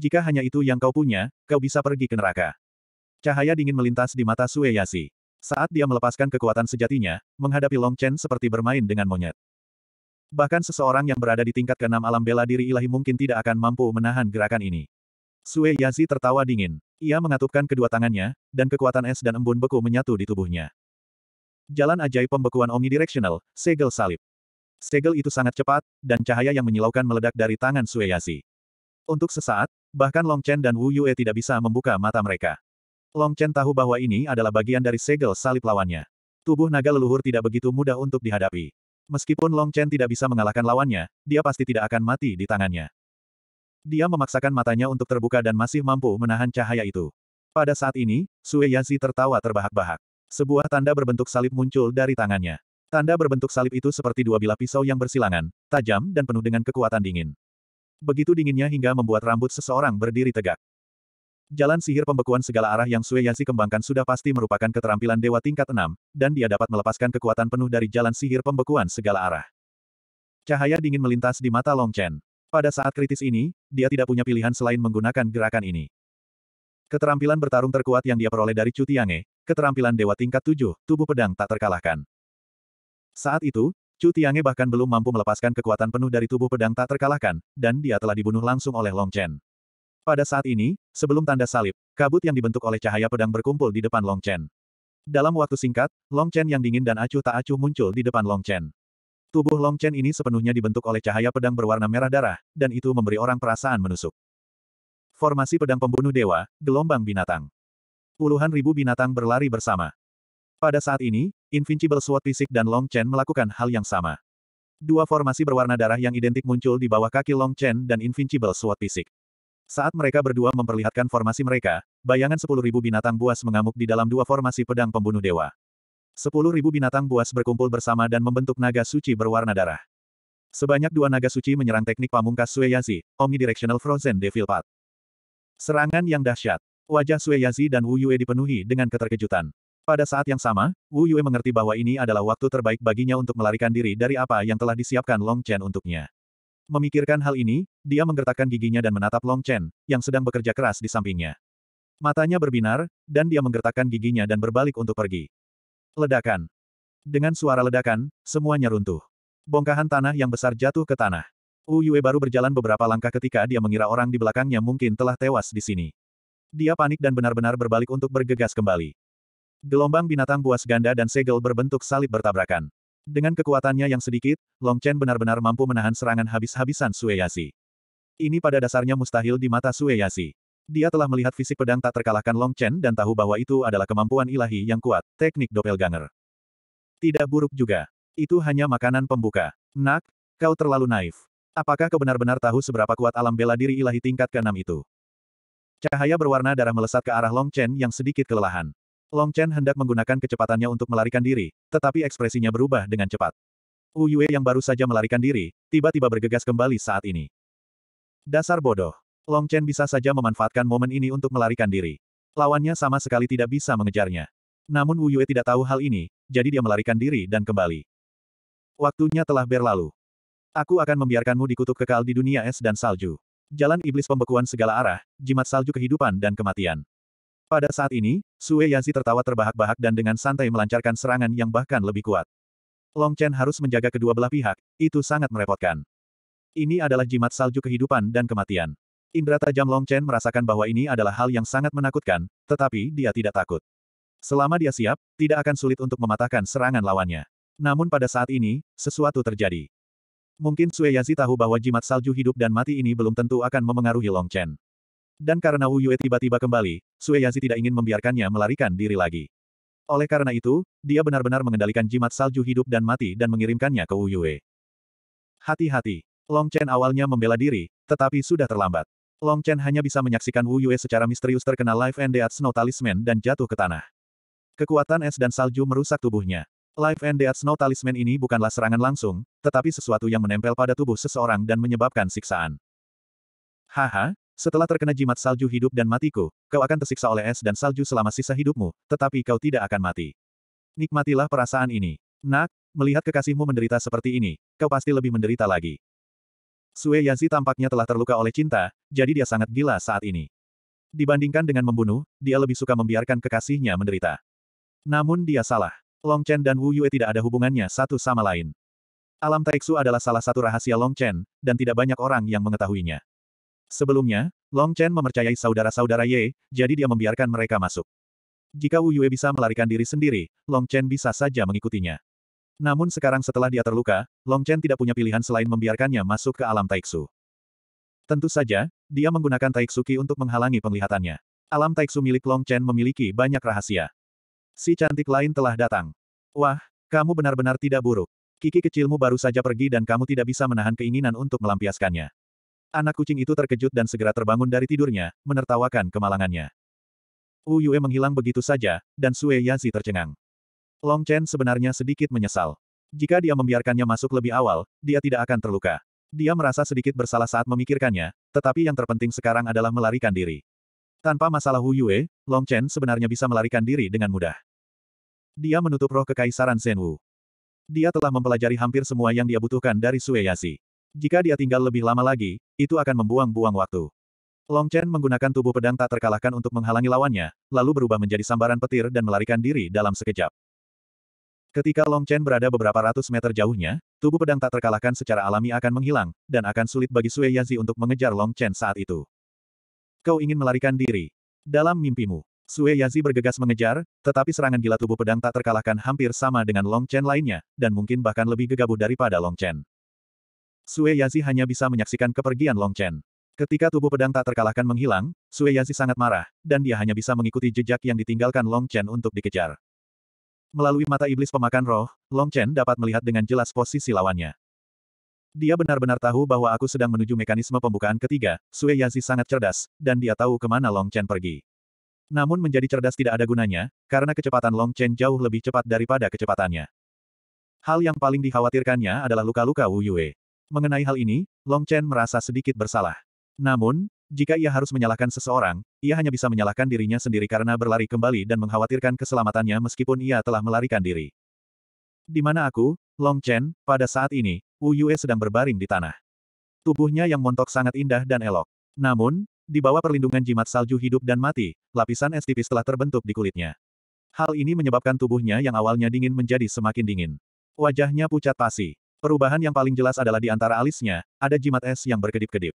Jika hanya itu yang kau punya, kau bisa pergi ke neraka. Cahaya dingin melintas di mata Yasi. Saat dia melepaskan kekuatan sejatinya, menghadapi Long Chen seperti bermain dengan monyet. Bahkan seseorang yang berada di tingkat keenam alam bela diri ilahi mungkin tidak akan mampu menahan gerakan ini. Sue Yazi tertawa dingin. Ia mengatupkan kedua tangannya, dan kekuatan es dan embun beku menyatu di tubuhnya. Jalan ajaib pembekuan omnidirectional, segel salib. Segel itu sangat cepat, dan cahaya yang menyilaukan meledak dari tangan Sue Yazi. Untuk sesaat, bahkan Long Chen dan Wu Yue tidak bisa membuka mata mereka. Long Chen tahu bahwa ini adalah bagian dari segel salib lawannya. Tubuh naga leluhur tidak begitu mudah untuk dihadapi. Meskipun Long Chen tidak bisa mengalahkan lawannya, dia pasti tidak akan mati di tangannya. Dia memaksakan matanya untuk terbuka dan masih mampu menahan cahaya itu. Pada saat ini, Sue Yanxi tertawa terbahak-bahak. Sebuah tanda berbentuk salib muncul dari tangannya. Tanda berbentuk salib itu seperti dua bilah pisau yang bersilangan, tajam dan penuh dengan kekuatan dingin begitu dinginnya hingga membuat rambut seseorang berdiri tegak. Jalan sihir pembekuan segala arah yang Sue Yasi kembangkan sudah pasti merupakan keterampilan dewa tingkat 6, dan dia dapat melepaskan kekuatan penuh dari jalan sihir pembekuan segala arah. Cahaya dingin melintas di mata Long Chen. Pada saat kritis ini, dia tidak punya pilihan selain menggunakan gerakan ini. Keterampilan bertarung terkuat yang dia peroleh dari Cutiange, keterampilan dewa tingkat 7, tubuh pedang tak terkalahkan. Saat itu, Chu Tiange bahkan belum mampu melepaskan kekuatan penuh dari tubuh pedang tak terkalahkan, dan dia telah dibunuh langsung oleh Long Chen. Pada saat ini, sebelum tanda salib, kabut yang dibentuk oleh cahaya pedang berkumpul di depan Long Chen. Dalam waktu singkat, Long Chen yang dingin dan acuh tak acuh muncul di depan Long Chen. Tubuh Long Chen ini sepenuhnya dibentuk oleh cahaya pedang berwarna merah darah, dan itu memberi orang perasaan menusuk. Formasi pedang pembunuh dewa, gelombang binatang. Puluhan ribu binatang berlari bersama. Pada saat ini, Invincible Sword Fisik dan Long Chen melakukan hal yang sama. Dua formasi berwarna darah yang identik muncul di bawah kaki Long Chen dan Invincible Sword Fisik. Saat mereka berdua memperlihatkan formasi mereka, bayangan 10.000 binatang buas mengamuk di dalam dua formasi pedang pembunuh dewa. 10.000 binatang buas berkumpul bersama dan membentuk naga suci berwarna darah. Sebanyak dua naga suci menyerang teknik pamungkas Sueyazi, Omnidirectional Frozen Devil Path. Serangan yang dahsyat. Wajah Yazi dan Wu Yue dipenuhi dengan keterkejutan. Pada saat yang sama, Wu Yue mengerti bahwa ini adalah waktu terbaik baginya untuk melarikan diri dari apa yang telah disiapkan Long Chen untuknya. Memikirkan hal ini, dia menggertakkan giginya dan menatap Long Chen, yang sedang bekerja keras di sampingnya. Matanya berbinar, dan dia menggertakkan giginya dan berbalik untuk pergi. Ledakan. Dengan suara ledakan, semuanya runtuh. Bongkahan tanah yang besar jatuh ke tanah. Wu Yue baru berjalan beberapa langkah ketika dia mengira orang di belakangnya mungkin telah tewas di sini. Dia panik dan benar-benar berbalik untuk bergegas kembali. Gelombang binatang buas ganda dan segel berbentuk salib bertabrakan. Dengan kekuatannya yang sedikit, Long Chen benar-benar mampu menahan serangan habis-habisan Yasi. Ini pada dasarnya mustahil di mata Yasi. Dia telah melihat fisik pedang tak terkalahkan Long Chen dan tahu bahwa itu adalah kemampuan ilahi yang kuat, teknik doppelganger. Tidak buruk juga. Itu hanya makanan pembuka. Nak, kau terlalu naif. Apakah kau benar-benar tahu seberapa kuat alam bela diri ilahi tingkat keenam itu? Cahaya berwarna darah melesat ke arah Long Chen yang sedikit kelelahan. Long Chen hendak menggunakan kecepatannya untuk melarikan diri, tetapi ekspresinya berubah dengan cepat. Wu Yue yang baru saja melarikan diri, tiba-tiba bergegas kembali saat ini. Dasar bodoh. Long Chen bisa saja memanfaatkan momen ini untuk melarikan diri. Lawannya sama sekali tidak bisa mengejarnya. Namun Wu Yue tidak tahu hal ini, jadi dia melarikan diri dan kembali. Waktunya telah berlalu. Aku akan membiarkanmu dikutuk kekal di dunia es dan salju. Jalan iblis pembekuan segala arah, jimat salju kehidupan dan kematian. Pada saat ini, Sue Yanzi tertawa terbahak-bahak dan dengan santai melancarkan serangan yang bahkan lebih kuat. Long Chen harus menjaga kedua belah pihak, itu sangat merepotkan. Ini adalah jimat salju kehidupan dan kematian. Indra tajam Long Chen merasakan bahwa ini adalah hal yang sangat menakutkan, tetapi dia tidak takut. Selama dia siap, tidak akan sulit untuk mematahkan serangan lawannya. Namun pada saat ini, sesuatu terjadi. Mungkin Sue Yazi tahu bahwa jimat salju hidup dan mati ini belum tentu akan memengaruhi Long Chen. Dan karena Wu Yue tiba-tiba kembali, Sue Yanzi tidak ingin membiarkannya melarikan diri lagi. Oleh karena itu, dia benar-benar mengendalikan jimat salju hidup dan mati dan mengirimkannya ke Wu Yue. Hati-hati. Long Chen awalnya membela diri, tetapi sudah terlambat. Long Chen hanya bisa menyaksikan Wu Yue secara misterius terkena Life and Death Snow Talisman dan jatuh ke tanah. Kekuatan es dan salju merusak tubuhnya. Life and Death Snow Talisman ini bukanlah serangan langsung, tetapi sesuatu yang menempel pada tubuh seseorang dan menyebabkan siksaan. Haha, setelah terkena jimat salju hidup dan matiku, kau akan tersiksa oleh es dan salju selama sisa hidupmu, tetapi kau tidak akan mati. Nikmatilah perasaan ini. Nak, melihat kekasihmu menderita seperti ini, kau pasti lebih menderita lagi. Sue Yazi tampaknya telah terluka oleh cinta, jadi dia sangat gila saat ini. Dibandingkan dengan membunuh, dia lebih suka membiarkan kekasihnya menderita. Namun dia salah. Long Chen dan Wu Yue tidak ada hubungannya satu sama lain. Alam Taiksu adalah salah satu rahasia Long Chen, dan tidak banyak orang yang mengetahuinya. Sebelumnya, Long Chen memercayai saudara-saudara Ye, jadi dia membiarkan mereka masuk. Jika Wu Yue bisa melarikan diri sendiri, Long Chen bisa saja mengikutinya. Namun sekarang setelah dia terluka, Long Chen tidak punya pilihan selain membiarkannya masuk ke alam Taiksu. Tentu saja, dia menggunakan Taiksuki untuk menghalangi penglihatannya. Alam Taiksu milik Long Chen memiliki banyak rahasia. Si cantik lain telah datang. Wah, kamu benar-benar tidak buruk. Kiki kecilmu baru saja pergi dan kamu tidak bisa menahan keinginan untuk melampiaskannya. Anak kucing itu terkejut dan segera terbangun dari tidurnya, menertawakan kemalangannya. Wu Yue menghilang begitu saja, dan Sue Yazi tercengang. Long Chen sebenarnya sedikit menyesal. Jika dia membiarkannya masuk lebih awal, dia tidak akan terluka. Dia merasa sedikit bersalah saat memikirkannya, tetapi yang terpenting sekarang adalah melarikan diri. Tanpa masalah Wu Yue, Long Chen sebenarnya bisa melarikan diri dengan mudah. Dia menutup roh kekaisaran Zen Wu. Dia telah mempelajari hampir semua yang dia butuhkan dari Sue Yazi. Jika dia tinggal lebih lama lagi, itu akan membuang-buang waktu. Long Chen menggunakan tubuh pedang tak terkalahkan untuk menghalangi lawannya, lalu berubah menjadi sambaran petir dan melarikan diri dalam sekejap. Ketika Long Chen berada beberapa ratus meter jauhnya, tubuh pedang tak terkalahkan secara alami akan menghilang, dan akan sulit bagi Sue Yazi untuk mengejar Long Chen saat itu. Kau ingin melarikan diri. Dalam mimpimu, Sue Yazi bergegas mengejar, tetapi serangan gila tubuh pedang tak terkalahkan hampir sama dengan Long Chen lainnya, dan mungkin bahkan lebih gegabah daripada Long Chen. Sue Yazi hanya bisa menyaksikan kepergian Long Chen. Ketika tubuh pedang tak terkalahkan menghilang, Sue Yazi sangat marah, dan dia hanya bisa mengikuti jejak yang ditinggalkan Long Chen untuk dikejar. Melalui mata iblis pemakan roh, Long Chen dapat melihat dengan jelas posisi lawannya. Dia benar-benar tahu bahwa aku sedang menuju mekanisme pembukaan ketiga, Sue Yazi sangat cerdas, dan dia tahu kemana Long Chen pergi. Namun menjadi cerdas tidak ada gunanya, karena kecepatan Long Chen jauh lebih cepat daripada kecepatannya. Hal yang paling dikhawatirkannya adalah luka-luka Wu Yue. Mengenai hal ini, Long Chen merasa sedikit bersalah. Namun, jika ia harus menyalahkan seseorang, ia hanya bisa menyalahkan dirinya sendiri karena berlari kembali dan mengkhawatirkan keselamatannya meskipun ia telah melarikan diri. Di mana aku, Long Chen, pada saat ini, Wu Yue sedang berbaring di tanah. Tubuhnya yang montok sangat indah dan elok. Namun, di bawah perlindungan jimat salju hidup dan mati, lapisan es tipis telah terbentuk di kulitnya. Hal ini menyebabkan tubuhnya yang awalnya dingin menjadi semakin dingin. Wajahnya pucat pasi. Perubahan yang paling jelas adalah di antara alisnya, ada jimat es yang berkedip-kedip.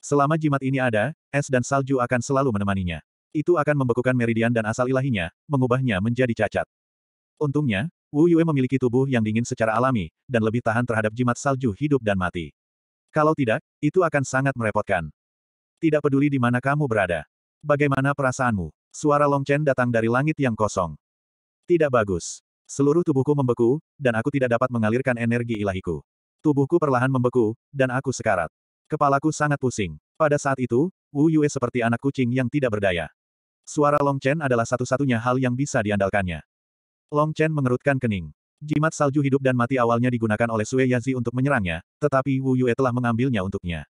Selama jimat ini ada, es dan salju akan selalu menemaninya. Itu akan membekukan meridian dan asal ilahinya, mengubahnya menjadi cacat. Untungnya, Wu Yue memiliki tubuh yang dingin secara alami, dan lebih tahan terhadap jimat salju hidup dan mati. Kalau tidak, itu akan sangat merepotkan. Tidak peduli di mana kamu berada. Bagaimana perasaanmu? Suara Long Chen datang dari langit yang kosong. Tidak bagus. Seluruh tubuhku membeku, dan aku tidak dapat mengalirkan energi ilahiku. Tubuhku perlahan membeku, dan aku sekarat. Kepalaku sangat pusing. Pada saat itu, Wu Yue seperti anak kucing yang tidak berdaya. Suara Long Chen adalah satu-satunya hal yang bisa diandalkannya. Long Chen mengerutkan kening. Jimat salju hidup dan mati awalnya digunakan oleh Sue Yazi untuk menyerangnya, tetapi Wu Yue telah mengambilnya untuknya.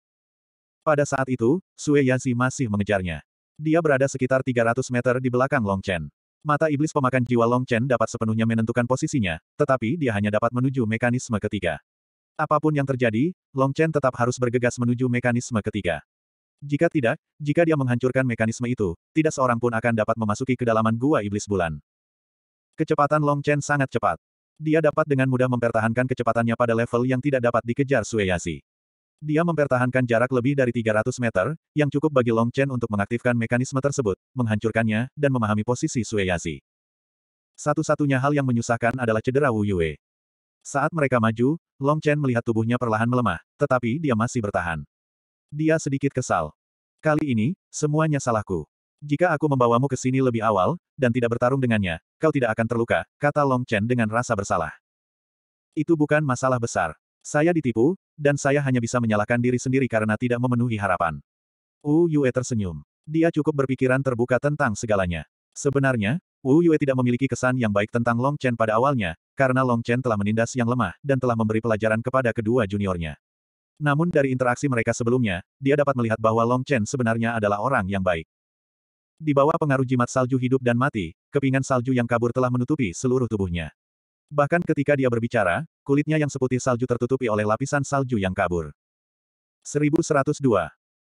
Pada saat itu, Sue Yazi masih mengejarnya. Dia berada sekitar 300 meter di belakang Long Chen. Mata iblis pemakan jiwa Long Chen dapat sepenuhnya menentukan posisinya, tetapi dia hanya dapat menuju mekanisme ketiga. Apapun yang terjadi, Long Chen tetap harus bergegas menuju mekanisme ketiga. Jika tidak, jika dia menghancurkan mekanisme itu, tidak seorang pun akan dapat memasuki kedalaman gua iblis bulan. Kecepatan Long Chen sangat cepat. Dia dapat dengan mudah mempertahankan kecepatannya pada level yang tidak dapat dikejar Sueyasi. Dia mempertahankan jarak lebih dari 300 meter, yang cukup bagi Long Chen untuk mengaktifkan mekanisme tersebut, menghancurkannya, dan memahami posisi Sueyazi. Satu-satunya hal yang menyusahkan adalah cedera Wu Yue. Saat mereka maju, Long Chen melihat tubuhnya perlahan melemah, tetapi dia masih bertahan. Dia sedikit kesal. Kali ini, semuanya salahku. Jika aku membawamu ke sini lebih awal, dan tidak bertarung dengannya, kau tidak akan terluka, kata Long Chen dengan rasa bersalah. Itu bukan masalah besar. Saya ditipu, dan saya hanya bisa menyalahkan diri sendiri karena tidak memenuhi harapan. Wu Yue tersenyum. Dia cukup berpikiran terbuka tentang segalanya. Sebenarnya, Wu Yue tidak memiliki kesan yang baik tentang Long Chen pada awalnya, karena Long Chen telah menindas yang lemah dan telah memberi pelajaran kepada kedua juniornya. Namun dari interaksi mereka sebelumnya, dia dapat melihat bahwa Long Chen sebenarnya adalah orang yang baik. Di bawah pengaruh jimat salju hidup dan mati, kepingan salju yang kabur telah menutupi seluruh tubuhnya. Bahkan ketika dia berbicara, kulitnya yang seputih salju tertutupi oleh lapisan salju yang kabur. 1102.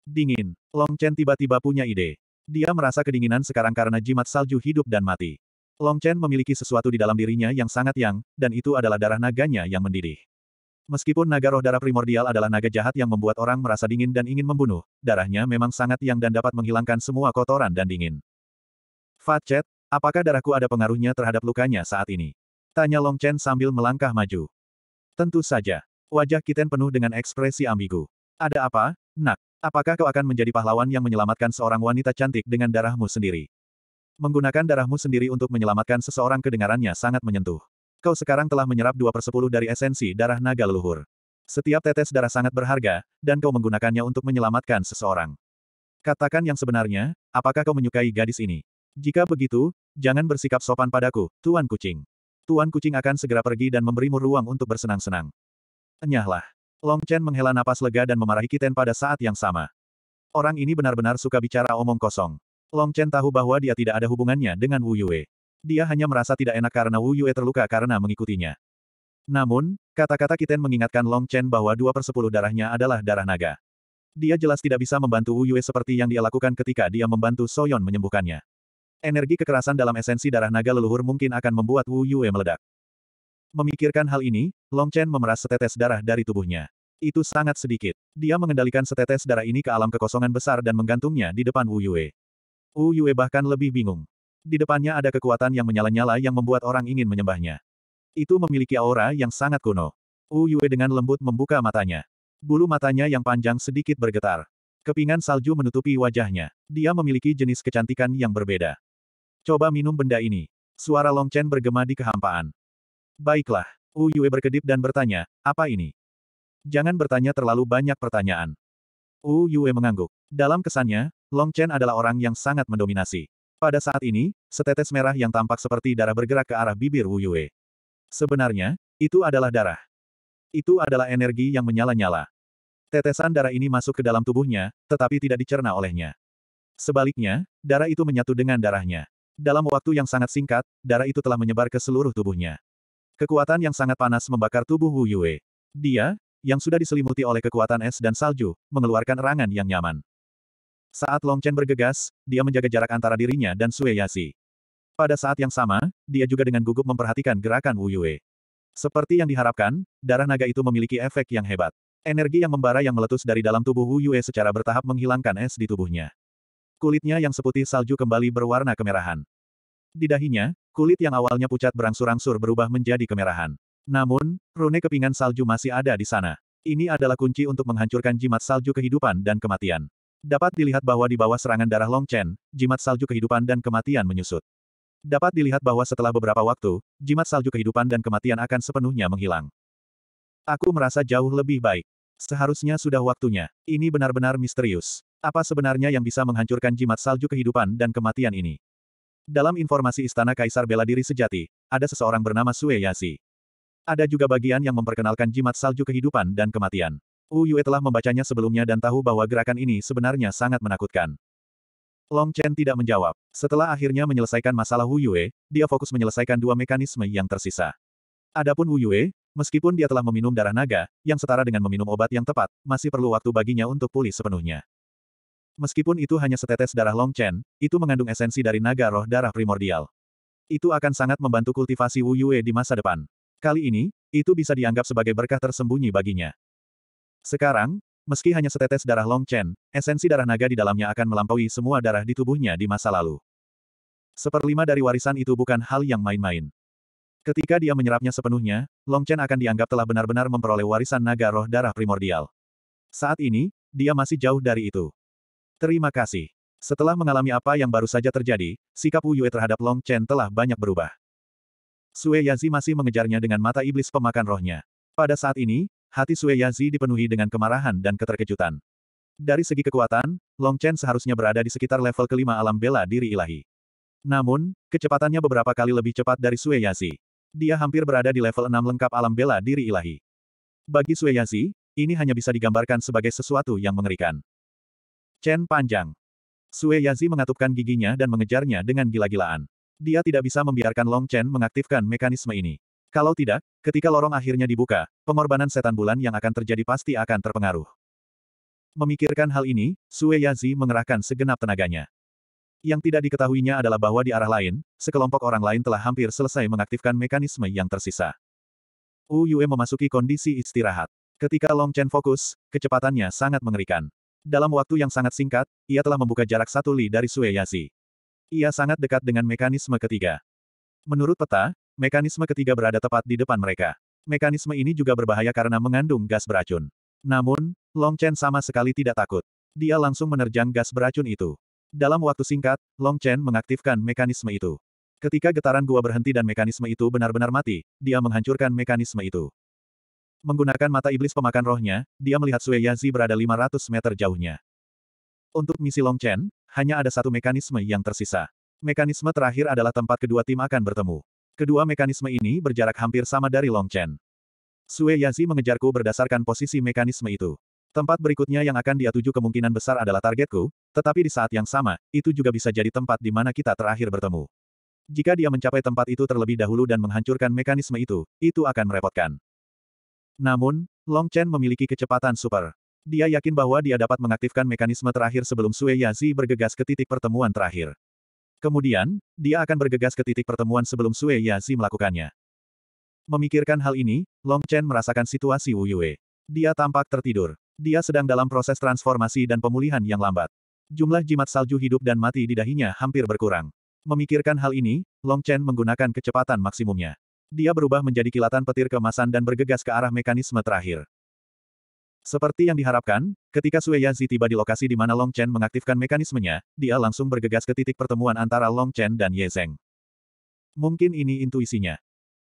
Dingin. Long Chen tiba-tiba punya ide. Dia merasa kedinginan sekarang karena jimat salju hidup dan mati. Long Chen memiliki sesuatu di dalam dirinya yang sangat yang, dan itu adalah darah naganya yang mendidih. Meskipun naga roh darah primordial adalah naga jahat yang membuat orang merasa dingin dan ingin membunuh, darahnya memang sangat yang dan dapat menghilangkan semua kotoran dan dingin. Facet, apakah darahku ada pengaruhnya terhadap lukanya saat ini? Tanya Long Chen sambil melangkah maju. Tentu saja. Wajah Kiten penuh dengan ekspresi ambigu. Ada apa, nak? Apakah kau akan menjadi pahlawan yang menyelamatkan seorang wanita cantik dengan darahmu sendiri? Menggunakan darahmu sendiri untuk menyelamatkan seseorang kedengarannya sangat menyentuh. Kau sekarang telah menyerap dua persepuluh dari esensi darah naga leluhur. Setiap tetes darah sangat berharga, dan kau menggunakannya untuk menyelamatkan seseorang. Katakan yang sebenarnya, apakah kau menyukai gadis ini? Jika begitu, jangan bersikap sopan padaku, Tuan Kucing. Tuan kucing akan segera pergi dan memberimu ruang untuk bersenang-senang. Enyahlah. Long Chen menghela napas lega dan memarahi Kiten pada saat yang sama. Orang ini benar-benar suka bicara omong kosong. Long Chen tahu bahwa dia tidak ada hubungannya dengan Wu Yue. Dia hanya merasa tidak enak karena Wu Yue terluka karena mengikutinya. Namun, kata-kata Kiten mengingatkan Long Chen bahwa dua persepuluh darahnya adalah darah naga. Dia jelas tidak bisa membantu Wu Yue seperti yang dia lakukan ketika dia membantu Soyon menyembuhkannya. Energi kekerasan dalam esensi darah naga leluhur mungkin akan membuat Wu Yue meledak. Memikirkan hal ini, Long Chen memeras setetes darah dari tubuhnya. Itu sangat sedikit. Dia mengendalikan setetes darah ini ke alam kekosongan besar dan menggantungnya di depan Wu Yue. Wu Yue bahkan lebih bingung. Di depannya ada kekuatan yang menyala-nyala yang membuat orang ingin menyembahnya. Itu memiliki aura yang sangat kuno. Wu Yue dengan lembut membuka matanya. Bulu matanya yang panjang sedikit bergetar. Kepingan salju menutupi wajahnya. Dia memiliki jenis kecantikan yang berbeda. Coba minum benda ini. Suara Long Chen bergema di kehampaan. Baiklah. Wu Yue berkedip dan bertanya, apa ini? Jangan bertanya terlalu banyak pertanyaan. Wu Yue mengangguk. Dalam kesannya, Long Chen adalah orang yang sangat mendominasi. Pada saat ini, setetes merah yang tampak seperti darah bergerak ke arah bibir Wu Yue. Sebenarnya, itu adalah darah. Itu adalah energi yang menyala-nyala. Tetesan darah ini masuk ke dalam tubuhnya, tetapi tidak dicerna olehnya. Sebaliknya, darah itu menyatu dengan darahnya. Dalam waktu yang sangat singkat, darah itu telah menyebar ke seluruh tubuhnya. Kekuatan yang sangat panas membakar tubuh Wu Yue. Dia, yang sudah diselimuti oleh kekuatan es dan salju, mengeluarkan erangan yang nyaman. Saat Long Chen bergegas, dia menjaga jarak antara dirinya dan Sue Yasi. Pada saat yang sama, dia juga dengan gugup memperhatikan gerakan Wu Yue. Seperti yang diharapkan, darah naga itu memiliki efek yang hebat. Energi yang membara yang meletus dari dalam tubuh Wu Yue secara bertahap menghilangkan es di tubuhnya. Kulitnya yang seputih salju kembali berwarna kemerahan. Di dahinya, kulit yang awalnya pucat berangsur-angsur berubah menjadi kemerahan. Namun, rune kepingan salju masih ada di sana. Ini adalah kunci untuk menghancurkan jimat salju kehidupan dan kematian. Dapat dilihat bahwa di bawah serangan darah Long Chen, jimat salju kehidupan dan kematian menyusut. Dapat dilihat bahwa setelah beberapa waktu, jimat salju kehidupan dan kematian akan sepenuhnya menghilang. Aku merasa jauh lebih baik. Seharusnya sudah waktunya. Ini benar-benar misterius. Apa sebenarnya yang bisa menghancurkan jimat salju kehidupan dan kematian ini? Dalam informasi Istana Kaisar Bela Diri Sejati, ada seseorang bernama Sue Yasi. Ada juga bagian yang memperkenalkan jimat salju kehidupan dan kematian. Wu Yue telah membacanya sebelumnya dan tahu bahwa gerakan ini sebenarnya sangat menakutkan. Long Chen tidak menjawab. Setelah akhirnya menyelesaikan masalah Wu Yue, dia fokus menyelesaikan dua mekanisme yang tersisa. Adapun Wu Yue, meskipun dia telah meminum darah naga, yang setara dengan meminum obat yang tepat, masih perlu waktu baginya untuk pulih sepenuhnya. Meskipun itu hanya setetes darah Long Chen, itu mengandung esensi dari naga roh darah primordial. Itu akan sangat membantu kultivasi Wu Yue di masa depan. Kali ini, itu bisa dianggap sebagai berkah tersembunyi baginya. Sekarang, meski hanya setetes darah Long Chen, esensi darah naga di dalamnya akan melampaui semua darah di tubuhnya di masa lalu. Seperlima dari warisan itu bukan hal yang main-main. Ketika dia menyerapnya sepenuhnya, Long Chen akan dianggap telah benar-benar memperoleh warisan naga roh darah primordial. Saat ini, dia masih jauh dari itu. Terima kasih. Setelah mengalami apa yang baru saja terjadi, sikap Wu Yue terhadap Long Chen telah banyak berubah. Sue Yazi masih mengejarnya dengan mata iblis pemakan rohnya. Pada saat ini, hati Sue Yazi dipenuhi dengan kemarahan dan keterkejutan. Dari segi kekuatan, Long Chen seharusnya berada di sekitar level kelima alam bela diri ilahi. Namun, kecepatannya beberapa kali lebih cepat dari Sue Yazi. Dia hampir berada di level enam lengkap alam bela diri ilahi. Bagi Sue Yazi, ini hanya bisa digambarkan sebagai sesuatu yang mengerikan. Chen panjang. Sue Yazi mengatupkan giginya dan mengejarnya dengan gila-gilaan. Dia tidak bisa membiarkan Long Chen mengaktifkan mekanisme ini. Kalau tidak, ketika lorong akhirnya dibuka, pengorbanan setan bulan yang akan terjadi pasti akan terpengaruh. Memikirkan hal ini, Sue Yazi mengerahkan segenap tenaganya. Yang tidak diketahuinya adalah bahwa di arah lain, sekelompok orang lain telah hampir selesai mengaktifkan mekanisme yang tersisa. Wu Yue memasuki kondisi istirahat. Ketika Long Chen fokus, kecepatannya sangat mengerikan. Dalam waktu yang sangat singkat, ia telah membuka jarak satu li dari Yasi. Ia sangat dekat dengan mekanisme ketiga. Menurut peta, mekanisme ketiga berada tepat di depan mereka. Mekanisme ini juga berbahaya karena mengandung gas beracun. Namun, Long Chen sama sekali tidak takut. Dia langsung menerjang gas beracun itu. Dalam waktu singkat, Long Chen mengaktifkan mekanisme itu. Ketika getaran gua berhenti dan mekanisme itu benar-benar mati, dia menghancurkan mekanisme itu. Menggunakan mata iblis pemakan rohnya, dia melihat Sue Yazi berada 500 meter jauhnya. Untuk misi Long Chen, hanya ada satu mekanisme yang tersisa. Mekanisme terakhir adalah tempat kedua tim akan bertemu. Kedua mekanisme ini berjarak hampir sama dari Long Chen. Sue Yazi mengejarku berdasarkan posisi mekanisme itu. Tempat berikutnya yang akan dia tuju kemungkinan besar adalah targetku, tetapi di saat yang sama, itu juga bisa jadi tempat di mana kita terakhir bertemu. Jika dia mencapai tempat itu terlebih dahulu dan menghancurkan mekanisme itu, itu akan merepotkan. Namun, Long Chen memiliki kecepatan super. Dia yakin bahwa dia dapat mengaktifkan mekanisme terakhir sebelum Sue Yazi bergegas ke titik pertemuan terakhir. Kemudian, dia akan bergegas ke titik pertemuan sebelum Sue Yazi melakukannya. Memikirkan hal ini, Long Chen merasakan situasi Wu Yue. Dia tampak tertidur. Dia sedang dalam proses transformasi dan pemulihan yang lambat. Jumlah jimat salju hidup dan mati di dahinya hampir berkurang. Memikirkan hal ini, Long Chen menggunakan kecepatan maksimumnya. Dia berubah menjadi kilatan petir kemasan dan bergegas ke arah mekanisme terakhir. Seperti yang diharapkan, ketika Sue Yazi tiba di lokasi di mana Long Chen mengaktifkan mekanismenya, dia langsung bergegas ke titik pertemuan antara Long Chen dan Ye Zeng. Mungkin ini intuisinya.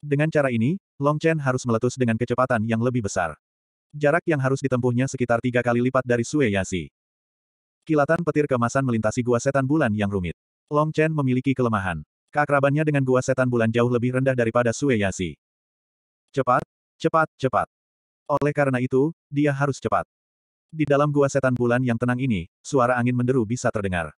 Dengan cara ini, Long Chen harus meletus dengan kecepatan yang lebih besar. Jarak yang harus ditempuhnya sekitar tiga kali lipat dari Sue Yazi. Kilatan petir kemasan melintasi gua setan bulan yang rumit. Long Chen memiliki kelemahan. Keakrabannya dengan gua setan bulan jauh lebih rendah daripada Yasi. Cepat, cepat, cepat. Oleh karena itu, dia harus cepat. Di dalam gua setan bulan yang tenang ini, suara angin menderu bisa terdengar.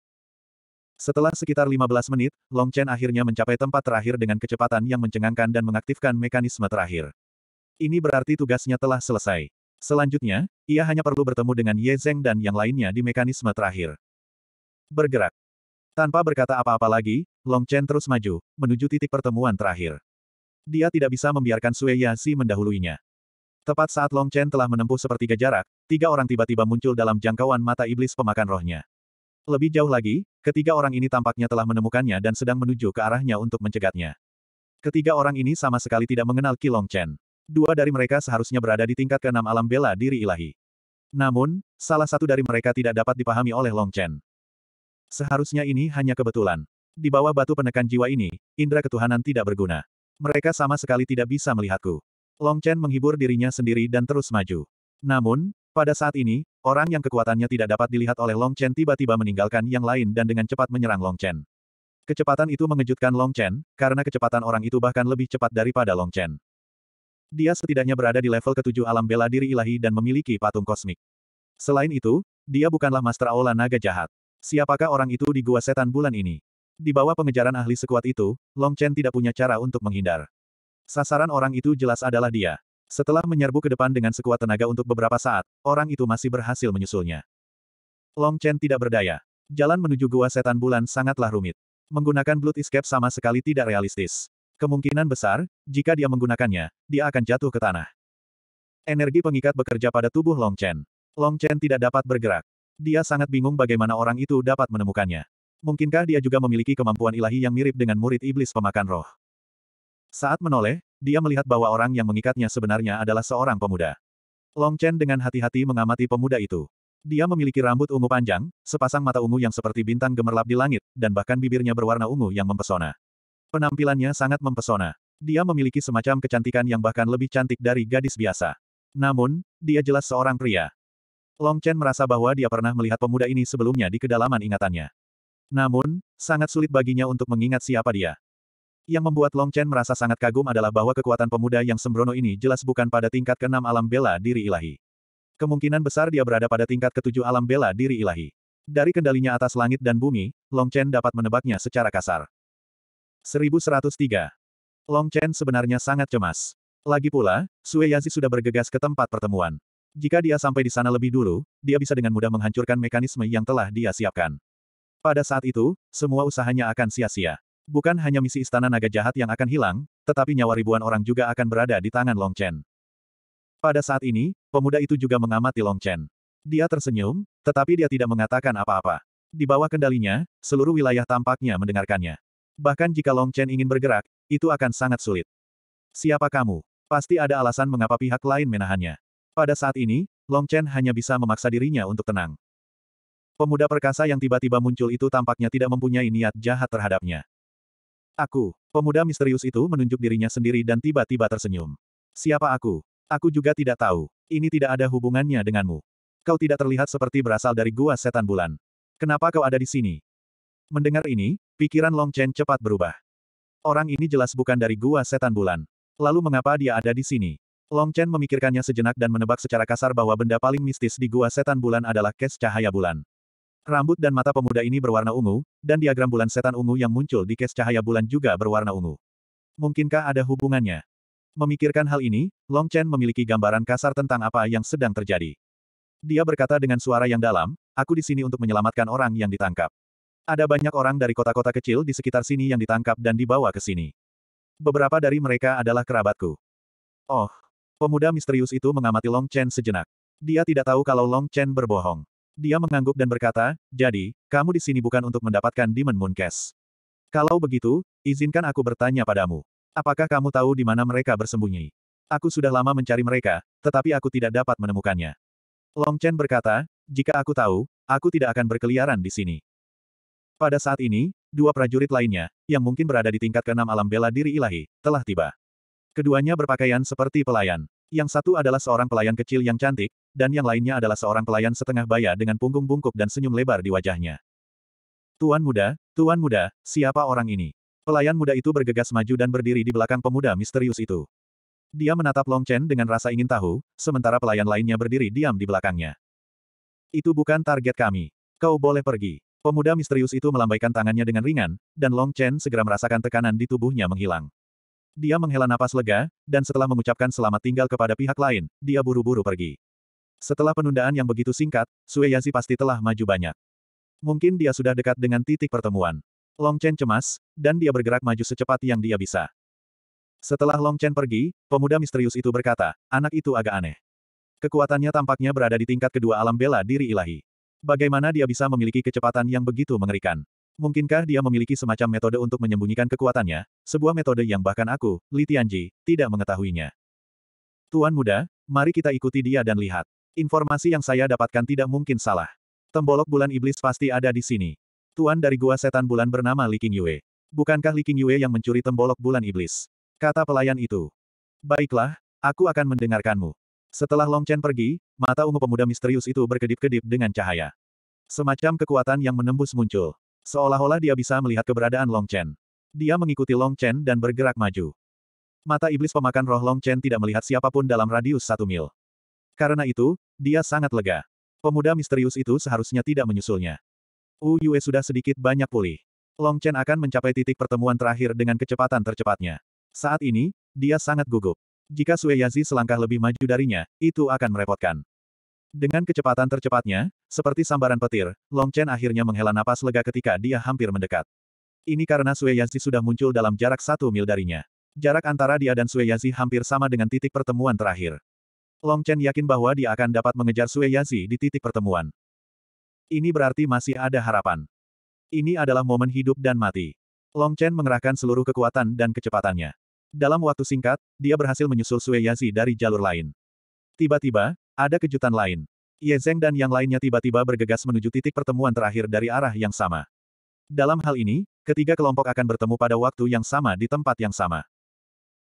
Setelah sekitar 15 menit, Long Chen akhirnya mencapai tempat terakhir dengan kecepatan yang mencengangkan dan mengaktifkan mekanisme terakhir. Ini berarti tugasnya telah selesai. Selanjutnya, ia hanya perlu bertemu dengan Ye Zheng dan yang lainnya di mekanisme terakhir. Bergerak. Tanpa berkata apa-apa lagi, Long Chen terus maju, menuju titik pertemuan terakhir. Dia tidak bisa membiarkan Sue Yazi mendahuluinya. Tepat saat Long Chen telah menempuh sepertiga jarak, tiga orang tiba-tiba muncul dalam jangkauan mata iblis pemakan rohnya. Lebih jauh lagi, ketiga orang ini tampaknya telah menemukannya dan sedang menuju ke arahnya untuk mencegatnya. Ketiga orang ini sama sekali tidak mengenal Long Chen. Dua dari mereka seharusnya berada di tingkat keenam alam bela diri ilahi. Namun, salah satu dari mereka tidak dapat dipahami oleh Long Chen. Seharusnya ini hanya kebetulan. Di bawah batu penekan jiwa ini, indera ketuhanan tidak berguna. Mereka sama sekali tidak bisa melihatku. Long Chen menghibur dirinya sendiri dan terus maju. Namun, pada saat ini, orang yang kekuatannya tidak dapat dilihat oleh Long Chen tiba-tiba meninggalkan yang lain dan dengan cepat menyerang Long Chen. Kecepatan itu mengejutkan Long Chen, karena kecepatan orang itu bahkan lebih cepat daripada Long Chen. Dia setidaknya berada di level ketujuh alam bela diri ilahi dan memiliki patung kosmik. Selain itu, dia bukanlah Master Aula Naga Jahat. Siapakah orang itu di Gua Setan bulan ini? Di bawah pengejaran ahli sekuat itu, Long Chen tidak punya cara untuk menghindar. Sasaran orang itu jelas adalah dia. Setelah menyerbu ke depan dengan sekuat tenaga untuk beberapa saat, orang itu masih berhasil menyusulnya. Long Chen tidak berdaya. Jalan menuju gua setan bulan sangatlah rumit. Menggunakan blood escape sama sekali tidak realistis. Kemungkinan besar, jika dia menggunakannya, dia akan jatuh ke tanah. Energi pengikat bekerja pada tubuh Long Chen. Long Chen tidak dapat bergerak. Dia sangat bingung bagaimana orang itu dapat menemukannya. Mungkinkah dia juga memiliki kemampuan ilahi yang mirip dengan murid iblis pemakan roh? Saat menoleh, dia melihat bahwa orang yang mengikatnya sebenarnya adalah seorang pemuda. Long Chen dengan hati-hati mengamati pemuda itu. Dia memiliki rambut ungu panjang, sepasang mata ungu yang seperti bintang gemerlap di langit, dan bahkan bibirnya berwarna ungu yang mempesona. Penampilannya sangat mempesona. Dia memiliki semacam kecantikan yang bahkan lebih cantik dari gadis biasa. Namun, dia jelas seorang pria. Long Chen merasa bahwa dia pernah melihat pemuda ini sebelumnya di kedalaman ingatannya. Namun, sangat sulit baginya untuk mengingat siapa dia. Yang membuat Long Chen merasa sangat kagum adalah bahwa kekuatan pemuda yang sembrono ini jelas bukan pada tingkat keenam alam bela diri ilahi. Kemungkinan besar dia berada pada tingkat ketujuh alam bela diri ilahi. Dari kendalinya atas langit dan bumi, Long Chen dapat menebaknya secara kasar. 1103. Long Chen sebenarnya sangat cemas. Lagi pula, Sue Yazi sudah bergegas ke tempat pertemuan. Jika dia sampai di sana lebih dulu, dia bisa dengan mudah menghancurkan mekanisme yang telah dia siapkan. Pada saat itu, semua usahanya akan sia-sia. Bukan hanya misi istana naga jahat yang akan hilang, tetapi nyawa ribuan orang juga akan berada di tangan Long Chen. Pada saat ini, pemuda itu juga mengamati Long Chen. Dia tersenyum, tetapi dia tidak mengatakan apa-apa. Di bawah kendalinya, seluruh wilayah tampaknya mendengarkannya. Bahkan jika Long Chen ingin bergerak, itu akan sangat sulit. Siapa kamu? Pasti ada alasan mengapa pihak lain menahannya. Pada saat ini, Long Chen hanya bisa memaksa dirinya untuk tenang. Pemuda perkasa yang tiba-tiba muncul itu tampaknya tidak mempunyai niat jahat terhadapnya. Aku, pemuda misterius itu menunjuk dirinya sendiri dan tiba-tiba tersenyum. Siapa aku? Aku juga tidak tahu. Ini tidak ada hubungannya denganmu. Kau tidak terlihat seperti berasal dari gua setan bulan. Kenapa kau ada di sini? Mendengar ini, pikiran Long Chen cepat berubah. Orang ini jelas bukan dari gua setan bulan. Lalu mengapa dia ada di sini? Long Chen memikirkannya sejenak dan menebak secara kasar bahwa benda paling mistis di gua setan bulan adalah kes cahaya bulan. Rambut dan mata pemuda ini berwarna ungu, dan diagram bulan setan ungu yang muncul di kes cahaya bulan juga berwarna ungu. Mungkinkah ada hubungannya? Memikirkan hal ini, Long Chen memiliki gambaran kasar tentang apa yang sedang terjadi. Dia berkata dengan suara yang dalam, aku di sini untuk menyelamatkan orang yang ditangkap. Ada banyak orang dari kota-kota kecil di sekitar sini yang ditangkap dan dibawa ke sini. Beberapa dari mereka adalah kerabatku. Oh, pemuda misterius itu mengamati Long Chen sejenak. Dia tidak tahu kalau Long Chen berbohong. Dia mengangguk dan berkata, jadi, kamu di sini bukan untuk mendapatkan Demon Moon Cash. Kalau begitu, izinkan aku bertanya padamu. Apakah kamu tahu di mana mereka bersembunyi? Aku sudah lama mencari mereka, tetapi aku tidak dapat menemukannya. Long Chen berkata, jika aku tahu, aku tidak akan berkeliaran di sini. Pada saat ini, dua prajurit lainnya, yang mungkin berada di tingkat keenam alam bela diri ilahi, telah tiba. Keduanya berpakaian seperti pelayan. Yang satu adalah seorang pelayan kecil yang cantik, dan yang lainnya adalah seorang pelayan setengah baya dengan punggung bungkuk dan senyum lebar di wajahnya. Tuan muda, tuan muda, siapa orang ini? Pelayan muda itu bergegas maju dan berdiri di belakang pemuda misterius itu. Dia menatap Long Chen dengan rasa ingin tahu, sementara pelayan lainnya berdiri diam di belakangnya. Itu bukan target kami. Kau boleh pergi. Pemuda misterius itu melambaikan tangannya dengan ringan, dan Long Chen segera merasakan tekanan di tubuhnya menghilang. Dia menghela napas lega, dan setelah mengucapkan selamat tinggal kepada pihak lain, dia buru-buru pergi. Setelah penundaan yang begitu singkat, Sue Yazi pasti telah maju banyak. Mungkin dia sudah dekat dengan titik pertemuan. Long Chen cemas, dan dia bergerak maju secepat yang dia bisa. Setelah Long Chen pergi, pemuda misterius itu berkata, anak itu agak aneh. Kekuatannya tampaknya berada di tingkat kedua alam bela diri ilahi. Bagaimana dia bisa memiliki kecepatan yang begitu mengerikan? Mungkinkah dia memiliki semacam metode untuk menyembunyikan kekuatannya, sebuah metode yang bahkan aku, Li Tianji, tidak mengetahuinya. Tuan muda, mari kita ikuti dia dan lihat. Informasi yang saya dapatkan tidak mungkin salah. Tembolok bulan iblis pasti ada di sini. Tuan dari gua setan bulan bernama Li Qingyue. Yue. Bukankah Li Qingyue Yue yang mencuri tembolok bulan iblis? Kata pelayan itu. Baiklah, aku akan mendengarkanmu. Setelah Long Chen pergi, mata ungu pemuda misterius itu berkedip-kedip dengan cahaya. Semacam kekuatan yang menembus muncul. Seolah-olah dia bisa melihat keberadaan Long Chen. Dia mengikuti Long Chen dan bergerak maju. Mata iblis pemakan roh Long Chen tidak melihat siapapun dalam radius satu mil. Karena itu, dia sangat lega. Pemuda misterius itu seharusnya tidak menyusulnya. Wu Yue sudah sedikit banyak pulih. Long Chen akan mencapai titik pertemuan terakhir dengan kecepatan tercepatnya. Saat ini, dia sangat gugup. Jika Sue Yazi selangkah lebih maju darinya, itu akan merepotkan. Dengan kecepatan tercepatnya, seperti sambaran petir, Long Chen akhirnya menghela napas lega ketika dia hampir mendekat. Ini karena Sui Yanzi sudah muncul dalam jarak satu mil darinya. Jarak antara dia dan Sui Yanzi hampir sama dengan titik pertemuan terakhir. Long Chen yakin bahwa dia akan dapat mengejar Sui Yanzi di titik pertemuan. Ini berarti masih ada harapan. Ini adalah momen hidup dan mati. Long Chen mengerahkan seluruh kekuatan dan kecepatannya. Dalam waktu singkat, dia berhasil menyusul Sui Yanzi dari jalur lain. Tiba-tiba, ada kejutan lain. Ye Zeng dan yang lainnya tiba-tiba bergegas menuju titik pertemuan terakhir dari arah yang sama. Dalam hal ini, ketiga kelompok akan bertemu pada waktu yang sama di tempat yang sama.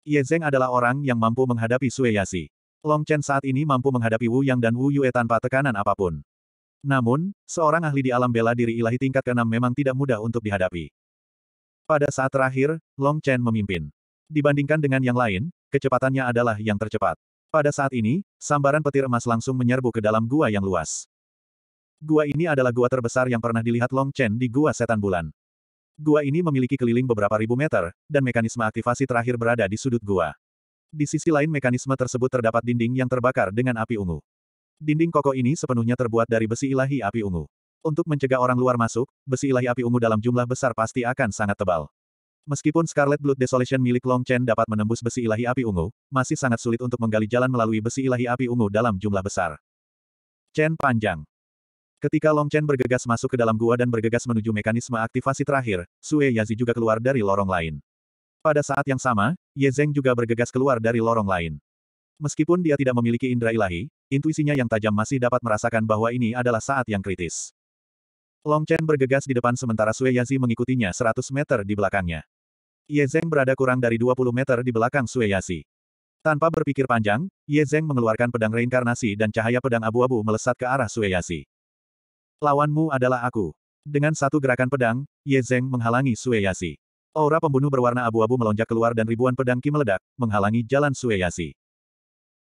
Ye Zeng adalah orang yang mampu menghadapi Sue Yasi. Long Chen saat ini mampu menghadapi Wu Yang dan Wu Yue tanpa tekanan apapun. Namun, seorang ahli di alam bela diri ilahi tingkat keenam memang tidak mudah untuk dihadapi. Pada saat terakhir, Long Chen memimpin. Dibandingkan dengan yang lain, kecepatannya adalah yang tercepat. Pada saat ini, sambaran petir emas langsung menyerbu ke dalam gua yang luas. Gua ini adalah gua terbesar yang pernah dilihat Long Chen di gua setan bulan. Gua ini memiliki keliling beberapa ribu meter, dan mekanisme aktivasi terakhir berada di sudut gua. Di sisi lain mekanisme tersebut terdapat dinding yang terbakar dengan api ungu. Dinding kokoh ini sepenuhnya terbuat dari besi ilahi api ungu. Untuk mencegah orang luar masuk, besi ilahi api ungu dalam jumlah besar pasti akan sangat tebal. Meskipun Scarlet Blood Desolation milik Long Chen dapat menembus besi ilahi api ungu, masih sangat sulit untuk menggali jalan melalui besi ilahi api ungu dalam jumlah besar. Chen panjang. Ketika Long Chen bergegas masuk ke dalam gua dan bergegas menuju mekanisme aktivasi terakhir, Sue Yazi juga keluar dari lorong lain. Pada saat yang sama, Ye Zeng juga bergegas keluar dari lorong lain. Meskipun dia tidak memiliki indera ilahi, intuisinya yang tajam masih dapat merasakan bahwa ini adalah saat yang kritis. Long Chen bergegas di depan sementara Sui Yazi mengikutinya 100 meter di belakangnya. Ye Zeng berada kurang dari 20 meter di belakang Sui Yazi. Tanpa berpikir panjang, Ye Zeng mengeluarkan pedang reinkarnasi dan cahaya pedang abu-abu melesat ke arah Sui Yazi. Lawanmu adalah aku. Dengan satu gerakan pedang, Ye Zeng menghalangi Sui Yazi. Aura pembunuh berwarna abu-abu melonjak keluar dan ribuan pedang Ki meledak, menghalangi jalan Sui Yazi.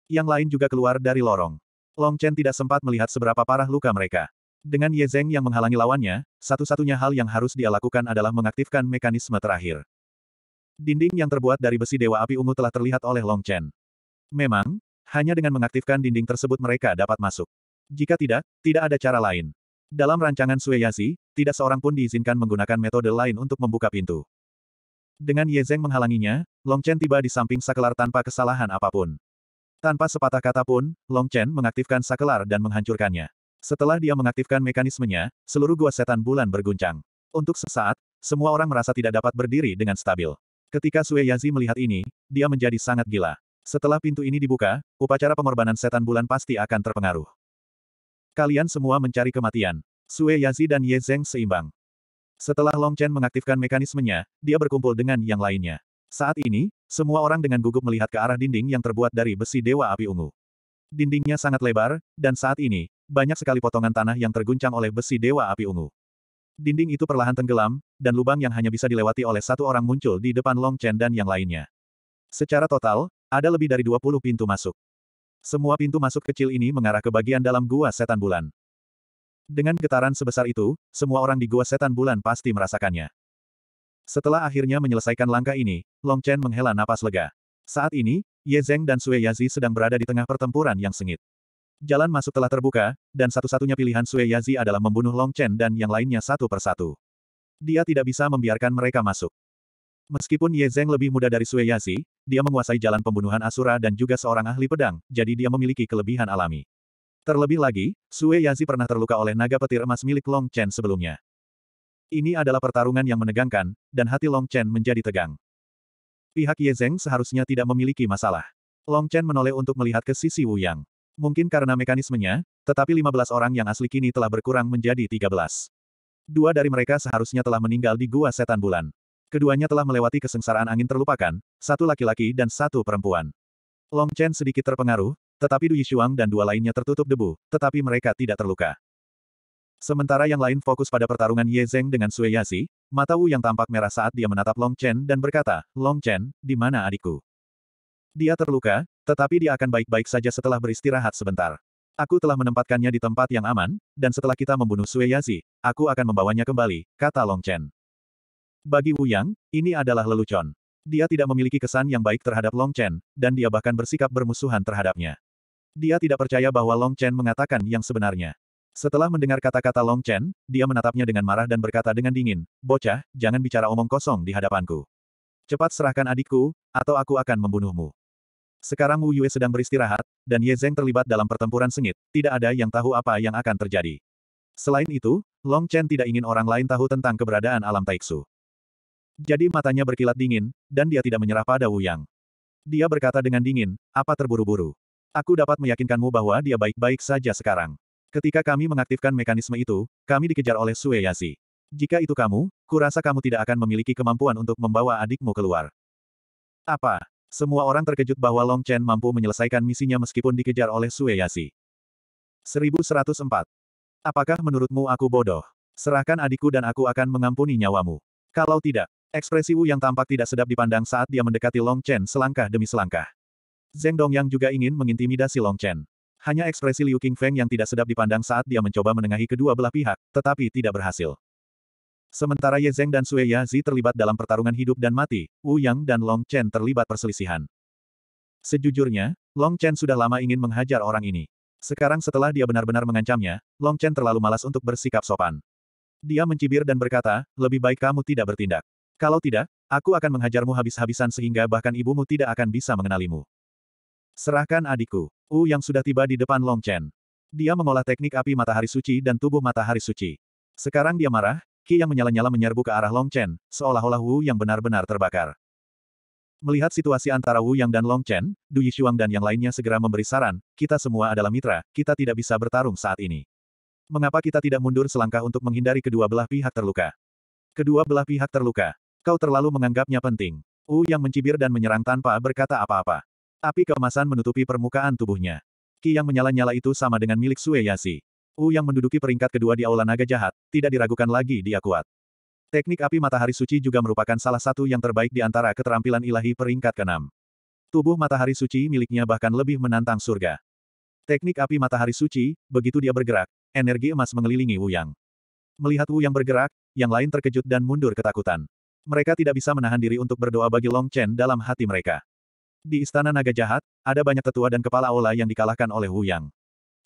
Yang lain juga keluar dari lorong. Long Chen tidak sempat melihat seberapa parah luka mereka. Dengan Ye Zeng yang menghalangi lawannya, satu-satunya hal yang harus dia lakukan adalah mengaktifkan mekanisme terakhir. Dinding yang terbuat dari besi Dewa Api Ungu telah terlihat oleh Long Chen. Memang, hanya dengan mengaktifkan dinding tersebut mereka dapat masuk. Jika tidak, tidak ada cara lain. Dalam rancangan Sueyazi, tidak seorang pun diizinkan menggunakan metode lain untuk membuka pintu. Dengan Ye Zeng menghalanginya, Long Chen tiba di samping Sakelar tanpa kesalahan apapun. Tanpa sepatah kata pun, Long Chen mengaktifkan Sakelar dan menghancurkannya. Setelah dia mengaktifkan mekanismenya, seluruh gua setan bulan berguncang. Untuk sesaat, semua orang merasa tidak dapat berdiri dengan stabil. Ketika Sue Yazi melihat ini, dia menjadi sangat gila. Setelah pintu ini dibuka, upacara pengorbanan setan bulan pasti akan terpengaruh. Kalian semua mencari kematian. Sue Yazi dan Ye Zeng seimbang. Setelah Long Chen mengaktifkan mekanismenya, dia berkumpul dengan yang lainnya. Saat ini, semua orang dengan gugup melihat ke arah dinding yang terbuat dari besi dewa api ungu. Dindingnya sangat lebar, dan saat ini, banyak sekali potongan tanah yang terguncang oleh besi Dewa Api Ungu. Dinding itu perlahan tenggelam, dan lubang yang hanya bisa dilewati oleh satu orang muncul di depan Long Chen dan yang lainnya. Secara total, ada lebih dari 20 pintu masuk. Semua pintu masuk kecil ini mengarah ke bagian dalam gua setan bulan. Dengan getaran sebesar itu, semua orang di gua setan bulan pasti merasakannya. Setelah akhirnya menyelesaikan langkah ini, Long Chen menghela napas lega. Saat ini, Ye Zeng dan Sue Yazi sedang berada di tengah pertempuran yang sengit. Jalan masuk telah terbuka, dan satu-satunya pilihan Sue Yazi adalah membunuh Long Chen dan yang lainnya satu persatu. Dia tidak bisa membiarkan mereka masuk. Meskipun Ye Zeng lebih muda dari Sue Yazi, dia menguasai jalan pembunuhan Asura dan juga seorang ahli pedang, jadi dia memiliki kelebihan alami. Terlebih lagi, Sue Yazi pernah terluka oleh naga petir emas milik Long Chen sebelumnya. Ini adalah pertarungan yang menegangkan, dan hati Long Chen menjadi tegang. Pihak Ye Zeng seharusnya tidak memiliki masalah. Long Chen menoleh untuk melihat ke sisi Wu Yang. Mungkin karena mekanismenya, tetapi 15 orang yang asli kini telah berkurang menjadi 13. Dua dari mereka seharusnya telah meninggal di Gua Setan Bulan. Keduanya telah melewati kesengsaraan angin terlupakan, satu laki-laki dan satu perempuan. Long Chen sedikit terpengaruh, tetapi Du Yishuang dan dua lainnya tertutup debu, tetapi mereka tidak terluka. Sementara yang lain fokus pada pertarungan Ye Zheng dengan Sue Yasi, mata Wu yang tampak merah saat dia menatap Long Chen dan berkata, Long Chen, di mana adikku? Dia terluka, tetapi dia akan baik-baik saja setelah beristirahat sebentar. Aku telah menempatkannya di tempat yang aman, dan setelah kita membunuh Sue Yazi, aku akan membawanya kembali, kata Long Chen. Bagi Wu Yang, ini adalah lelucon. Dia tidak memiliki kesan yang baik terhadap Long Chen, dan dia bahkan bersikap bermusuhan terhadapnya. Dia tidak percaya bahwa Long Chen mengatakan yang sebenarnya. Setelah mendengar kata-kata Long Chen, dia menatapnya dengan marah dan berkata dengan dingin, Bocah, jangan bicara omong kosong di hadapanku. Cepat serahkan adikku, atau aku akan membunuhmu. Sekarang Wu Yue sedang beristirahat, dan Ye Zeng terlibat dalam pertempuran sengit, tidak ada yang tahu apa yang akan terjadi. Selain itu, Long Chen tidak ingin orang lain tahu tentang keberadaan alam Taiksu. Jadi matanya berkilat dingin, dan dia tidak menyerah pada Wu Yang. Dia berkata dengan dingin, apa terburu-buru? Aku dapat meyakinkanmu bahwa dia baik-baik saja sekarang. Ketika kami mengaktifkan mekanisme itu, kami dikejar oleh Sue Yazi. Jika itu kamu, kurasa kamu tidak akan memiliki kemampuan untuk membawa adikmu keluar. Apa? Semua orang terkejut bahwa Long Chen mampu menyelesaikan misinya meskipun dikejar oleh Yasi. 1104. Apakah menurutmu aku bodoh? Serahkan adikku dan aku akan mengampuni nyawamu. Kalau tidak, ekspresi Wu yang tampak tidak sedap dipandang saat dia mendekati Long Chen selangkah demi selangkah. Zeng Dongyang juga ingin mengintimidasi Long Chen. Hanya ekspresi Liu Qingfeng yang tidak sedap dipandang saat dia mencoba menengahi kedua belah pihak, tetapi tidak berhasil. Sementara Ye Zeng dan Sue Yazi terlibat dalam pertarungan hidup dan mati, Wu Yang dan Long Chen terlibat perselisihan. Sejujurnya, Long Chen sudah lama ingin menghajar orang ini. Sekarang setelah dia benar-benar mengancamnya, Long Chen terlalu malas untuk bersikap sopan. Dia mencibir dan berkata, lebih baik kamu tidak bertindak. Kalau tidak, aku akan menghajarmu habis-habisan sehingga bahkan ibumu tidak akan bisa mengenalimu. Serahkan adikku. Wu yang sudah tiba di depan Long Chen. Dia mengolah teknik api matahari suci dan tubuh matahari suci. Sekarang dia marah, Ki yang menyala-nyala menyerbu ke arah Long Chen, seolah-olah Wu yang benar-benar terbakar. Melihat situasi antara Wu Yang dan Long Chen, Du Yishuang dan yang lainnya segera memberi saran, kita semua adalah mitra, kita tidak bisa bertarung saat ini. Mengapa kita tidak mundur selangkah untuk menghindari kedua belah pihak terluka? Kedua belah pihak terluka. Kau terlalu menganggapnya penting. Wu Yang mencibir dan menyerang tanpa berkata apa-apa. Api keemasan menutupi permukaan tubuhnya. Ki yang menyala-nyala itu sama dengan milik Sue Yasi. Wu yang menduduki peringkat kedua di Aula Naga Jahat, tidak diragukan lagi dia kuat. Teknik api matahari suci juga merupakan salah satu yang terbaik di antara keterampilan ilahi peringkat keenam. Tubuh matahari suci miliknya bahkan lebih menantang surga. Teknik api matahari suci, begitu dia bergerak, energi emas mengelilingi Wu Yang. Melihat Wu Yang bergerak, yang lain terkejut dan mundur ketakutan. Mereka tidak bisa menahan diri untuk berdoa bagi Long Chen dalam hati mereka. Di Istana Naga Jahat, ada banyak tetua dan kepala aula yang dikalahkan oleh Wu Yang.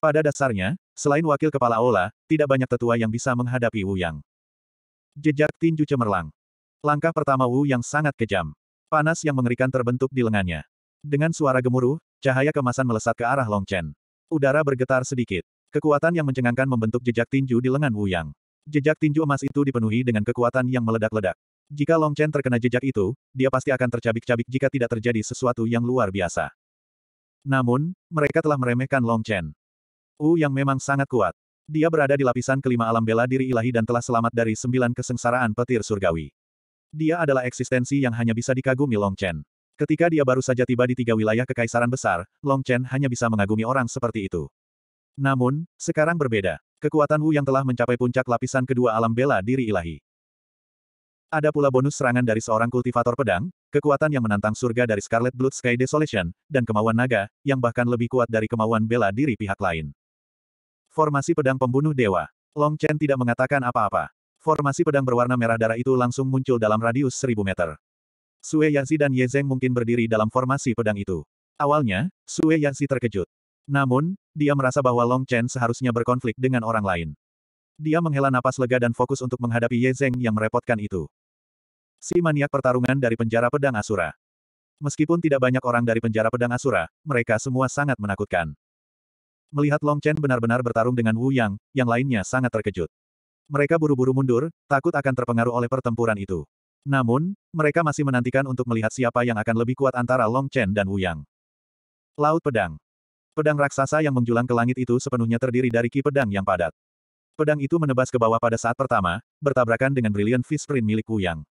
Pada dasarnya, selain wakil kepala Ola, tidak banyak tetua yang bisa menghadapi Wu Yang. Jejak tinju cemerlang. Langkah pertama Wu Yang sangat kejam. Panas yang mengerikan terbentuk di lengannya. Dengan suara gemuruh, cahaya kemasan melesat ke arah Long Chen. Udara bergetar sedikit. Kekuatan yang mencengangkan membentuk jejak tinju di lengan Wu Yang. Jejak tinju emas itu dipenuhi dengan kekuatan yang meledak-ledak. Jika Long Chen terkena jejak itu, dia pasti akan tercabik-cabik jika tidak terjadi sesuatu yang luar biasa. Namun, mereka telah meremehkan Long Chen. U yang memang sangat kuat. Dia berada di lapisan kelima alam bela diri ilahi dan telah selamat dari sembilan kesengsaraan petir surgawi. Dia adalah eksistensi yang hanya bisa dikagumi Long Chen. Ketika dia baru saja tiba di tiga wilayah kekaisaran besar, Long Chen hanya bisa mengagumi orang seperti itu. Namun, sekarang berbeda. Kekuatan Wu yang telah mencapai puncak lapisan kedua alam bela diri ilahi. Ada pula bonus serangan dari seorang kultivator pedang, kekuatan yang menantang surga dari Scarlet Blood Sky Desolation, dan kemauan naga, yang bahkan lebih kuat dari kemauan bela diri pihak lain. Formasi pedang pembunuh dewa. Long Chen tidak mengatakan apa-apa. Formasi pedang berwarna merah darah itu langsung muncul dalam radius seribu meter. Sue Yanzi dan Ye Zeng mungkin berdiri dalam formasi pedang itu. Awalnya, Sue Yanzi terkejut. Namun, dia merasa bahwa Long Chen seharusnya berkonflik dengan orang lain. Dia menghela napas lega dan fokus untuk menghadapi Ye Zeng yang merepotkan itu. Si maniak pertarungan dari penjara pedang Asura. Meskipun tidak banyak orang dari penjara pedang Asura, mereka semua sangat menakutkan. Melihat Long Chen benar-benar bertarung dengan Wu Yang, yang lainnya sangat terkejut. Mereka buru-buru mundur, takut akan terpengaruh oleh pertempuran itu. Namun, mereka masih menantikan untuk melihat siapa yang akan lebih kuat antara Long Chen dan Wu Yang. Laut Pedang Pedang raksasa yang menjulang ke langit itu sepenuhnya terdiri dari ki pedang yang padat. Pedang itu menebas ke bawah pada saat pertama, bertabrakan dengan Brilliant Fist Print milik Wu Yang.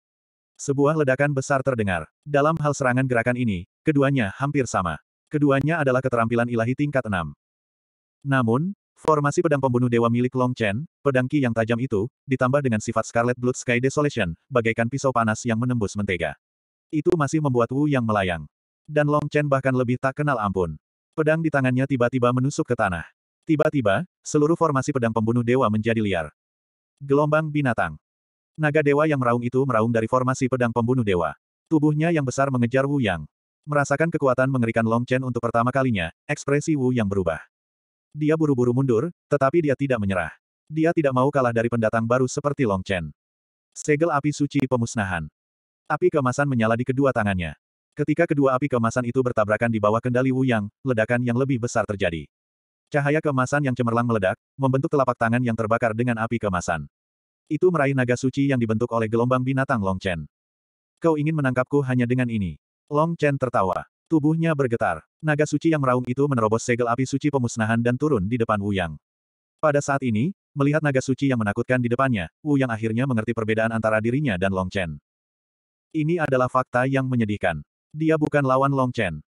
Sebuah ledakan besar terdengar. Dalam hal serangan gerakan ini, keduanya hampir sama. Keduanya adalah keterampilan ilahi tingkat 6. Namun, formasi pedang pembunuh dewa milik Long Chen, pedang Qi yang tajam itu, ditambah dengan sifat Scarlet Blood Sky Desolation, bagaikan pisau panas yang menembus mentega. Itu masih membuat Wu yang melayang. Dan Long Chen bahkan lebih tak kenal ampun. Pedang di tangannya tiba-tiba menusuk ke tanah. Tiba-tiba, seluruh formasi pedang pembunuh dewa menjadi liar. Gelombang binatang. Naga dewa yang meraung itu meraung dari formasi pedang pembunuh dewa. Tubuhnya yang besar mengejar Wu Yang. Merasakan kekuatan mengerikan Long Chen untuk pertama kalinya, ekspresi Wu Yang berubah. Dia buru-buru mundur, tetapi dia tidak menyerah. Dia tidak mau kalah dari pendatang baru seperti Long Chen. Segel api suci pemusnahan. Api kemasan menyala di kedua tangannya. Ketika kedua api kemasan itu bertabrakan di bawah kendali Wu Yang, ledakan yang lebih besar terjadi. Cahaya kemasan yang cemerlang meledak, membentuk telapak tangan yang terbakar dengan api kemasan. Itu meraih naga suci yang dibentuk oleh gelombang binatang Long Chen. Kau ingin menangkapku hanya dengan ini. Long Chen tertawa. Tubuhnya bergetar. Naga suci yang meraung itu menerobos segel api suci pemusnahan dan turun di depan Wu Yang. Pada saat ini, melihat naga suci yang menakutkan di depannya, Wu Yang akhirnya mengerti perbedaan antara dirinya dan Long Chen. Ini adalah fakta yang menyedihkan. Dia bukan lawan Long Chen.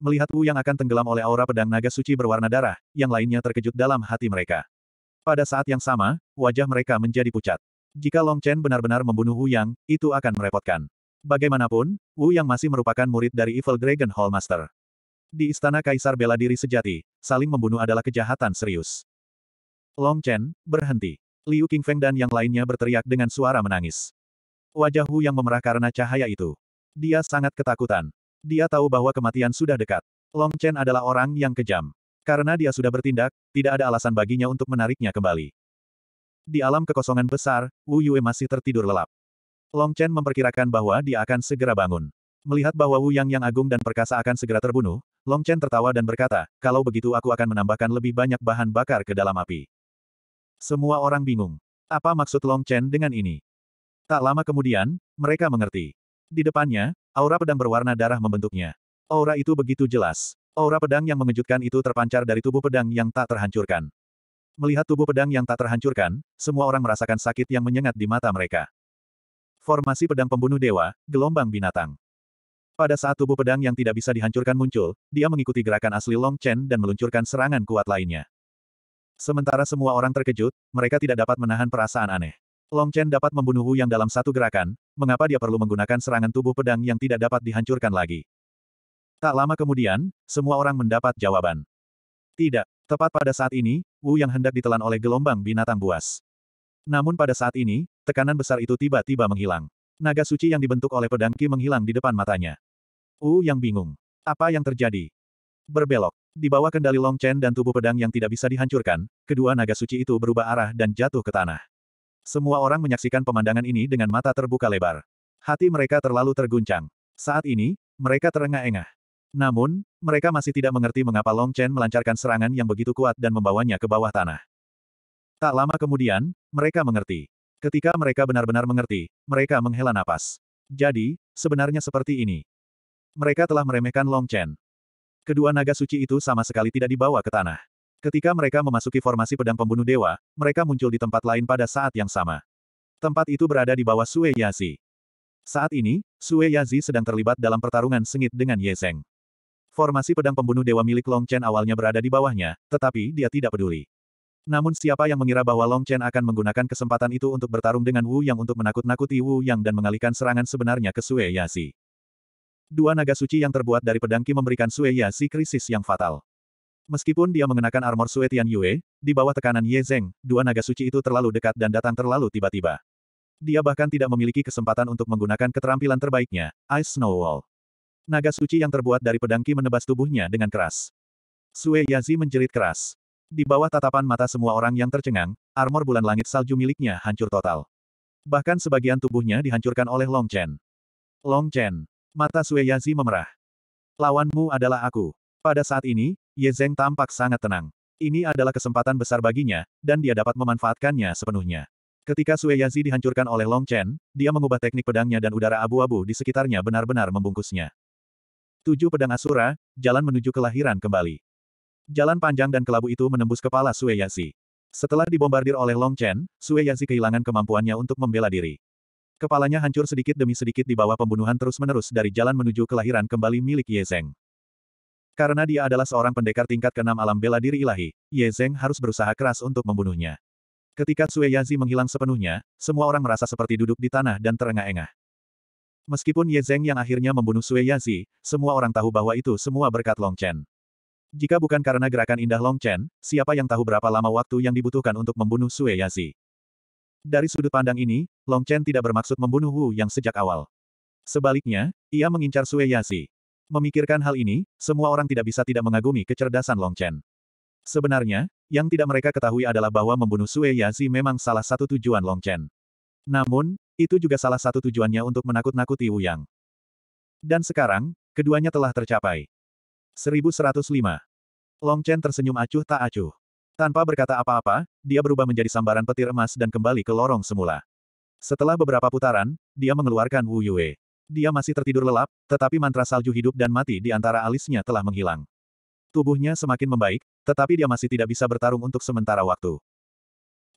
Melihat Wu yang akan tenggelam oleh aura pedang naga suci berwarna darah, yang lainnya terkejut dalam hati mereka. Pada saat yang sama, wajah mereka menjadi pucat. Jika Long Chen benar-benar membunuh Wu Yang, itu akan merepotkan. Bagaimanapun, Wu yang masih merupakan murid dari Evil Dragon Hall Master. Di istana kaisar bela diri sejati, saling membunuh adalah kejahatan serius. Long Chen, berhenti. Liu Qingfeng dan yang lainnya berteriak dengan suara menangis. Wajah Wu yang memerah karena cahaya itu. Dia sangat ketakutan. Dia tahu bahwa kematian sudah dekat. Long Chen adalah orang yang kejam. Karena dia sudah bertindak, tidak ada alasan baginya untuk menariknya kembali. Di alam kekosongan besar, Wu Yue masih tertidur lelap. Long Chen memperkirakan bahwa dia akan segera bangun. Melihat bahwa Wu Yang yang agung dan perkasa akan segera terbunuh, Long Chen tertawa dan berkata, kalau begitu aku akan menambahkan lebih banyak bahan bakar ke dalam api. Semua orang bingung. Apa maksud Long Chen dengan ini? Tak lama kemudian, mereka mengerti. Di depannya, aura pedang berwarna darah membentuknya. Aura itu begitu jelas. Aura pedang yang mengejutkan itu terpancar dari tubuh pedang yang tak terhancurkan. Melihat tubuh pedang yang tak terhancurkan, semua orang merasakan sakit yang menyengat di mata mereka. Formasi pedang pembunuh dewa, gelombang binatang. Pada saat tubuh pedang yang tidak bisa dihancurkan muncul, dia mengikuti gerakan asli Long Chen dan meluncurkan serangan kuat lainnya. Sementara semua orang terkejut, mereka tidak dapat menahan perasaan aneh. Long Chen dapat membunuh Wu Yang dalam satu gerakan, mengapa dia perlu menggunakan serangan tubuh pedang yang tidak dapat dihancurkan lagi? Tak lama kemudian, semua orang mendapat jawaban. Tidak, tepat pada saat ini, Wu Yang hendak ditelan oleh gelombang binatang buas. Namun pada saat ini, Tekanan besar itu tiba-tiba menghilang. Naga suci yang dibentuk oleh pedang Ki menghilang di depan matanya. Wu yang bingung. Apa yang terjadi? Berbelok. Di bawah kendali Long Chen dan tubuh pedang yang tidak bisa dihancurkan, kedua naga suci itu berubah arah dan jatuh ke tanah. Semua orang menyaksikan pemandangan ini dengan mata terbuka lebar. Hati mereka terlalu terguncang. Saat ini, mereka terengah-engah. Namun, mereka masih tidak mengerti mengapa Long Chen melancarkan serangan yang begitu kuat dan membawanya ke bawah tanah. Tak lama kemudian, mereka mengerti. Ketika mereka benar-benar mengerti, mereka menghela napas. Jadi, sebenarnya seperti ini. Mereka telah meremehkan Long Chen. Kedua naga suci itu sama sekali tidak dibawa ke tanah. Ketika mereka memasuki formasi pedang pembunuh dewa, mereka muncul di tempat lain pada saat yang sama. Tempat itu berada di bawah Sue Yazi. Saat ini, Sue Yazi sedang terlibat dalam pertarungan sengit dengan Ye Zeng. Formasi pedang pembunuh dewa milik Long Chen awalnya berada di bawahnya, tetapi dia tidak peduli. Namun siapa yang mengira bahwa Long Chen akan menggunakan kesempatan itu untuk bertarung dengan Wu Yang untuk menakut-nakuti Wu Yang dan mengalihkan serangan sebenarnya ke Sue Yasi. Dua naga suci yang terbuat dari pedangki memberikan Sue Yasi krisis yang fatal. Meskipun dia mengenakan armor Sue Tian Yue, di bawah tekanan Ye Zeng, dua naga suci itu terlalu dekat dan datang terlalu tiba-tiba. Dia bahkan tidak memiliki kesempatan untuk menggunakan keterampilan terbaiknya, Ice Snow Wall. Naga suci yang terbuat dari pedangki menebas tubuhnya dengan keras. Sue Yazi menjerit keras. Di bawah tatapan mata semua orang yang tercengang, armor bulan langit salju miliknya hancur total. Bahkan sebagian tubuhnya dihancurkan oleh Long Chen. Long Chen. Mata Sue Yazi memerah. Lawanmu adalah aku. Pada saat ini, Ye Zeng tampak sangat tenang. Ini adalah kesempatan besar baginya, dan dia dapat memanfaatkannya sepenuhnya. Ketika Sue Yazi dihancurkan oleh Long Chen, dia mengubah teknik pedangnya dan udara abu-abu di sekitarnya benar-benar membungkusnya. Tujuh pedang Asura, jalan menuju kelahiran kembali. Jalan panjang dan kelabu itu menembus kepala Sue Yazi. Setelah dibombardir oleh Long Chen, Sue Yazi kehilangan kemampuannya untuk membela diri. Kepalanya hancur sedikit demi sedikit di bawah pembunuhan terus-menerus dari jalan menuju kelahiran kembali milik Ye Zeng. Karena dia adalah seorang pendekar tingkat keenam alam bela diri ilahi, Ye Zeng harus berusaha keras untuk membunuhnya. Ketika Sue Yazi menghilang sepenuhnya, semua orang merasa seperti duduk di tanah dan terengah-engah. Meskipun Ye Zeng yang akhirnya membunuh Sue Yazi, semua orang tahu bahwa itu semua berkat Long Chen. Jika bukan karena gerakan indah Long Chen, siapa yang tahu berapa lama waktu yang dibutuhkan untuk membunuh Sue Yazi. Dari sudut pandang ini, Long Chen tidak bermaksud membunuh Wu Yang sejak awal. Sebaliknya, ia mengincar Sue Yazi. Memikirkan hal ini, semua orang tidak bisa tidak mengagumi kecerdasan Long Chen. Sebenarnya, yang tidak mereka ketahui adalah bahwa membunuh Sue Yazi memang salah satu tujuan Long Chen. Namun, itu juga salah satu tujuannya untuk menakut-nakuti Wu Yang. Dan sekarang, keduanya telah tercapai. 1105. Long Chen tersenyum acuh tak acuh. Tanpa berkata apa-apa, dia berubah menjadi sambaran petir emas dan kembali ke lorong semula. Setelah beberapa putaran, dia mengeluarkan Wu Yue. Dia masih tertidur lelap, tetapi mantra salju hidup dan mati di antara alisnya telah menghilang. Tubuhnya semakin membaik, tetapi dia masih tidak bisa bertarung untuk sementara waktu.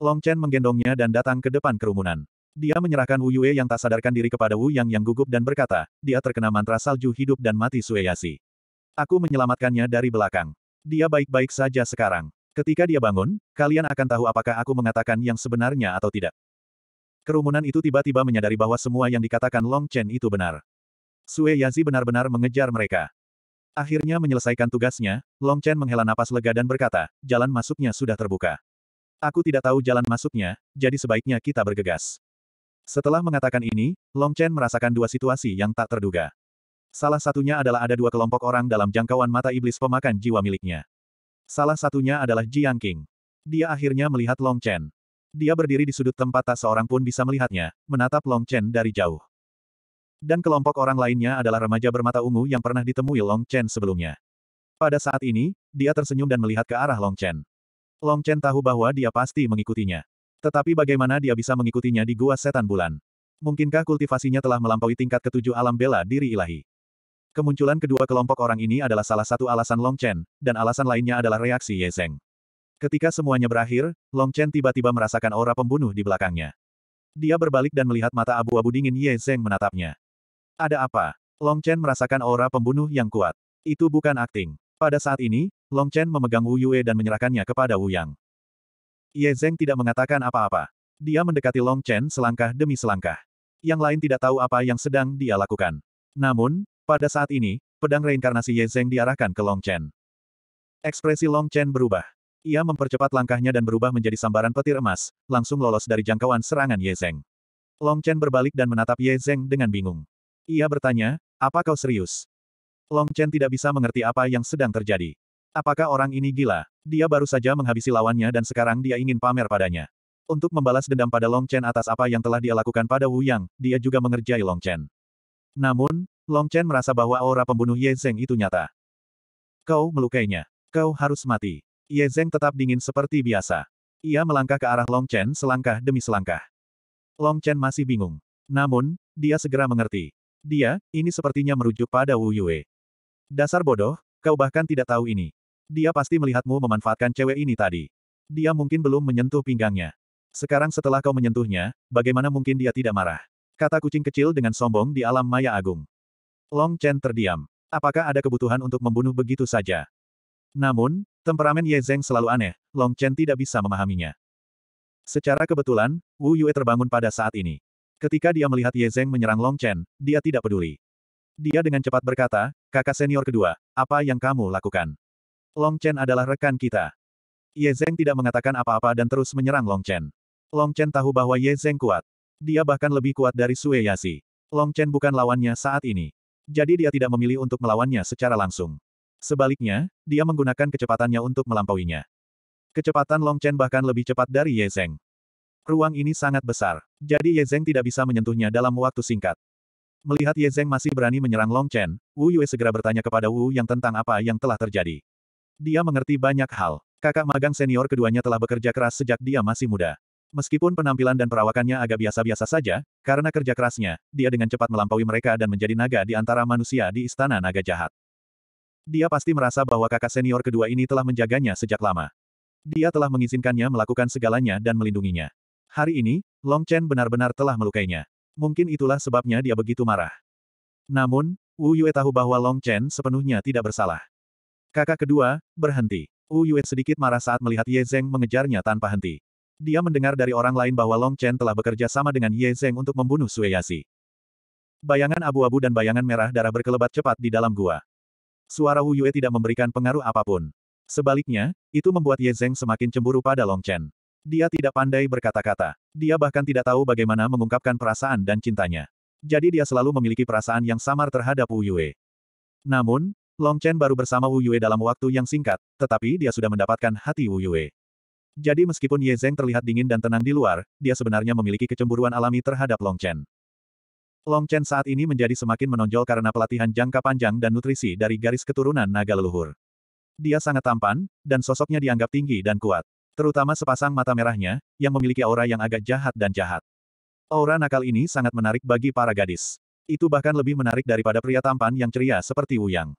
Long Chen menggendongnya dan datang ke depan kerumunan. Dia menyerahkan Wu Yue yang tak sadarkan diri kepada Wu Yang yang gugup dan berkata, dia terkena mantra salju hidup dan mati Sueyasi. Aku menyelamatkannya dari belakang. Dia baik-baik saja sekarang. Ketika dia bangun, kalian akan tahu apakah aku mengatakan yang sebenarnya atau tidak. Kerumunan itu tiba-tiba menyadari bahwa semua yang dikatakan Long Chen itu benar. Sue Yazi benar-benar mengejar mereka. Akhirnya menyelesaikan tugasnya, Long Chen menghela napas lega dan berkata, jalan masuknya sudah terbuka. Aku tidak tahu jalan masuknya, jadi sebaiknya kita bergegas. Setelah mengatakan ini, Long Chen merasakan dua situasi yang tak terduga. Salah satunya adalah ada dua kelompok orang dalam jangkauan mata iblis pemakan jiwa miliknya. Salah satunya adalah Jiang King. Dia akhirnya melihat Long Chen. Dia berdiri di sudut tempat tak seorang pun bisa melihatnya, menatap Long Chen dari jauh. Dan kelompok orang lainnya adalah remaja bermata ungu yang pernah ditemui Long Chen sebelumnya. Pada saat ini, dia tersenyum dan melihat ke arah Long Chen. Long Chen tahu bahwa dia pasti mengikutinya. Tetapi bagaimana dia bisa mengikutinya di gua setan bulan? Mungkinkah kultivasinya telah melampaui tingkat ketujuh alam bela diri ilahi? Kemunculan kedua kelompok orang ini adalah salah satu alasan Long Chen, dan alasan lainnya adalah reaksi Ye Zeng. Ketika semuanya berakhir, Long Chen tiba-tiba merasakan aura pembunuh di belakangnya. Dia berbalik dan melihat mata abu-abu dingin Ye Zeng menatapnya. Ada apa? Long Chen merasakan aura pembunuh yang kuat. Itu bukan akting. Pada saat ini, Long Chen memegang Wu Yue dan menyerahkannya kepada Wu Yang. Ye Zeng tidak mengatakan apa-apa. Dia mendekati Long Chen selangkah demi selangkah. Yang lain tidak tahu apa yang sedang dia lakukan. Namun, pada saat ini, pedang reinkarnasi Ye Zeng diarahkan ke Long Chen. Ekspresi Long Chen berubah. Ia mempercepat langkahnya dan berubah menjadi sambaran petir emas, langsung lolos dari jangkauan serangan Ye Zeng. Long Chen berbalik dan menatap Ye Zeng dengan bingung. Ia bertanya, apa kau serius? Long Chen tidak bisa mengerti apa yang sedang terjadi. Apakah orang ini gila? Dia baru saja menghabisi lawannya dan sekarang dia ingin pamer padanya. Untuk membalas dendam pada Long Chen atas apa yang telah dia lakukan pada Wu Yang, dia juga mengerjai Long Chen. Namun, Long Chen merasa bahwa aura pembunuh Ye Zeng itu nyata. Kau melukainya. Kau harus mati. Ye Zeng tetap dingin seperti biasa. Ia melangkah ke arah Long Chen selangkah demi selangkah. Long Chen masih bingung. Namun, dia segera mengerti. Dia, ini sepertinya merujuk pada Wu Yue. Dasar bodoh, kau bahkan tidak tahu ini. Dia pasti melihatmu memanfaatkan cewek ini tadi. Dia mungkin belum menyentuh pinggangnya. Sekarang setelah kau menyentuhnya, bagaimana mungkin dia tidak marah? Kata kucing kecil dengan sombong di alam maya agung. Long Chen terdiam. Apakah ada kebutuhan untuk membunuh begitu saja? Namun, temperamen Ye Zeng selalu aneh, Long Chen tidak bisa memahaminya. Secara kebetulan, Wu Yue terbangun pada saat ini. Ketika dia melihat Ye Zeng menyerang Long Chen, dia tidak peduli. Dia dengan cepat berkata, kakak senior kedua, apa yang kamu lakukan? Long Chen adalah rekan kita. Ye Zeng tidak mengatakan apa-apa dan terus menyerang Long Chen. Long Chen tahu bahwa Ye Zeng kuat. Dia bahkan lebih kuat dari Sue Yasi. Long Chen bukan lawannya saat ini. Jadi dia tidak memilih untuk melawannya secara langsung. Sebaliknya, dia menggunakan kecepatannya untuk melampauinya. Kecepatan Long Chen bahkan lebih cepat dari Ye Zeng. Ruang ini sangat besar. Jadi Ye Zeng tidak bisa menyentuhnya dalam waktu singkat. Melihat Ye Zeng masih berani menyerang Long Chen, Wu Yue segera bertanya kepada Wu yang tentang apa yang telah terjadi. Dia mengerti banyak hal. Kakak magang senior keduanya telah bekerja keras sejak dia masih muda. Meskipun penampilan dan perawakannya agak biasa-biasa saja, karena kerja kerasnya, dia dengan cepat melampaui mereka dan menjadi naga di antara manusia di istana naga jahat. Dia pasti merasa bahwa kakak senior kedua ini telah menjaganya sejak lama. Dia telah mengizinkannya melakukan segalanya dan melindunginya. Hari ini, Long Chen benar-benar telah melukainya. Mungkin itulah sebabnya dia begitu marah. Namun, Wu Yue tahu bahwa Long Chen sepenuhnya tidak bersalah. Kakak kedua, berhenti. Wu Yue sedikit marah saat melihat Ye Zeng mengejarnya tanpa henti. Dia mendengar dari orang lain bahwa Long Chen telah bekerja sama dengan Ye Zeng untuk membunuh Yasi. Bayangan abu-abu dan bayangan merah darah berkelebat cepat di dalam gua. Suara Wu Yue tidak memberikan pengaruh apapun. Sebaliknya, itu membuat Ye Zeng semakin cemburu pada Long Chen. Dia tidak pandai berkata-kata. Dia bahkan tidak tahu bagaimana mengungkapkan perasaan dan cintanya. Jadi dia selalu memiliki perasaan yang samar terhadap Wu Yue. Namun, Long Chen baru bersama Wu Yue dalam waktu yang singkat, tetapi dia sudah mendapatkan hati Wu Yue. Jadi meskipun Ye Zeng terlihat dingin dan tenang di luar, dia sebenarnya memiliki kecemburuan alami terhadap Long Chen. Long Chen saat ini menjadi semakin menonjol karena pelatihan jangka panjang dan nutrisi dari garis keturunan naga leluhur. Dia sangat tampan, dan sosoknya dianggap tinggi dan kuat. Terutama sepasang mata merahnya, yang memiliki aura yang agak jahat dan jahat. Aura nakal ini sangat menarik bagi para gadis. Itu bahkan lebih menarik daripada pria tampan yang ceria seperti Wuyang.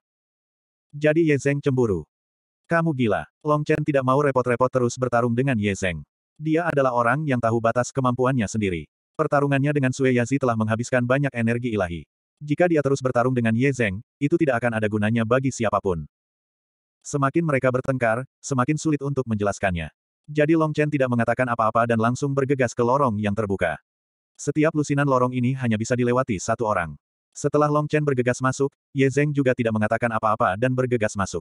Jadi Ye Zeng cemburu. Kamu gila. Long Chen tidak mau repot-repot terus bertarung dengan Ye Zeng. Dia adalah orang yang tahu batas kemampuannya sendiri. Pertarungannya dengan Sue Yazi telah menghabiskan banyak energi ilahi. Jika dia terus bertarung dengan Ye Zeng, itu tidak akan ada gunanya bagi siapapun. Semakin mereka bertengkar, semakin sulit untuk menjelaskannya. Jadi Long Chen tidak mengatakan apa-apa dan langsung bergegas ke lorong yang terbuka. Setiap lusinan lorong ini hanya bisa dilewati satu orang. Setelah Long Chen bergegas masuk, Ye Zeng juga tidak mengatakan apa-apa dan bergegas masuk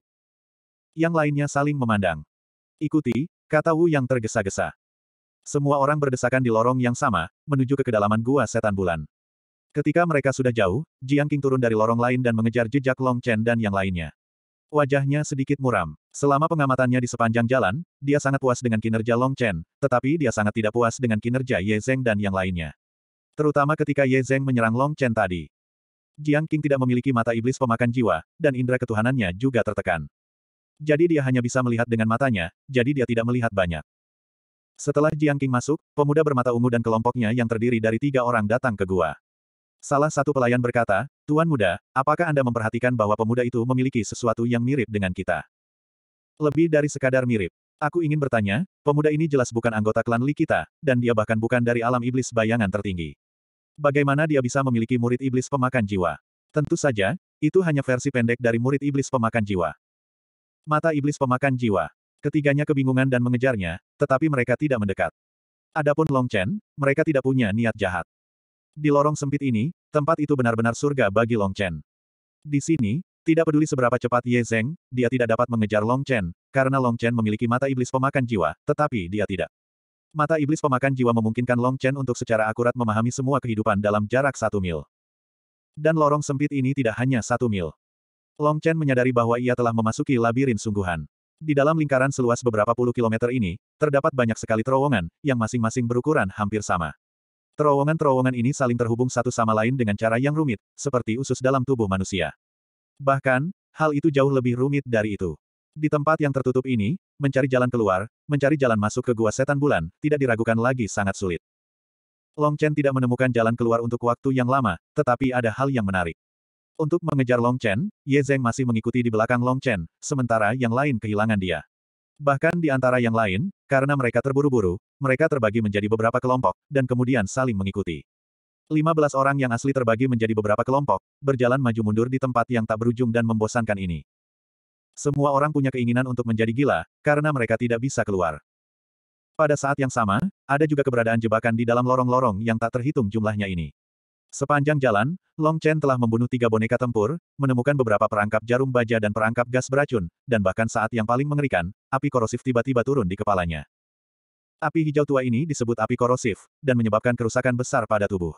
yang lainnya saling memandang. Ikuti, kata Wu yang tergesa-gesa. Semua orang berdesakan di lorong yang sama, menuju ke kedalaman gua setan bulan. Ketika mereka sudah jauh, Jiang King turun dari lorong lain dan mengejar jejak Long Chen dan yang lainnya. Wajahnya sedikit muram. Selama pengamatannya di sepanjang jalan, dia sangat puas dengan kinerja Long Chen, tetapi dia sangat tidak puas dengan kinerja Ye Zheng dan yang lainnya. Terutama ketika Ye Zheng menyerang Long Chen tadi. Jiang Qing tidak memiliki mata iblis pemakan jiwa, dan indera ketuhanannya juga tertekan. Jadi dia hanya bisa melihat dengan matanya, jadi dia tidak melihat banyak. Setelah Jiang King masuk, pemuda bermata ungu dan kelompoknya yang terdiri dari tiga orang datang ke gua. Salah satu pelayan berkata, Tuan muda, apakah Anda memperhatikan bahwa pemuda itu memiliki sesuatu yang mirip dengan kita? Lebih dari sekadar mirip. Aku ingin bertanya, pemuda ini jelas bukan anggota klan Li kita, dan dia bahkan bukan dari alam iblis bayangan tertinggi. Bagaimana dia bisa memiliki murid iblis pemakan jiwa? Tentu saja, itu hanya versi pendek dari murid iblis pemakan jiwa. Mata iblis pemakan jiwa. Ketiganya kebingungan dan mengejarnya, tetapi mereka tidak mendekat. Adapun Long Chen, mereka tidak punya niat jahat. Di lorong sempit ini, tempat itu benar-benar surga bagi Long Chen. Di sini, tidak peduli seberapa cepat Ye Zeng, dia tidak dapat mengejar Long Chen, karena Long Chen memiliki mata iblis pemakan jiwa, tetapi dia tidak. Mata iblis pemakan jiwa memungkinkan Long Chen untuk secara akurat memahami semua kehidupan dalam jarak satu mil. Dan lorong sempit ini tidak hanya satu mil. Long Chen menyadari bahwa ia telah memasuki labirin sungguhan. Di dalam lingkaran seluas beberapa puluh kilometer ini, terdapat banyak sekali terowongan, yang masing-masing berukuran hampir sama. Terowongan-terowongan ini saling terhubung satu sama lain dengan cara yang rumit, seperti usus dalam tubuh manusia. Bahkan, hal itu jauh lebih rumit dari itu. Di tempat yang tertutup ini, mencari jalan keluar, mencari jalan masuk ke gua setan bulan, tidak diragukan lagi sangat sulit. Long Chen tidak menemukan jalan keluar untuk waktu yang lama, tetapi ada hal yang menarik. Untuk mengejar Long Chen, Ye Zeng masih mengikuti di belakang Long Chen, sementara yang lain kehilangan dia. Bahkan di antara yang lain, karena mereka terburu-buru, mereka terbagi menjadi beberapa kelompok, dan kemudian saling mengikuti. 15 orang yang asli terbagi menjadi beberapa kelompok, berjalan maju mundur di tempat yang tak berujung dan membosankan ini. Semua orang punya keinginan untuk menjadi gila, karena mereka tidak bisa keluar. Pada saat yang sama, ada juga keberadaan jebakan di dalam lorong-lorong yang tak terhitung jumlahnya ini. Sepanjang jalan, Long Chen telah membunuh tiga boneka tempur, menemukan beberapa perangkap jarum baja dan perangkap gas beracun, dan bahkan saat yang paling mengerikan, api korosif tiba-tiba turun di kepalanya. Api hijau tua ini disebut api korosif, dan menyebabkan kerusakan besar pada tubuh.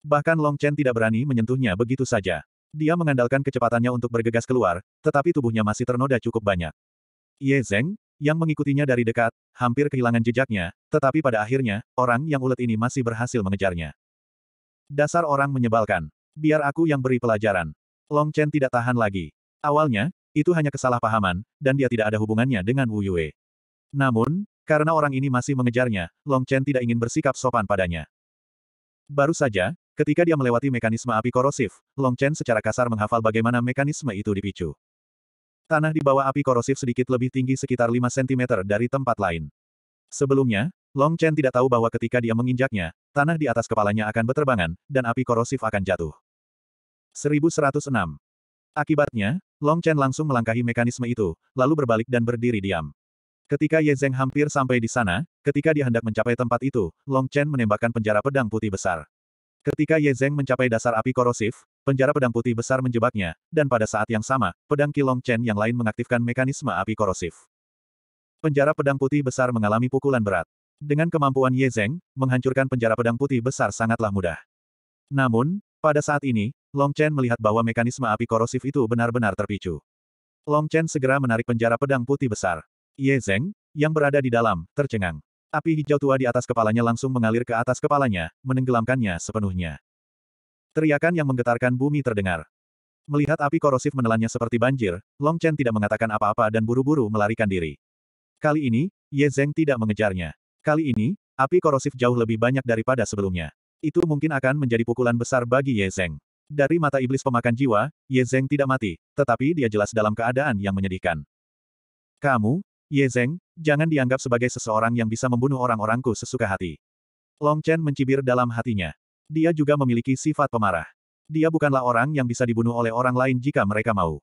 Bahkan Long Chen tidak berani menyentuhnya begitu saja. Dia mengandalkan kecepatannya untuk bergegas keluar, tetapi tubuhnya masih ternoda cukup banyak. Ye Zeng, yang mengikutinya dari dekat, hampir kehilangan jejaknya, tetapi pada akhirnya, orang yang ulet ini masih berhasil mengejarnya. Dasar orang menyebalkan. Biar aku yang beri pelajaran. Long Chen tidak tahan lagi. Awalnya, itu hanya kesalahpahaman, dan dia tidak ada hubungannya dengan Wu Yue. Namun, karena orang ini masih mengejarnya, Long Chen tidak ingin bersikap sopan padanya. Baru saja, ketika dia melewati mekanisme api korosif, Long Chen secara kasar menghafal bagaimana mekanisme itu dipicu. Tanah di bawah api korosif sedikit lebih tinggi sekitar 5 cm dari tempat lain. Sebelumnya, Long Chen tidak tahu bahwa ketika dia menginjaknya, tanah di atas kepalanya akan berterbangan, dan api korosif akan jatuh. 1106. Akibatnya, Long Chen langsung melangkahi mekanisme itu, lalu berbalik dan berdiri diam. Ketika Ye Zheng hampir sampai di sana, ketika dia hendak mencapai tempat itu, Long Chen menembakkan penjara pedang putih besar. Ketika Ye Zheng mencapai dasar api korosif, penjara pedang putih besar menjebaknya, dan pada saat yang sama, pedang Ki Long Chen yang lain mengaktifkan mekanisme api korosif. Penjara pedang putih besar mengalami pukulan berat. Dengan kemampuan Ye Zeng, menghancurkan penjara pedang putih besar sangatlah mudah. Namun, pada saat ini, Long Chen melihat bahwa mekanisme api korosif itu benar-benar terpicu. Long Chen segera menarik penjara pedang putih besar. Ye Zeng, yang berada di dalam, tercengang. Api hijau tua di atas kepalanya langsung mengalir ke atas kepalanya, menenggelamkannya sepenuhnya. Teriakan yang menggetarkan bumi terdengar. Melihat api korosif menelannya seperti banjir, Long Chen tidak mengatakan apa-apa dan buru-buru melarikan diri. Kali ini, Ye Zeng tidak mengejarnya. Kali ini, api korosif jauh lebih banyak daripada sebelumnya. Itu mungkin akan menjadi pukulan besar bagi Ye Zeng. Dari mata iblis pemakan jiwa, Ye Zeng tidak mati, tetapi dia jelas dalam keadaan yang menyedihkan. Kamu, Ye Zeng, jangan dianggap sebagai seseorang yang bisa membunuh orang-orangku sesuka hati. Long Chen mencibir dalam hatinya. Dia juga memiliki sifat pemarah. Dia bukanlah orang yang bisa dibunuh oleh orang lain jika mereka mau.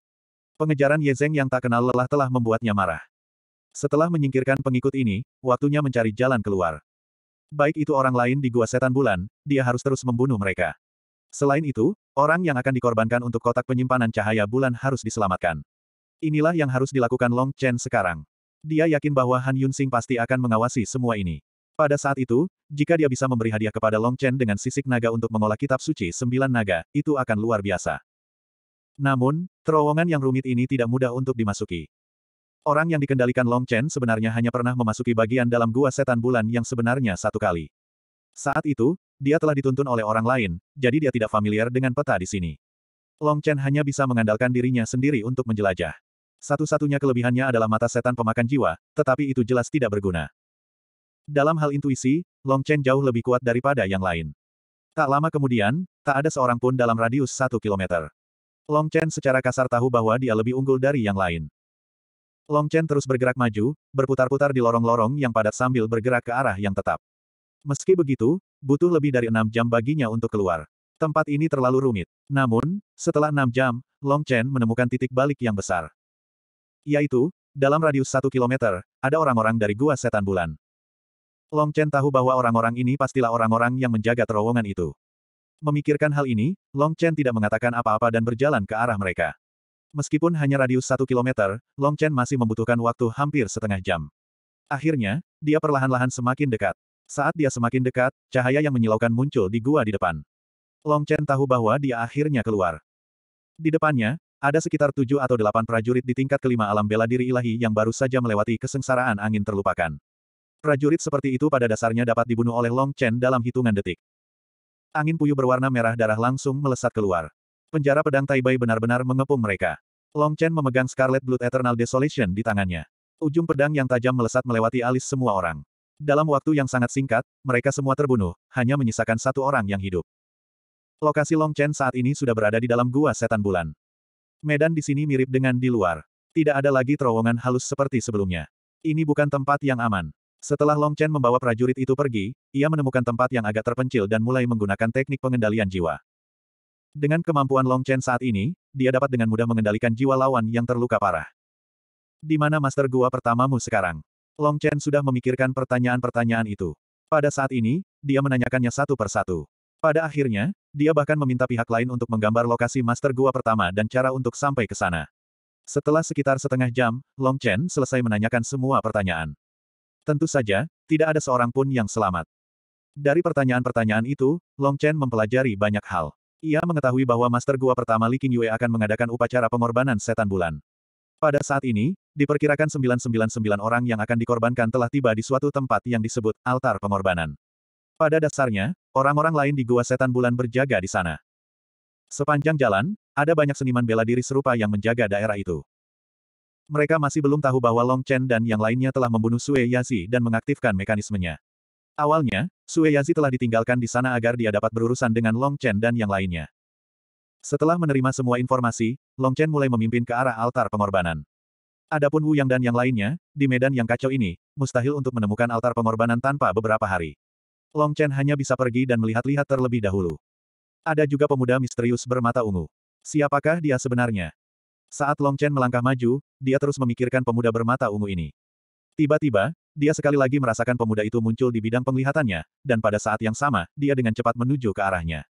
Pengejaran Ye Zeng yang tak kenal lelah telah membuatnya marah. Setelah menyingkirkan pengikut ini, waktunya mencari jalan keluar. Baik itu orang lain di Gua Setan Bulan, dia harus terus membunuh mereka. Selain itu, orang yang akan dikorbankan untuk kotak penyimpanan cahaya bulan harus diselamatkan. Inilah yang harus dilakukan Long Chen sekarang. Dia yakin bahwa Han Yun Sing pasti akan mengawasi semua ini. Pada saat itu, jika dia bisa memberi hadiah kepada Long Chen dengan sisik naga untuk mengolah kitab suci sembilan naga, itu akan luar biasa. Namun, terowongan yang rumit ini tidak mudah untuk dimasuki. Orang yang dikendalikan Long Chen sebenarnya hanya pernah memasuki bagian dalam gua setan bulan yang sebenarnya satu kali. Saat itu, dia telah dituntun oleh orang lain, jadi dia tidak familiar dengan peta di sini. Long Chen hanya bisa mengandalkan dirinya sendiri untuk menjelajah. Satu-satunya kelebihannya adalah mata setan pemakan jiwa, tetapi itu jelas tidak berguna. Dalam hal intuisi, Long Chen jauh lebih kuat daripada yang lain. Tak lama kemudian, tak ada seorang pun dalam radius satu kilometer. Long Chen secara kasar tahu bahwa dia lebih unggul dari yang lain. Long Chen terus bergerak maju, berputar-putar di lorong-lorong yang padat sambil bergerak ke arah yang tetap. Meski begitu, butuh lebih dari enam jam baginya untuk keluar. Tempat ini terlalu rumit. Namun, setelah enam jam, Long Chen menemukan titik balik yang besar. Yaitu, dalam radius satu kilometer, ada orang-orang dari gua setan bulan. Long Chen tahu bahwa orang-orang ini pastilah orang-orang yang menjaga terowongan itu. Memikirkan hal ini, Long Chen tidak mengatakan apa-apa dan berjalan ke arah mereka. Meskipun hanya radius satu kilometer, Long Chen masih membutuhkan waktu hampir setengah jam. Akhirnya, dia perlahan-lahan semakin dekat. Saat dia semakin dekat, cahaya yang menyilaukan muncul di gua di depan. Long Chen tahu bahwa dia akhirnya keluar. Di depannya, ada sekitar tujuh atau delapan prajurit di tingkat kelima alam bela diri ilahi yang baru saja melewati kesengsaraan angin terlupakan. Prajurit seperti itu pada dasarnya dapat dibunuh oleh Long Chen dalam hitungan detik. Angin puyuh berwarna merah darah langsung melesat keluar. Penjara pedang Taibai benar-benar mengepung mereka. Long Chen memegang Scarlet Blood Eternal Desolation di tangannya. Ujung pedang yang tajam melesat melewati alis semua orang. Dalam waktu yang sangat singkat, mereka semua terbunuh, hanya menyisakan satu orang yang hidup. Lokasi Long Chen saat ini sudah berada di dalam gua setan bulan. Medan di sini mirip dengan di luar. Tidak ada lagi terowongan halus seperti sebelumnya. Ini bukan tempat yang aman. Setelah Long Chen membawa prajurit itu pergi, ia menemukan tempat yang agak terpencil dan mulai menggunakan teknik pengendalian jiwa. Dengan kemampuan Long Chen saat ini, dia dapat dengan mudah mengendalikan jiwa lawan yang terluka parah. Di mana master gua pertamamu sekarang? Long Chen sudah memikirkan pertanyaan-pertanyaan itu. Pada saat ini, dia menanyakannya satu persatu. Pada akhirnya, dia bahkan meminta pihak lain untuk menggambar lokasi master gua pertama dan cara untuk sampai ke sana. Setelah sekitar setengah jam, Long Chen selesai menanyakan semua pertanyaan. Tentu saja, tidak ada seorang pun yang selamat. Dari pertanyaan-pertanyaan itu, Long Chen mempelajari banyak hal. Ia mengetahui bahwa Master Gua pertama Li Qingyue akan mengadakan upacara pengorbanan setan bulan. Pada saat ini, diperkirakan 999 orang yang akan dikorbankan telah tiba di suatu tempat yang disebut altar pengorbanan. Pada dasarnya, orang-orang lain di Gua Setan Bulan berjaga di sana. Sepanjang jalan, ada banyak seniman bela diri serupa yang menjaga daerah itu. Mereka masih belum tahu bahwa Long Chen dan yang lainnya telah membunuh Sue Yazi dan mengaktifkan mekanismenya. Awalnya, Sue Yazi telah ditinggalkan di sana agar dia dapat berurusan dengan Long Chen dan yang lainnya. Setelah menerima semua informasi, Long Chen mulai memimpin ke arah altar pengorbanan. Adapun Wu Yang dan yang lainnya, di medan yang kacau ini, mustahil untuk menemukan altar pengorbanan tanpa beberapa hari. Long Chen hanya bisa pergi dan melihat-lihat terlebih dahulu. Ada juga pemuda misterius bermata ungu. Siapakah dia sebenarnya? Saat Long Chen melangkah maju, dia terus memikirkan pemuda bermata ungu ini. Tiba-tiba, dia sekali lagi merasakan pemuda itu muncul di bidang penglihatannya, dan pada saat yang sama, dia dengan cepat menuju ke arahnya.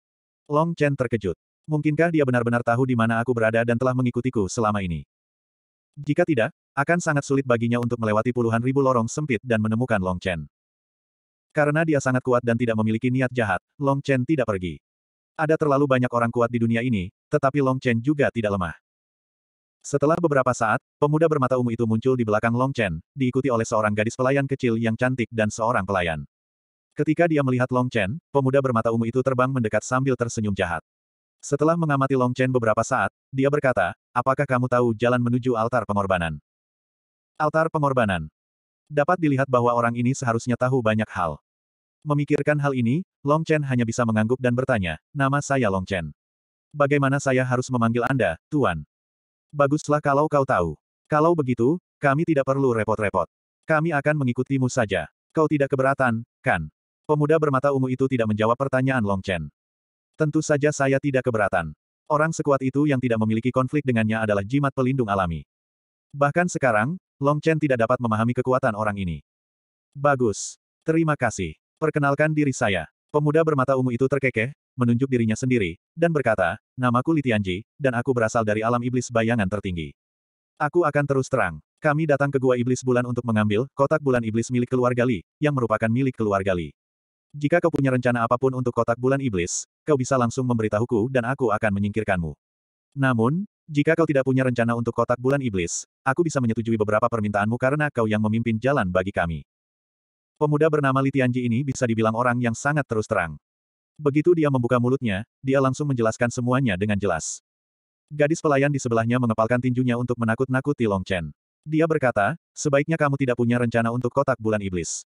Long Chen terkejut. Mungkinkah dia benar-benar tahu di mana aku berada dan telah mengikutiku selama ini? Jika tidak, akan sangat sulit baginya untuk melewati puluhan ribu lorong sempit dan menemukan Long Chen. Karena dia sangat kuat dan tidak memiliki niat jahat, Long Chen tidak pergi. Ada terlalu banyak orang kuat di dunia ini, tetapi Long Chen juga tidak lemah. Setelah beberapa saat, pemuda bermata ungu itu muncul di belakang Long Chen, diikuti oleh seorang gadis pelayan kecil yang cantik dan seorang pelayan. Ketika dia melihat Long Chen, pemuda bermata ungu itu terbang mendekat sambil tersenyum jahat. Setelah mengamati Long Chen beberapa saat, dia berkata, apakah kamu tahu jalan menuju altar pengorbanan? Altar pengorbanan. Dapat dilihat bahwa orang ini seharusnya tahu banyak hal. Memikirkan hal ini, Long Chen hanya bisa mengangguk dan bertanya, nama saya Long Chen. Bagaimana saya harus memanggil Anda, Tuan? Baguslah kalau kau tahu. Kalau begitu, kami tidak perlu repot-repot. Kami akan mengikutimu saja. Kau tidak keberatan, kan? Pemuda bermata ungu itu tidak menjawab pertanyaan Long Chen. Tentu saja saya tidak keberatan. Orang sekuat itu yang tidak memiliki konflik dengannya adalah jimat pelindung alami. Bahkan sekarang, Long Chen tidak dapat memahami kekuatan orang ini. Bagus. Terima kasih. Perkenalkan diri saya. Pemuda bermata ungu itu terkekeh, menunjuk dirinya sendiri, dan berkata, namaku Litianji, dan aku berasal dari alam iblis bayangan tertinggi. Aku akan terus terang. Kami datang ke Gua Iblis Bulan untuk mengambil kotak bulan iblis milik keluarga Li, yang merupakan milik keluarga Li. Jika kau punya rencana apapun untuk kotak bulan iblis, kau bisa langsung memberitahuku dan aku akan menyingkirkanmu. Namun, jika kau tidak punya rencana untuk kotak bulan iblis, aku bisa menyetujui beberapa permintaanmu karena kau yang memimpin jalan bagi kami. Pemuda bernama Litianji ini bisa dibilang orang yang sangat terus terang. Begitu dia membuka mulutnya, dia langsung menjelaskan semuanya dengan jelas. Gadis pelayan di sebelahnya mengepalkan tinjunya untuk menakut-nakuti Long Chen. Dia berkata, sebaiknya kamu tidak punya rencana untuk kotak bulan iblis.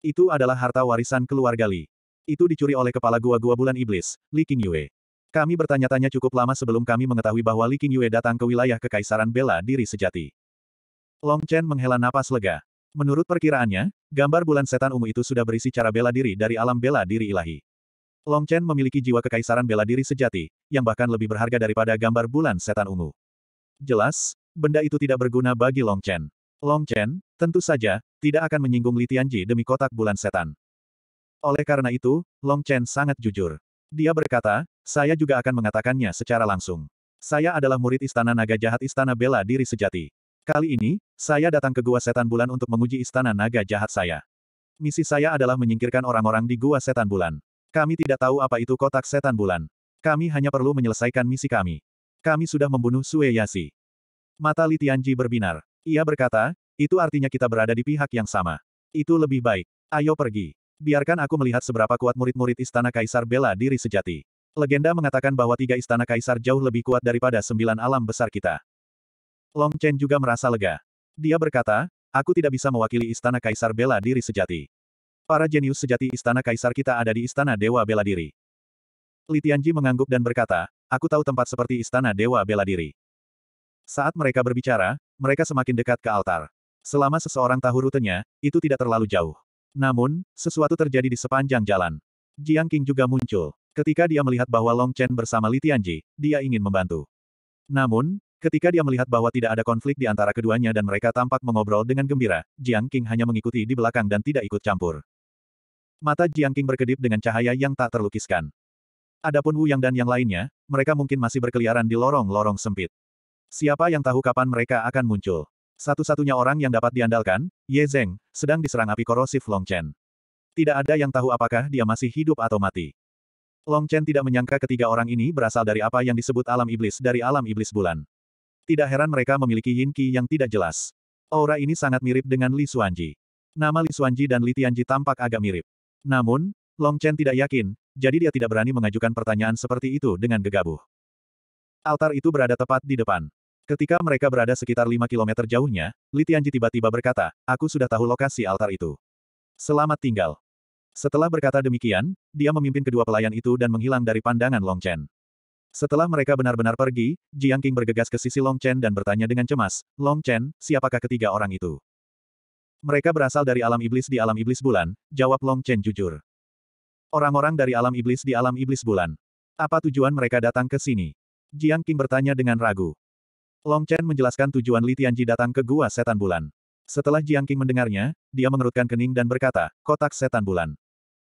Itu adalah harta warisan keluarga Li. Itu dicuri oleh kepala gua-gua bulan iblis, Li Qingyue. Kami bertanya-tanya cukup lama sebelum kami mengetahui bahwa Li Qingyue datang ke wilayah Kekaisaran Bela Diri Sejati. Long Chen menghela napas lega. Menurut perkiraannya, gambar bulan setan ungu itu sudah berisi cara bela diri dari alam bela diri ilahi. Long Chen memiliki jiwa kekaisaran bela diri sejati, yang bahkan lebih berharga daripada gambar bulan setan ungu. Jelas, benda itu tidak berguna bagi Long Chen. Long Chen, tentu saja, tidak akan menyinggung Li Tianji demi kotak bulan setan. Oleh karena itu, Long Chen sangat jujur. Dia berkata, saya juga akan mengatakannya secara langsung. Saya adalah murid Istana Naga Jahat Istana Bela Diri Sejati. Kali ini, saya datang ke Gua Setan Bulan untuk menguji Istana Naga Jahat saya. Misi saya adalah menyingkirkan orang-orang di Gua Setan Bulan. Kami tidak tahu apa itu kotak setan bulan. Kami hanya perlu menyelesaikan misi kami. Kami sudah membunuh Sue Yasi. Mata Li Tianji berbinar. Ia berkata, itu artinya kita berada di pihak yang sama. Itu lebih baik. Ayo pergi. Biarkan aku melihat seberapa kuat murid-murid Istana Kaisar bela diri sejati. Legenda mengatakan bahwa tiga istana kaisar jauh lebih kuat daripada sembilan alam besar kita. Long Chen juga merasa lega. Dia berkata, aku tidak bisa mewakili istana kaisar bela diri sejati. Para jenius sejati istana kaisar kita ada di istana Dewa Bela Diri. Li Tianji mengangguk dan berkata, aku tahu tempat seperti istana Dewa Bela Diri. Saat mereka berbicara, mereka semakin dekat ke altar. Selama seseorang tahu rutenya, itu tidak terlalu jauh. Namun, sesuatu terjadi di sepanjang jalan. Jiang King juga muncul. Ketika dia melihat bahwa Long Chen bersama Li Tianji, dia ingin membantu. Namun, ketika dia melihat bahwa tidak ada konflik di antara keduanya dan mereka tampak mengobrol dengan gembira, Jiang King hanya mengikuti di belakang dan tidak ikut campur. Mata Jiang King berkedip dengan cahaya yang tak terlukiskan. Adapun Wu Yang dan yang lainnya, mereka mungkin masih berkeliaran di lorong-lorong sempit. Siapa yang tahu kapan mereka akan muncul? Satu-satunya orang yang dapat diandalkan, Ye Zeng, sedang diserang api korosif Long Chen. Tidak ada yang tahu apakah dia masih hidup atau mati. Long Chen tidak menyangka ketiga orang ini berasal dari apa yang disebut alam iblis dari alam iblis bulan. Tidak heran mereka memiliki yin qi yang tidak jelas. Aura ini sangat mirip dengan Li Xuanji. Nama Li Xuanji dan Li Tianji tampak agak mirip. Namun, Long Chen tidak yakin, jadi dia tidak berani mengajukan pertanyaan seperti itu dengan gegabah. Altar itu berada tepat di depan. Ketika mereka berada sekitar 5 kilometer jauhnya, Li Tianji tiba-tiba berkata, aku sudah tahu lokasi altar itu. Selamat tinggal. Setelah berkata demikian, dia memimpin kedua pelayan itu dan menghilang dari pandangan Long Chen. Setelah mereka benar-benar pergi, Jiang Qing bergegas ke sisi Long Chen dan bertanya dengan cemas, Long Chen, siapakah ketiga orang itu? Mereka berasal dari alam iblis di alam iblis bulan, jawab Long Chen jujur. Orang-orang dari alam iblis di alam iblis bulan. Apa tujuan mereka datang ke sini? Jiang Qing bertanya dengan ragu. Long Chen menjelaskan tujuan Li Tianji datang ke Gua Setan Bulan. Setelah Jiang Qing mendengarnya, dia mengerutkan kening dan berkata, kotak setan bulan.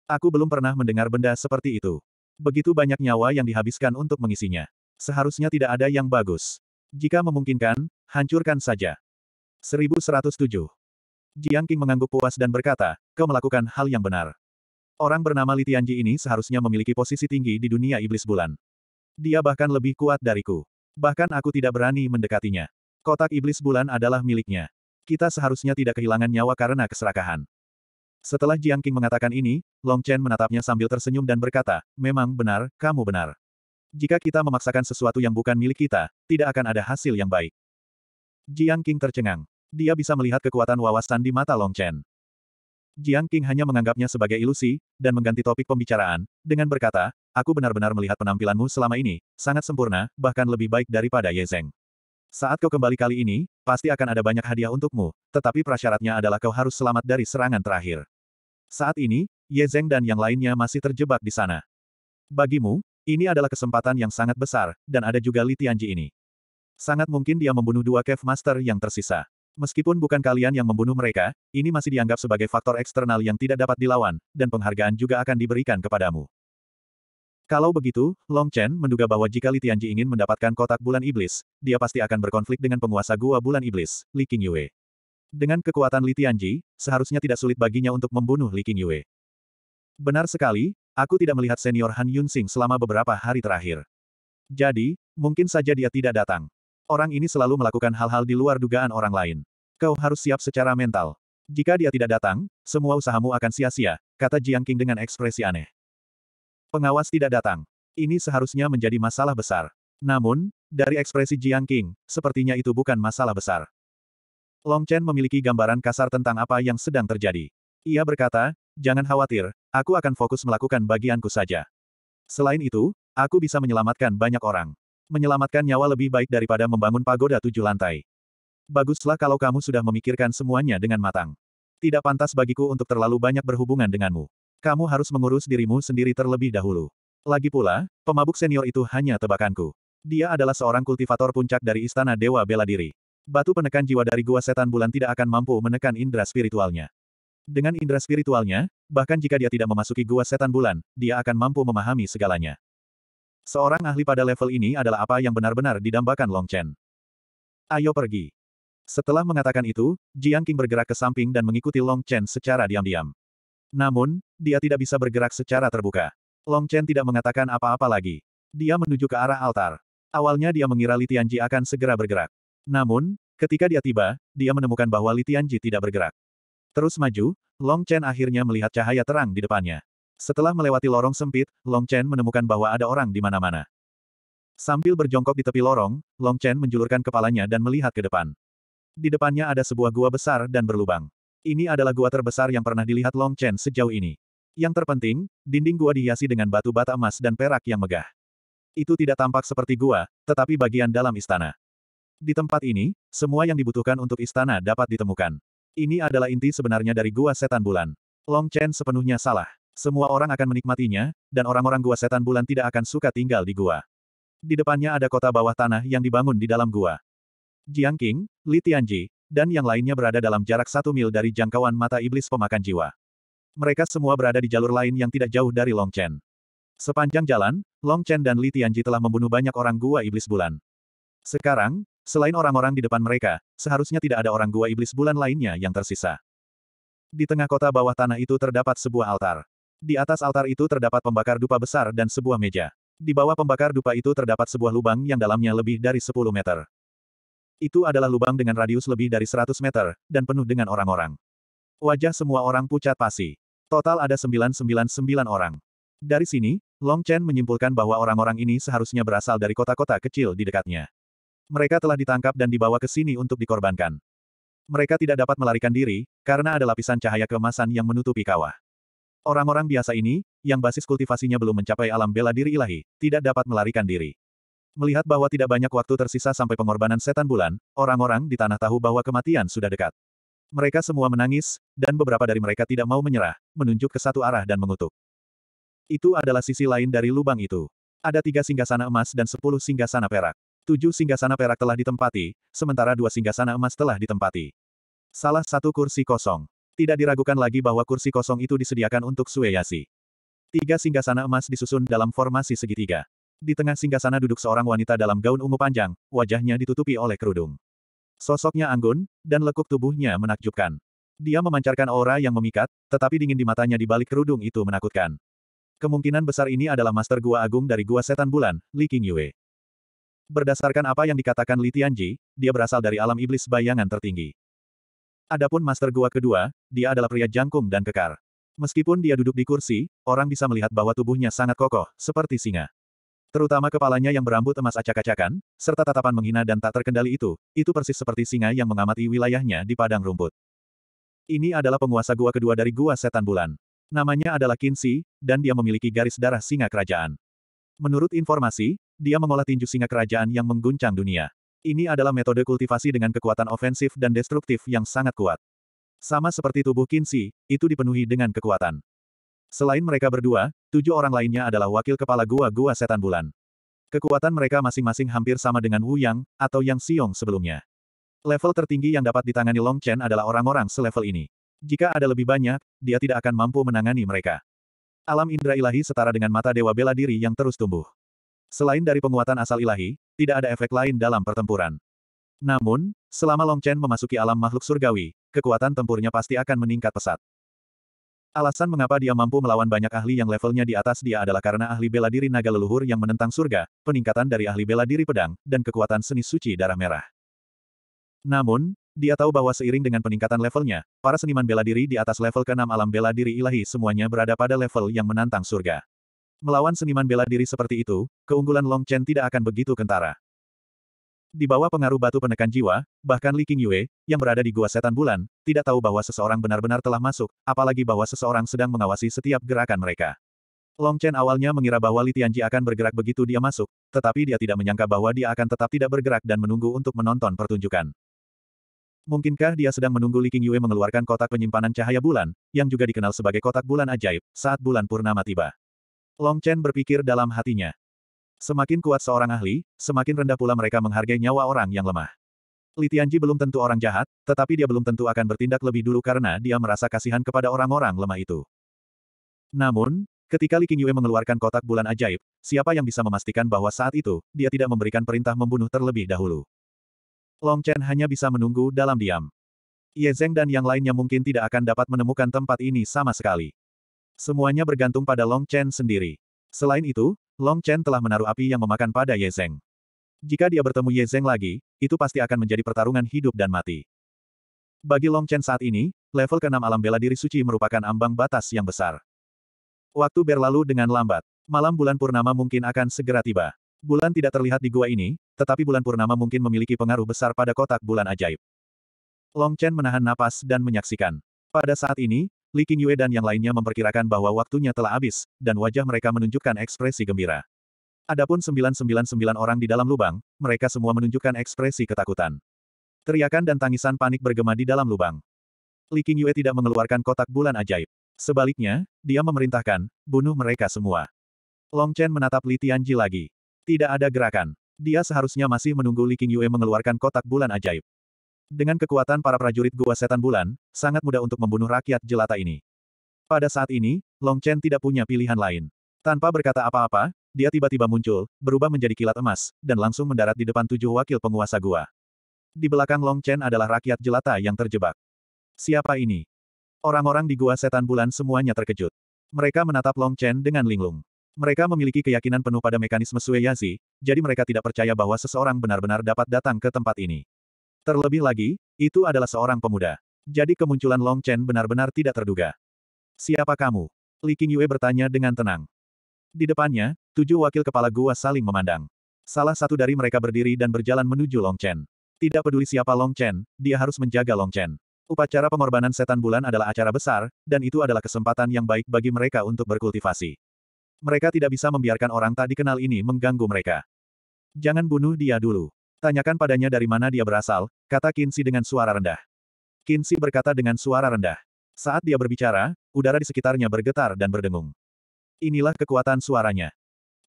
Aku belum pernah mendengar benda seperti itu. Begitu banyak nyawa yang dihabiskan untuk mengisinya. Seharusnya tidak ada yang bagus. Jika memungkinkan, hancurkan saja. 1107. Jiang King mengangguk puas dan berkata, kau melakukan hal yang benar. Orang bernama Li Tianji ini seharusnya memiliki posisi tinggi di dunia iblis bulan. Dia bahkan lebih kuat dariku. Bahkan aku tidak berani mendekatinya. Kotak iblis bulan adalah miliknya. Kita seharusnya tidak kehilangan nyawa karena keserakahan. Setelah Jiang King mengatakan ini, Long Chen menatapnya sambil tersenyum dan berkata, memang benar, kamu benar. Jika kita memaksakan sesuatu yang bukan milik kita, tidak akan ada hasil yang baik. Jiang King tercengang dia bisa melihat kekuatan wawasan di mata Long Chen. Jiang King hanya menganggapnya sebagai ilusi, dan mengganti topik pembicaraan, dengan berkata, aku benar-benar melihat penampilanmu selama ini, sangat sempurna, bahkan lebih baik daripada Ye Zeng. Saat kau kembali kali ini, pasti akan ada banyak hadiah untukmu, tetapi prasyaratnya adalah kau harus selamat dari serangan terakhir. Saat ini, Ye Zeng dan yang lainnya masih terjebak di sana. Bagimu, ini adalah kesempatan yang sangat besar, dan ada juga Li Tianji ini. Sangat mungkin dia membunuh dua Cave Master yang tersisa. Meskipun bukan kalian yang membunuh mereka, ini masih dianggap sebagai faktor eksternal yang tidak dapat dilawan, dan penghargaan juga akan diberikan kepadamu. Kalau begitu, Long Chen menduga bahwa jika Li Tianji ingin mendapatkan kotak bulan iblis, dia pasti akan berkonflik dengan penguasa gua bulan iblis, Li Qingyue. Dengan kekuatan Li Tianji, seharusnya tidak sulit baginya untuk membunuh Li Qingyue. Benar sekali, aku tidak melihat senior Han Yunsing selama beberapa hari terakhir. Jadi, mungkin saja dia tidak datang. Orang ini selalu melakukan hal-hal di luar dugaan orang lain. Kau harus siap secara mental. Jika dia tidak datang, semua usahamu akan sia-sia, kata Jiang Qing dengan ekspresi aneh. Pengawas tidak datang. Ini seharusnya menjadi masalah besar. Namun, dari ekspresi Jiang Qing, sepertinya itu bukan masalah besar. Long Chen memiliki gambaran kasar tentang apa yang sedang terjadi. Ia berkata, jangan khawatir, aku akan fokus melakukan bagianku saja. Selain itu, aku bisa menyelamatkan banyak orang menyelamatkan nyawa lebih baik daripada membangun pagoda tujuh lantai. Baguslah kalau kamu sudah memikirkan semuanya dengan matang. Tidak pantas bagiku untuk terlalu banyak berhubungan denganmu. Kamu harus mengurus dirimu sendiri terlebih dahulu. Lagi pula, pemabuk senior itu hanya tebakanku. Dia adalah seorang kultivator puncak dari Istana Dewa Bela Diri. Batu penekan jiwa dari Gua Setan Bulan tidak akan mampu menekan indera spiritualnya. Dengan indera spiritualnya, bahkan jika dia tidak memasuki Gua Setan Bulan, dia akan mampu memahami segalanya. Seorang ahli pada level ini adalah apa yang benar-benar didambakan Long Chen. Ayo pergi. Setelah mengatakan itu, Jiang King bergerak ke samping dan mengikuti Long Chen secara diam-diam. Namun, dia tidak bisa bergerak secara terbuka. Long Chen tidak mengatakan apa-apa lagi. Dia menuju ke arah altar. Awalnya dia mengira Li Tianji akan segera bergerak. Namun, ketika dia tiba, dia menemukan bahwa Li Tianji tidak bergerak. Terus maju, Long Chen akhirnya melihat cahaya terang di depannya. Setelah melewati lorong sempit, Long Chen menemukan bahwa ada orang di mana-mana. Sambil berjongkok di tepi lorong, Long Chen menjulurkan kepalanya dan melihat ke depan. Di depannya ada sebuah gua besar dan berlubang. Ini adalah gua terbesar yang pernah dilihat Long Chen sejauh ini. Yang terpenting, dinding gua dihiasi dengan batu bata emas dan perak yang megah. Itu tidak tampak seperti gua, tetapi bagian dalam istana. Di tempat ini, semua yang dibutuhkan untuk istana dapat ditemukan. Ini adalah inti sebenarnya dari gua setan bulan. Long Chen sepenuhnya salah. Semua orang akan menikmatinya, dan orang-orang gua setan bulan tidak akan suka tinggal di gua. Di depannya ada kota bawah tanah yang dibangun di dalam gua. Jiang Qing, Li Tianji, dan yang lainnya berada dalam jarak satu mil dari jangkauan mata iblis pemakan jiwa. Mereka semua berada di jalur lain yang tidak jauh dari Long Chen. Sepanjang jalan, Long Chen dan Li Tianji telah membunuh banyak orang gua iblis bulan. Sekarang, selain orang-orang di depan mereka, seharusnya tidak ada orang gua iblis bulan lainnya yang tersisa. Di tengah kota bawah tanah itu terdapat sebuah altar. Di atas altar itu terdapat pembakar dupa besar dan sebuah meja. Di bawah pembakar dupa itu terdapat sebuah lubang yang dalamnya lebih dari 10 meter. Itu adalah lubang dengan radius lebih dari 100 meter, dan penuh dengan orang-orang. Wajah semua orang pucat pasi. Total ada 999 orang. Dari sini, Long Chen menyimpulkan bahwa orang-orang ini seharusnya berasal dari kota-kota kecil di dekatnya. Mereka telah ditangkap dan dibawa ke sini untuk dikorbankan. Mereka tidak dapat melarikan diri, karena ada lapisan cahaya kemasan yang menutupi kawah. Orang-orang biasa ini, yang basis kultivasinya belum mencapai alam bela diri ilahi, tidak dapat melarikan diri. Melihat bahwa tidak banyak waktu tersisa sampai pengorbanan setan bulan, orang-orang di tanah tahu bahwa kematian sudah dekat. Mereka semua menangis, dan beberapa dari mereka tidak mau menyerah, menunjuk ke satu arah dan mengutuk. Itu adalah sisi lain dari lubang itu. Ada tiga singgasana emas dan sepuluh singgasana perak. Tujuh singgasana perak telah ditempati, sementara dua singgasana emas telah ditempati. Salah satu kursi kosong. Tidak diragukan lagi bahwa kursi kosong itu disediakan untuk Sueyasi. Tiga singgasana emas disusun dalam formasi segitiga. Di tengah singgasana duduk seorang wanita dalam gaun ungu panjang, wajahnya ditutupi oleh kerudung. Sosoknya anggun, dan lekuk tubuhnya menakjubkan. Dia memancarkan aura yang memikat, tetapi dingin di matanya di balik kerudung itu menakutkan. Kemungkinan besar ini adalah Master Gua Agung dari Gua Setan Bulan, Li Yue. Berdasarkan apa yang dikatakan Li Tianji, dia berasal dari alam iblis bayangan tertinggi. Adapun Master gua kedua, dia adalah pria jangkung dan kekar. Meskipun dia duduk di kursi, orang bisa melihat bahwa tubuhnya sangat kokoh, seperti singa. Terutama kepalanya yang berambut emas acak-acakan, serta tatapan menghina dan tak terkendali itu, itu persis seperti singa yang mengamati wilayahnya di padang rumput. Ini adalah penguasa gua kedua dari gua setan bulan. Namanya adalah Kinsi, dan dia memiliki garis darah singa kerajaan. Menurut informasi, dia mengolah tinju singa kerajaan yang mengguncang dunia. Ini adalah metode kultivasi dengan kekuatan ofensif dan destruktif yang sangat kuat. Sama seperti tubuh Kinsi, itu dipenuhi dengan kekuatan. Selain mereka berdua, tujuh orang lainnya adalah wakil kepala gua-gua setan bulan. Kekuatan mereka masing-masing hampir sama dengan Wu Yang, atau Yang Xiong sebelumnya. Level tertinggi yang dapat ditangani Long Chen adalah orang-orang selevel ini. Jika ada lebih banyak, dia tidak akan mampu menangani mereka. Alam indra ilahi setara dengan mata dewa bela diri yang terus tumbuh. Selain dari penguatan asal ilahi, tidak ada efek lain dalam pertempuran. Namun, selama Long Chen memasuki alam makhluk surgawi, kekuatan tempurnya pasti akan meningkat pesat. Alasan mengapa dia mampu melawan banyak ahli yang levelnya di atas dia adalah karena ahli bela diri naga leluhur yang menentang surga, peningkatan dari ahli bela diri pedang, dan kekuatan seni suci darah merah. Namun, dia tahu bahwa seiring dengan peningkatan levelnya, para seniman bela diri di atas level keenam alam bela diri ilahi semuanya berada pada level yang menantang surga. Melawan seniman bela diri seperti itu, keunggulan Long Chen tidak akan begitu kentara. Di bawah pengaruh batu penekan jiwa, bahkan Li Qingyue, yang berada di gua setan bulan, tidak tahu bahwa seseorang benar-benar telah masuk, apalagi bahwa seseorang sedang mengawasi setiap gerakan mereka. Long Chen awalnya mengira bahwa Li Tianji akan bergerak begitu dia masuk, tetapi dia tidak menyangka bahwa dia akan tetap tidak bergerak dan menunggu untuk menonton pertunjukan. Mungkinkah dia sedang menunggu Li Qingyue mengeluarkan kotak penyimpanan cahaya bulan, yang juga dikenal sebagai kotak bulan ajaib, saat bulan purnama tiba. Long Chen berpikir dalam hatinya. Semakin kuat seorang ahli, semakin rendah pula mereka menghargai nyawa orang yang lemah. Li Tianji belum tentu orang jahat, tetapi dia belum tentu akan bertindak lebih dulu karena dia merasa kasihan kepada orang-orang lemah itu. Namun, ketika Li Qingyue mengeluarkan kotak bulan ajaib, siapa yang bisa memastikan bahwa saat itu, dia tidak memberikan perintah membunuh terlebih dahulu? Long Chen hanya bisa menunggu dalam diam. Ye Zeng dan yang lainnya mungkin tidak akan dapat menemukan tempat ini sama sekali. Semuanya bergantung pada Long Chen sendiri. Selain itu, Long Chen telah menaruh api yang memakan pada Ye Zeng. Jika dia bertemu Ye Zeng lagi, itu pasti akan menjadi pertarungan hidup dan mati. Bagi Long Chen saat ini, level ke-6 alam bela diri suci merupakan ambang batas yang besar. Waktu berlalu dengan lambat. Malam bulan purnama mungkin akan segera tiba. Bulan tidak terlihat di gua ini, tetapi bulan purnama mungkin memiliki pengaruh besar pada kotak bulan ajaib. Long Chen menahan napas dan menyaksikan. Pada saat ini, Li Qingyue dan yang lainnya memperkirakan bahwa waktunya telah habis, dan wajah mereka menunjukkan ekspresi gembira. Adapun 999 orang di dalam lubang, mereka semua menunjukkan ekspresi ketakutan. Teriakan dan tangisan panik bergema di dalam lubang. Li Qingyue tidak mengeluarkan kotak bulan ajaib. Sebaliknya, dia memerintahkan, bunuh mereka semua. Long Chen menatap Li Tianji lagi. Tidak ada gerakan. Dia seharusnya masih menunggu Li Qingyue mengeluarkan kotak bulan ajaib. Dengan kekuatan para prajurit gua setan bulan, sangat mudah untuk membunuh rakyat jelata ini. Pada saat ini, Long Chen tidak punya pilihan lain. Tanpa berkata apa-apa, dia tiba-tiba muncul, berubah menjadi kilat emas, dan langsung mendarat di depan tujuh wakil penguasa gua. Di belakang Long Chen adalah rakyat jelata yang terjebak. Siapa ini? Orang-orang di gua setan bulan semuanya terkejut. Mereka menatap Long Chen dengan linglung. Mereka memiliki keyakinan penuh pada mekanisme Yazi, jadi mereka tidak percaya bahwa seseorang benar-benar dapat datang ke tempat ini. Terlebih lagi, itu adalah seorang pemuda. Jadi kemunculan Long Chen benar-benar tidak terduga. Siapa kamu? Li Qingyue bertanya dengan tenang. Di depannya, tujuh wakil kepala gua saling memandang. Salah satu dari mereka berdiri dan berjalan menuju Long Chen. Tidak peduli siapa Long Chen, dia harus menjaga Long Chen. Upacara pengorbanan setan bulan adalah acara besar, dan itu adalah kesempatan yang baik bagi mereka untuk berkultivasi. Mereka tidak bisa membiarkan orang tak dikenal ini mengganggu mereka. Jangan bunuh dia dulu. Tanyakan padanya dari mana dia berasal, kata Kinsi dengan suara rendah. Kinsi berkata dengan suara rendah. Saat dia berbicara, udara di sekitarnya bergetar dan berdengung. Inilah kekuatan suaranya.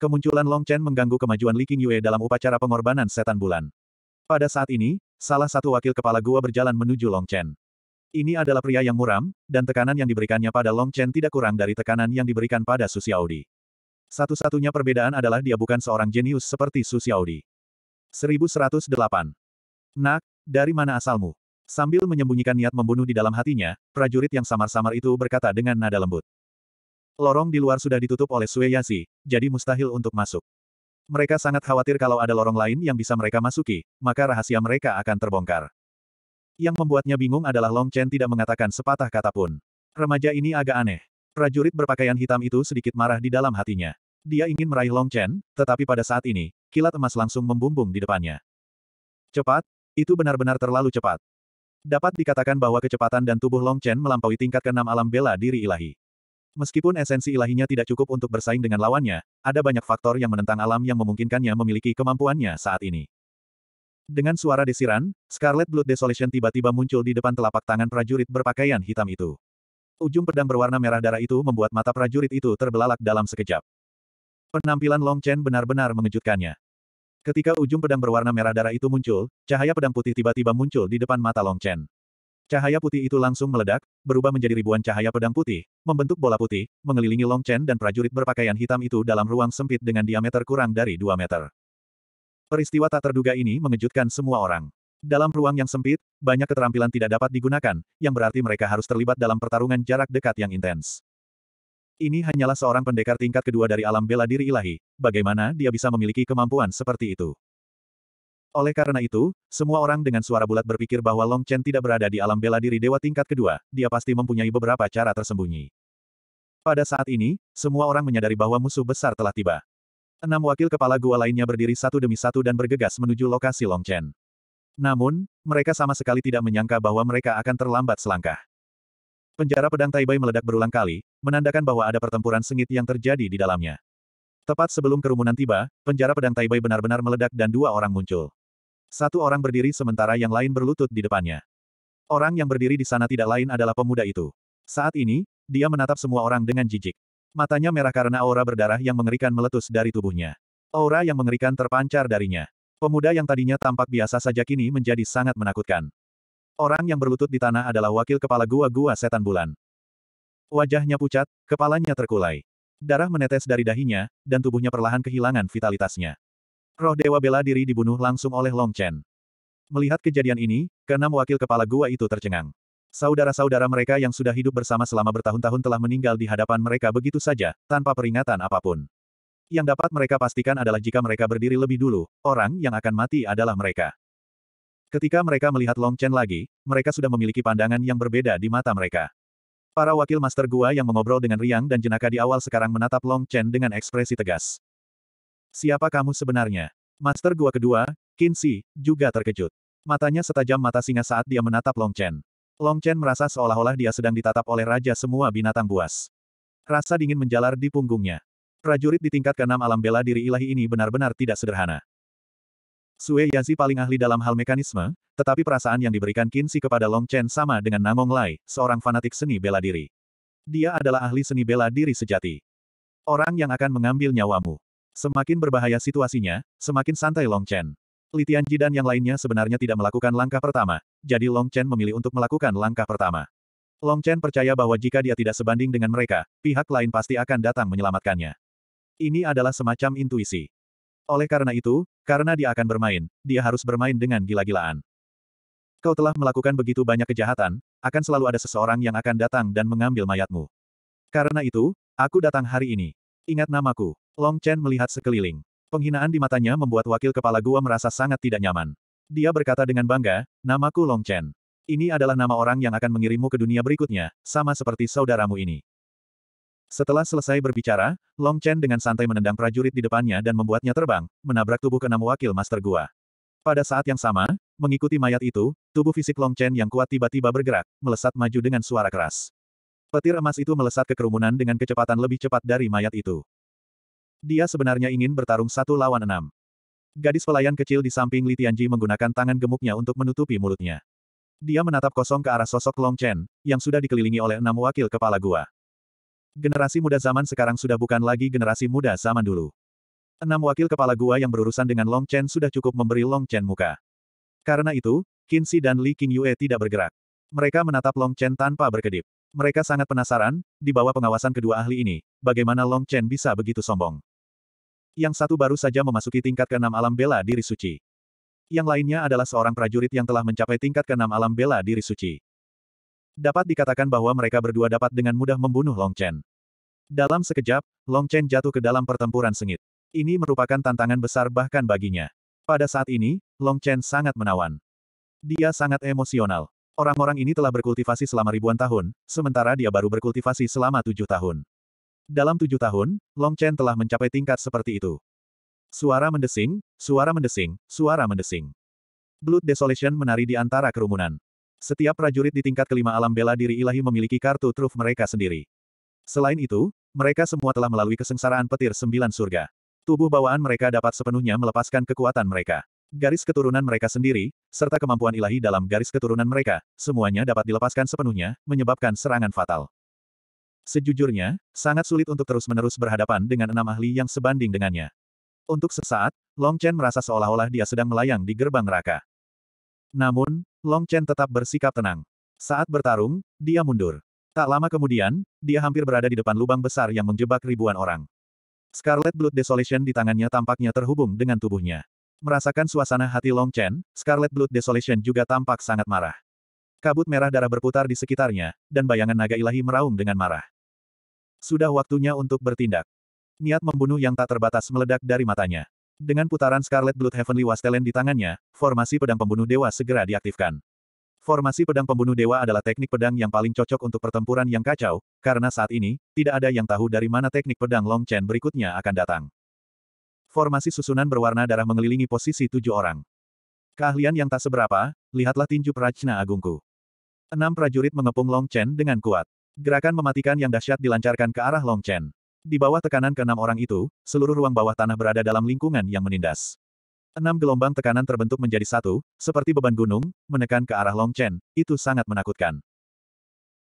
Kemunculan Long Chen mengganggu kemajuan Li Qingyue dalam upacara pengorbanan setan bulan. Pada saat ini, salah satu wakil kepala gua berjalan menuju Long Chen. Ini adalah pria yang muram, dan tekanan yang diberikannya pada Long Chen tidak kurang dari tekanan yang diberikan pada Su Xiaodi. Satu-satunya perbedaan adalah dia bukan seorang jenius seperti Su Xiaodi. 1108. Nak, dari mana asalmu? Sambil menyembunyikan niat membunuh di dalam hatinya, prajurit yang samar-samar itu berkata dengan nada lembut. Lorong di luar sudah ditutup oleh Sueyasi, jadi mustahil untuk masuk. Mereka sangat khawatir kalau ada lorong lain yang bisa mereka masuki, maka rahasia mereka akan terbongkar. Yang membuatnya bingung adalah Long Chen tidak mengatakan sepatah kata pun. Remaja ini agak aneh. Prajurit berpakaian hitam itu sedikit marah di dalam hatinya. Dia ingin meraih Long Chen, tetapi pada saat ini, kilat emas langsung membumbung di depannya. Cepat? Itu benar-benar terlalu cepat. Dapat dikatakan bahwa kecepatan dan tubuh Long Chen melampaui tingkat keenam alam bela diri ilahi. Meskipun esensi ilahinya tidak cukup untuk bersaing dengan lawannya, ada banyak faktor yang menentang alam yang memungkinkannya memiliki kemampuannya saat ini. Dengan suara desiran, Scarlet Blood Desolation tiba-tiba muncul di depan telapak tangan prajurit berpakaian hitam itu. Ujung pedang berwarna merah darah itu membuat mata prajurit itu terbelalak dalam sekejap. Penampilan Long Chen benar-benar mengejutkannya. Ketika ujung pedang berwarna merah darah itu muncul, cahaya pedang putih tiba-tiba muncul di depan mata Long Chen. Cahaya putih itu langsung meledak, berubah menjadi ribuan cahaya pedang putih, membentuk bola putih, mengelilingi Long Chen dan prajurit berpakaian hitam itu dalam ruang sempit dengan diameter kurang dari 2 meter. Peristiwa tak terduga ini mengejutkan semua orang. Dalam ruang yang sempit, banyak keterampilan tidak dapat digunakan, yang berarti mereka harus terlibat dalam pertarungan jarak dekat yang intens. Ini hanyalah seorang pendekar tingkat kedua dari alam bela diri ilahi, bagaimana dia bisa memiliki kemampuan seperti itu? Oleh karena itu, semua orang dengan suara bulat berpikir bahwa Long Chen tidak berada di alam bela diri dewa tingkat kedua, dia pasti mempunyai beberapa cara tersembunyi. Pada saat ini, semua orang menyadari bahwa musuh besar telah tiba. Enam wakil kepala gua lainnya berdiri satu demi satu dan bergegas menuju lokasi Long Chen. Namun, mereka sama sekali tidak menyangka bahwa mereka akan terlambat selangkah. Penjara pedang Taibai meledak berulang kali, menandakan bahwa ada pertempuran sengit yang terjadi di dalamnya. Tepat sebelum kerumunan tiba, penjara pedang Taibai benar-benar meledak dan dua orang muncul. Satu orang berdiri sementara yang lain berlutut di depannya. Orang yang berdiri di sana tidak lain adalah pemuda itu. Saat ini, dia menatap semua orang dengan jijik. Matanya merah karena aura berdarah yang mengerikan meletus dari tubuhnya. Aura yang mengerikan terpancar darinya. Pemuda yang tadinya tampak biasa saja kini menjadi sangat menakutkan. Orang yang berlutut di tanah adalah wakil kepala gua-gua setan bulan. Wajahnya pucat, kepalanya terkulai. Darah menetes dari dahinya, dan tubuhnya perlahan kehilangan vitalitasnya. Roh Dewa Bela Diri dibunuh langsung oleh Long Chen. Melihat kejadian ini, keenam wakil kepala gua itu tercengang. Saudara-saudara mereka yang sudah hidup bersama selama bertahun-tahun telah meninggal di hadapan mereka begitu saja, tanpa peringatan apapun. Yang dapat mereka pastikan adalah jika mereka berdiri lebih dulu, orang yang akan mati adalah mereka. Ketika mereka melihat Long Chen lagi, mereka sudah memiliki pandangan yang berbeda di mata mereka. Para wakil master gua yang mengobrol dengan Riang dan jenaka di awal sekarang menatap Long Chen dengan ekspresi tegas. Siapa kamu sebenarnya? Master gua kedua, Kinsi, juga terkejut. Matanya setajam mata singa saat dia menatap Long Chen. Long Chen merasa seolah-olah dia sedang ditatap oleh raja semua binatang buas. Rasa dingin menjalar di punggungnya. Prajurit di tingkat keenam alam bela diri ilahi ini benar-benar tidak sederhana. Sue Yazi paling ahli dalam hal mekanisme, tetapi perasaan yang diberikan Kinsi kepada Long Chen sama dengan Namong Lai, seorang fanatik seni bela diri. Dia adalah ahli seni bela diri sejati. Orang yang akan mengambil nyawamu. Semakin berbahaya situasinya, semakin santai Long Chen. Li Tianji dan yang lainnya sebenarnya tidak melakukan langkah pertama, jadi Long Chen memilih untuk melakukan langkah pertama. Long Chen percaya bahwa jika dia tidak sebanding dengan mereka, pihak lain pasti akan datang menyelamatkannya. Ini adalah semacam intuisi. Oleh karena itu, karena dia akan bermain, dia harus bermain dengan gila-gilaan. Kau telah melakukan begitu banyak kejahatan, akan selalu ada seseorang yang akan datang dan mengambil mayatmu. Karena itu, aku datang hari ini. Ingat namaku. Long Chen melihat sekeliling. Penghinaan di matanya membuat wakil kepala gua merasa sangat tidak nyaman. Dia berkata dengan bangga, namaku Long Chen. Ini adalah nama orang yang akan mengirimmu ke dunia berikutnya, sama seperti saudaramu ini. Setelah selesai berbicara, Long Chen dengan santai menendang prajurit di depannya dan membuatnya terbang, menabrak tubuh keenam wakil Master Gua. Pada saat yang sama, mengikuti mayat itu, tubuh fisik Long Chen yang kuat tiba-tiba bergerak, melesat maju dengan suara keras. Petir emas itu melesat ke kerumunan dengan kecepatan lebih cepat dari mayat itu. Dia sebenarnya ingin bertarung satu lawan enam. Gadis pelayan kecil di samping Li Tianji menggunakan tangan gemuknya untuk menutupi mulutnya. Dia menatap kosong ke arah sosok Long Chen, yang sudah dikelilingi oleh enam wakil kepala gua. Generasi muda zaman sekarang sudah bukan lagi generasi muda zaman dulu. Enam wakil kepala gua yang berurusan dengan Long Chen sudah cukup memberi Long Chen muka. Karena itu, Qin Shi dan Li Yue tidak bergerak. Mereka menatap Long Chen tanpa berkedip. Mereka sangat penasaran, di bawah pengawasan kedua ahli ini, bagaimana Long Chen bisa begitu sombong. Yang satu baru saja memasuki tingkat keenam alam bela diri suci. Yang lainnya adalah seorang prajurit yang telah mencapai tingkat keenam alam bela diri suci. Dapat dikatakan bahwa mereka berdua dapat dengan mudah membunuh Long Chen. Dalam sekejap, Long Chen jatuh ke dalam pertempuran sengit. Ini merupakan tantangan besar bahkan baginya. Pada saat ini, Long Chen sangat menawan. Dia sangat emosional. Orang-orang ini telah berkultivasi selama ribuan tahun, sementara dia baru berkultivasi selama tujuh tahun. Dalam tujuh tahun, Long Chen telah mencapai tingkat seperti itu. Suara mendesing, suara mendesing, suara mendesing. Blood Desolation menari di antara kerumunan. Setiap prajurit di tingkat kelima alam bela diri ilahi memiliki kartu truf mereka sendiri. Selain itu, mereka semua telah melalui kesengsaraan petir sembilan surga. Tubuh bawaan mereka dapat sepenuhnya melepaskan kekuatan mereka. Garis keturunan mereka sendiri, serta kemampuan ilahi dalam garis keturunan mereka, semuanya dapat dilepaskan sepenuhnya, menyebabkan serangan fatal. Sejujurnya, sangat sulit untuk terus-menerus berhadapan dengan enam ahli yang sebanding dengannya. Untuk sesaat, Long Chen merasa seolah-olah dia sedang melayang di gerbang neraka. Namun, Long Chen tetap bersikap tenang. Saat bertarung, dia mundur. Tak lama kemudian, dia hampir berada di depan lubang besar yang menjebak ribuan orang. Scarlet Blood Desolation di tangannya tampaknya terhubung dengan tubuhnya. Merasakan suasana hati Long Chen, Scarlet Blood Desolation juga tampak sangat marah. Kabut merah darah berputar di sekitarnya, dan bayangan naga ilahi meraung dengan marah. Sudah waktunya untuk bertindak. Niat membunuh yang tak terbatas meledak dari matanya. Dengan putaran Scarlet Blood Heavenly Wastelen di tangannya, formasi pedang pembunuh dewa segera diaktifkan. Formasi pedang pembunuh dewa adalah teknik pedang yang paling cocok untuk pertempuran yang kacau, karena saat ini, tidak ada yang tahu dari mana teknik pedang Long Chen berikutnya akan datang. Formasi susunan berwarna darah mengelilingi posisi tujuh orang. Keahlian yang tak seberapa, lihatlah tinju Prajna Agungku. Enam prajurit mengepung Long Chen dengan kuat. Gerakan mematikan yang dahsyat dilancarkan ke arah Long Chen. Di bawah tekanan keenam orang itu, seluruh ruang bawah tanah berada dalam lingkungan yang menindas. Enam gelombang tekanan terbentuk menjadi satu, seperti beban gunung, menekan ke arah Long Chen, itu sangat menakutkan.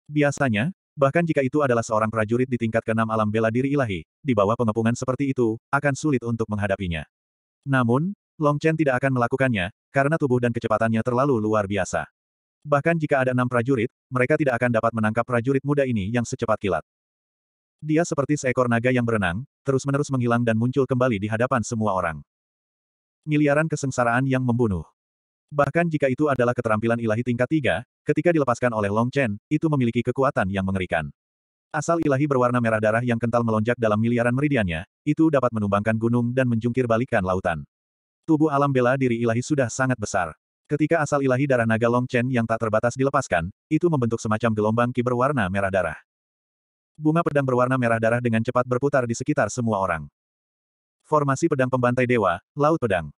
Biasanya, bahkan jika itu adalah seorang prajurit di tingkat keenam alam bela diri ilahi, di bawah pengepungan seperti itu, akan sulit untuk menghadapinya. Namun, Long Chen tidak akan melakukannya, karena tubuh dan kecepatannya terlalu luar biasa. Bahkan jika ada enam prajurit, mereka tidak akan dapat menangkap prajurit muda ini yang secepat kilat. Dia seperti seekor naga yang berenang, terus-menerus menghilang dan muncul kembali di hadapan semua orang. Miliaran kesengsaraan yang membunuh. Bahkan jika itu adalah keterampilan ilahi tingkat tiga, ketika dilepaskan oleh Long Chen, itu memiliki kekuatan yang mengerikan. Asal ilahi berwarna merah darah yang kental melonjak dalam miliaran meridiannya, itu dapat menumbangkan gunung dan menjungkir balikan lautan. Tubuh alam bela diri ilahi sudah sangat besar. Ketika asal ilahi darah naga Long Chen yang tak terbatas dilepaskan, itu membentuk semacam gelombang ki berwarna merah darah. Bunga pedang berwarna merah darah dengan cepat berputar di sekitar semua orang. Formasi pedang pembantai dewa, laut pedang.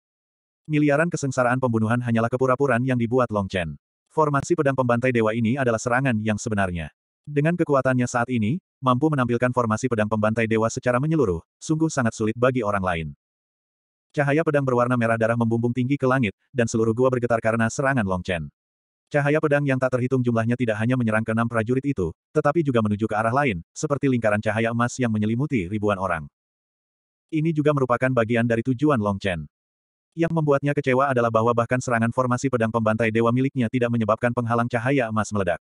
Miliaran kesengsaraan pembunuhan hanyalah kepura puraan yang dibuat Long Chen. Formasi pedang pembantai dewa ini adalah serangan yang sebenarnya. Dengan kekuatannya saat ini, mampu menampilkan formasi pedang pembantai dewa secara menyeluruh, sungguh sangat sulit bagi orang lain. Cahaya pedang berwarna merah darah membumbung tinggi ke langit, dan seluruh gua bergetar karena serangan Long Chen. Cahaya pedang yang tak terhitung jumlahnya tidak hanya menyerang ke enam prajurit itu, tetapi juga menuju ke arah lain, seperti lingkaran cahaya emas yang menyelimuti ribuan orang. Ini juga merupakan bagian dari tujuan Long Chen. Yang membuatnya kecewa adalah bahwa bahkan serangan formasi pedang pembantai dewa miliknya tidak menyebabkan penghalang cahaya emas meledak.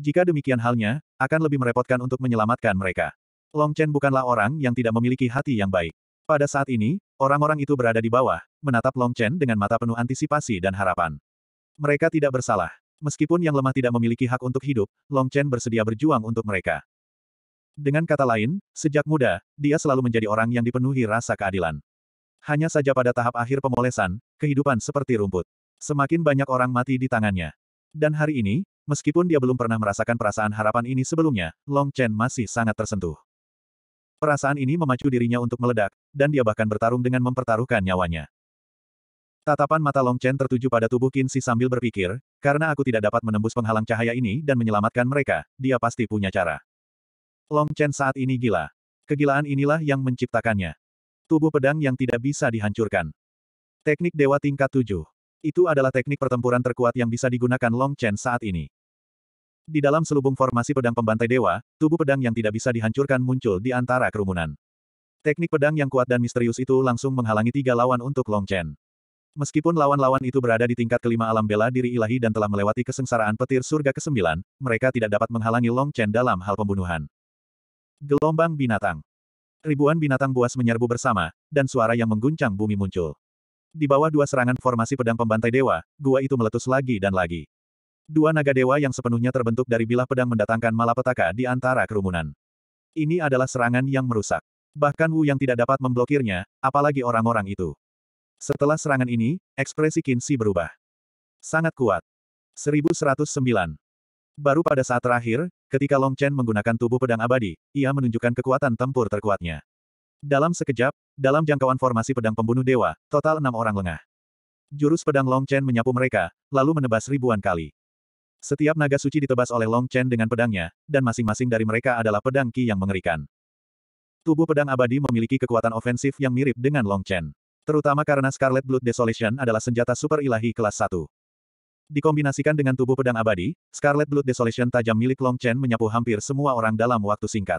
Jika demikian halnya, akan lebih merepotkan untuk menyelamatkan mereka. Long Chen bukanlah orang yang tidak memiliki hati yang baik. Pada saat ini, orang-orang itu berada di bawah, menatap Long Chen dengan mata penuh antisipasi dan harapan. Mereka tidak bersalah. Meskipun yang lemah tidak memiliki hak untuk hidup, Long Chen bersedia berjuang untuk mereka. Dengan kata lain, sejak muda, dia selalu menjadi orang yang dipenuhi rasa keadilan. Hanya saja pada tahap akhir pemolesan, kehidupan seperti rumput. Semakin banyak orang mati di tangannya. Dan hari ini, meskipun dia belum pernah merasakan perasaan harapan ini sebelumnya, Long Chen masih sangat tersentuh. Perasaan ini memacu dirinya untuk meledak, dan dia bahkan bertarung dengan mempertaruhkan nyawanya. Tatapan mata Long Chen tertuju pada tubuh Kinsi sambil berpikir, karena aku tidak dapat menembus penghalang cahaya ini dan menyelamatkan mereka, dia pasti punya cara. Long Chen saat ini gila. Kegilaan inilah yang menciptakannya. Tubuh pedang yang tidak bisa dihancurkan. Teknik Dewa tingkat 7. Itu adalah teknik pertempuran terkuat yang bisa digunakan Long Chen saat ini. Di dalam selubung formasi pedang pembantai dewa, tubuh pedang yang tidak bisa dihancurkan muncul di antara kerumunan. Teknik pedang yang kuat dan misterius itu langsung menghalangi tiga lawan untuk Long Chen. Meskipun lawan-lawan itu berada di tingkat kelima alam bela diri ilahi dan telah melewati kesengsaraan petir surga ke-9, mereka tidak dapat menghalangi Long Chen dalam hal pembunuhan. Gelombang binatang. Ribuan binatang buas menyerbu bersama, dan suara yang mengguncang bumi muncul. Di bawah dua serangan formasi pedang pembantai dewa, gua itu meletus lagi dan lagi. Dua naga dewa yang sepenuhnya terbentuk dari bilah pedang mendatangkan malapetaka di antara kerumunan. Ini adalah serangan yang merusak. Bahkan Wu yang tidak dapat memblokirnya, apalagi orang-orang itu. Setelah serangan ini, ekspresi Kinsi berubah. Sangat kuat. 1109. Baru pada saat terakhir, ketika Long Chen menggunakan tubuh pedang abadi, ia menunjukkan kekuatan tempur terkuatnya. Dalam sekejap, dalam jangkauan formasi pedang pembunuh dewa, total enam orang lengah. Jurus pedang Long Chen menyapu mereka, lalu menebas ribuan kali. Setiap naga suci ditebas oleh Long Chen dengan pedangnya, dan masing-masing dari mereka adalah pedang Ki yang mengerikan. Tubuh pedang abadi memiliki kekuatan ofensif yang mirip dengan Long Chen. Terutama karena Scarlet Blood Desolation adalah senjata super ilahi kelas 1. Dikombinasikan dengan tubuh pedang abadi, Scarlet Blood Desolation tajam milik Long Chen menyapu hampir semua orang dalam waktu singkat.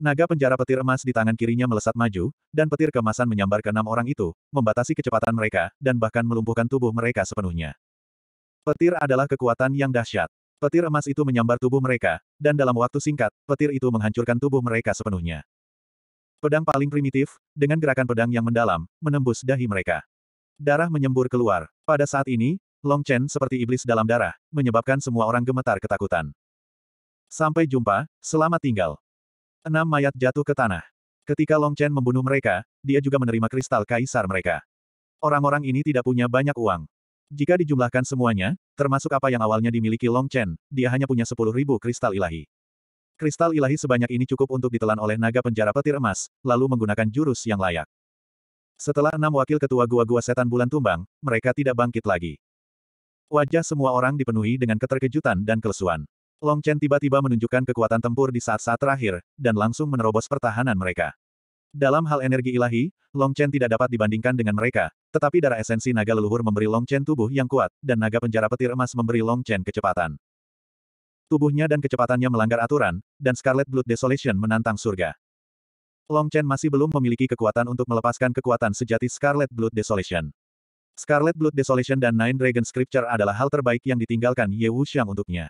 Naga penjara petir emas di tangan kirinya melesat maju, dan petir kemasan menyambar ke enam orang itu, membatasi kecepatan mereka, dan bahkan melumpuhkan tubuh mereka sepenuhnya. Petir adalah kekuatan yang dahsyat. Petir emas itu menyambar tubuh mereka, dan dalam waktu singkat, petir itu menghancurkan tubuh mereka sepenuhnya. Pedang paling primitif, dengan gerakan pedang yang mendalam, menembus dahi mereka. Darah menyembur keluar. Pada saat ini, Long Chen seperti iblis dalam darah, menyebabkan semua orang gemetar ketakutan. Sampai jumpa, selamat tinggal. Enam mayat jatuh ke tanah. Ketika Long Chen membunuh mereka, dia juga menerima kristal kaisar mereka. Orang-orang ini tidak punya banyak uang. Jika dijumlahkan semuanya, termasuk apa yang awalnya dimiliki Long Chen, dia hanya punya sepuluh ribu kristal ilahi. Kristal ilahi sebanyak ini cukup untuk ditelan oleh naga penjara petir emas, lalu menggunakan jurus yang layak. Setelah enam wakil ketua gua-gua setan bulan tumbang, mereka tidak bangkit lagi. Wajah semua orang dipenuhi dengan keterkejutan dan kelesuan. Long Chen tiba-tiba menunjukkan kekuatan tempur di saat-saat terakhir, dan langsung menerobos pertahanan mereka. Dalam hal energi ilahi, Long Chen tidak dapat dibandingkan dengan mereka, tetapi darah esensi naga leluhur memberi Long Chen tubuh yang kuat, dan naga penjara petir emas memberi Long Chen kecepatan. Tubuhnya dan kecepatannya melanggar aturan, dan Scarlet Blood Desolation menantang surga. Long Chen masih belum memiliki kekuatan untuk melepaskan kekuatan sejati Scarlet Blood Desolation. Scarlet Blood Desolation dan Nine Dragon Scripture adalah hal terbaik yang ditinggalkan Ye Wuxiang untuknya.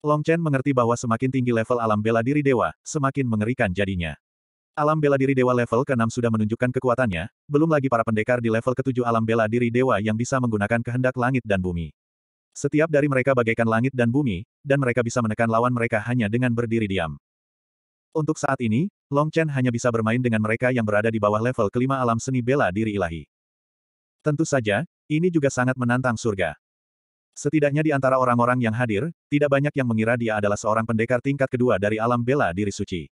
Long Chen mengerti bahwa semakin tinggi level alam bela diri dewa, semakin mengerikan jadinya. Alam bela diri dewa level ke-6 sudah menunjukkan kekuatannya, belum lagi para pendekar di level ke-7 alam bela diri dewa yang bisa menggunakan kehendak langit dan bumi. Setiap dari mereka bagaikan langit dan bumi, dan mereka bisa menekan lawan mereka hanya dengan berdiri diam. Untuk saat ini, Long Chen hanya bisa bermain dengan mereka yang berada di bawah level kelima alam seni bela diri ilahi. Tentu saja, ini juga sangat menantang surga. Setidaknya di antara orang-orang yang hadir, tidak banyak yang mengira dia adalah seorang pendekar tingkat kedua dari alam bela diri suci.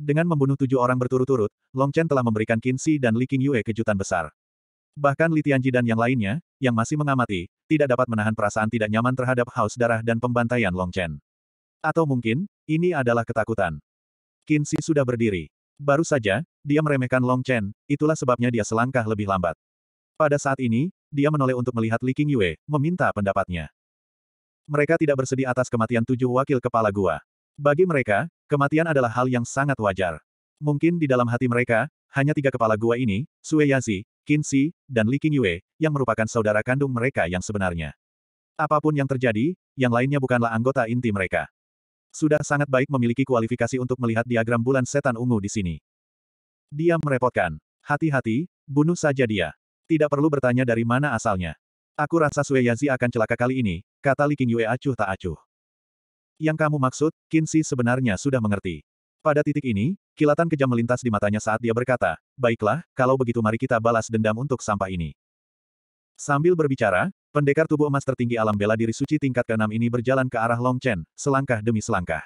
Dengan membunuh tujuh orang berturut-turut, Long Chen telah memberikan Qin Shi dan Li Yue kejutan besar. Bahkan Li Tianji dan yang lainnya, yang masih mengamati, tidak dapat menahan perasaan tidak nyaman terhadap haus darah dan pembantaian Long Chen. Atau mungkin, ini adalah ketakutan. Kinsi sudah berdiri. Baru saja, dia meremehkan Long Chen, itulah sebabnya dia selangkah lebih lambat. Pada saat ini, dia menoleh untuk melihat Li Qingyue meminta pendapatnya. Mereka tidak bersedih atas kematian tujuh wakil kepala gua. Bagi mereka, kematian adalah hal yang sangat wajar. Mungkin di dalam hati mereka, hanya tiga kepala gua ini, Sue Yazi, Qin Shi, dan Li Qingyue, yang merupakan saudara kandung mereka yang sebenarnya. Apapun yang terjadi, yang lainnya bukanlah anggota inti mereka. Sudah sangat baik memiliki kualifikasi untuk melihat diagram bulan setan ungu di sini. Dia merepotkan. Hati-hati, bunuh saja dia. Tidak perlu bertanya dari mana asalnya. Aku rasa Sue Yazi akan celaka kali ini, kata Li Qingyue acuh tak acuh. Yang kamu maksud, Qin Shi sebenarnya sudah mengerti. Pada titik ini, kilatan kejam melintas di matanya saat dia berkata, Baiklah, kalau begitu mari kita balas dendam untuk sampah ini. Sambil berbicara, pendekar tubuh emas tertinggi alam bela diri suci tingkat ke-6 ini berjalan ke arah Long Chen, selangkah demi selangkah.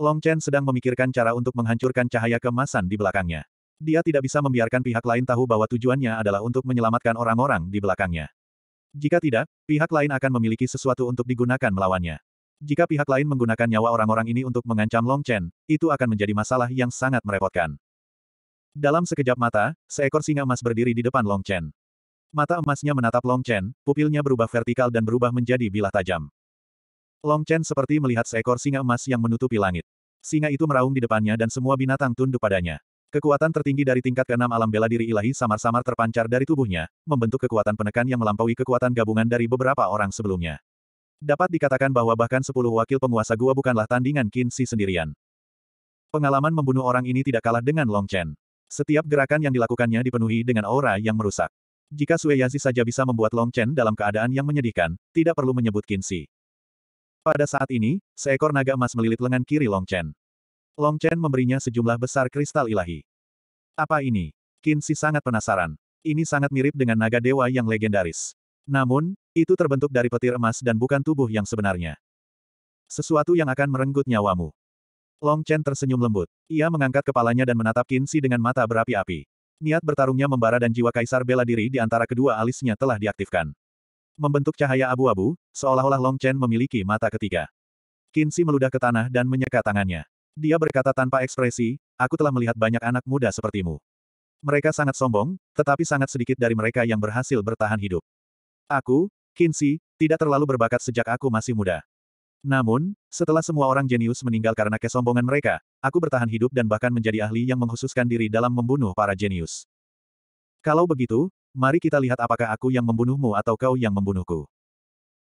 Long Chen sedang memikirkan cara untuk menghancurkan cahaya kemasan di belakangnya. Dia tidak bisa membiarkan pihak lain tahu bahwa tujuannya adalah untuk menyelamatkan orang-orang di belakangnya. Jika tidak, pihak lain akan memiliki sesuatu untuk digunakan melawannya. Jika pihak lain menggunakan nyawa orang-orang ini untuk mengancam Long Chen, itu akan menjadi masalah yang sangat merepotkan. Dalam sekejap mata, seekor singa emas berdiri di depan Long Chen. Mata emasnya menatap Long Chen, pupilnya berubah vertikal dan berubah menjadi bilah tajam. Long Chen seperti melihat seekor singa emas yang menutupi langit. Singa itu meraung di depannya dan semua binatang tunduk padanya. Kekuatan tertinggi dari tingkat keenam alam bela diri ilahi samar-samar terpancar dari tubuhnya, membentuk kekuatan penekan yang melampaui kekuatan gabungan dari beberapa orang sebelumnya. Dapat dikatakan bahwa bahkan sepuluh wakil penguasa gua bukanlah tandingan Qin Shi sendirian. Pengalaman membunuh orang ini tidak kalah dengan Long Chen. Setiap gerakan yang dilakukannya dipenuhi dengan aura yang merusak. Jika Sue Yazi saja bisa membuat Long Chen dalam keadaan yang menyedihkan, tidak perlu menyebut Qin Shi. Pada saat ini, seekor naga emas melilit lengan kiri Long Chen. Long Chen memberinya sejumlah besar kristal ilahi. Apa ini? Qin Shi sangat penasaran. Ini sangat mirip dengan naga dewa yang legendaris. Namun, itu terbentuk dari petir emas dan bukan tubuh yang sebenarnya. Sesuatu yang akan merenggut nyawamu. Long Chen tersenyum lembut. Ia mengangkat kepalanya dan menatap Kinsi dengan mata berapi-api. Niat bertarungnya membara dan jiwa kaisar bela diri di antara kedua alisnya telah diaktifkan. Membentuk cahaya abu-abu, seolah-olah Long Chen memiliki mata ketiga. Kinsi meludah ke tanah dan menyeka tangannya. Dia berkata tanpa ekspresi, aku telah melihat banyak anak muda sepertimu. Mereka sangat sombong, tetapi sangat sedikit dari mereka yang berhasil bertahan hidup. Aku, Kinsey, tidak terlalu berbakat sejak aku masih muda. Namun, setelah semua orang jenius meninggal karena kesombongan mereka, aku bertahan hidup dan bahkan menjadi ahli yang menghususkan diri dalam membunuh para jenius. Kalau begitu, mari kita lihat apakah aku yang membunuhmu atau kau yang membunuhku.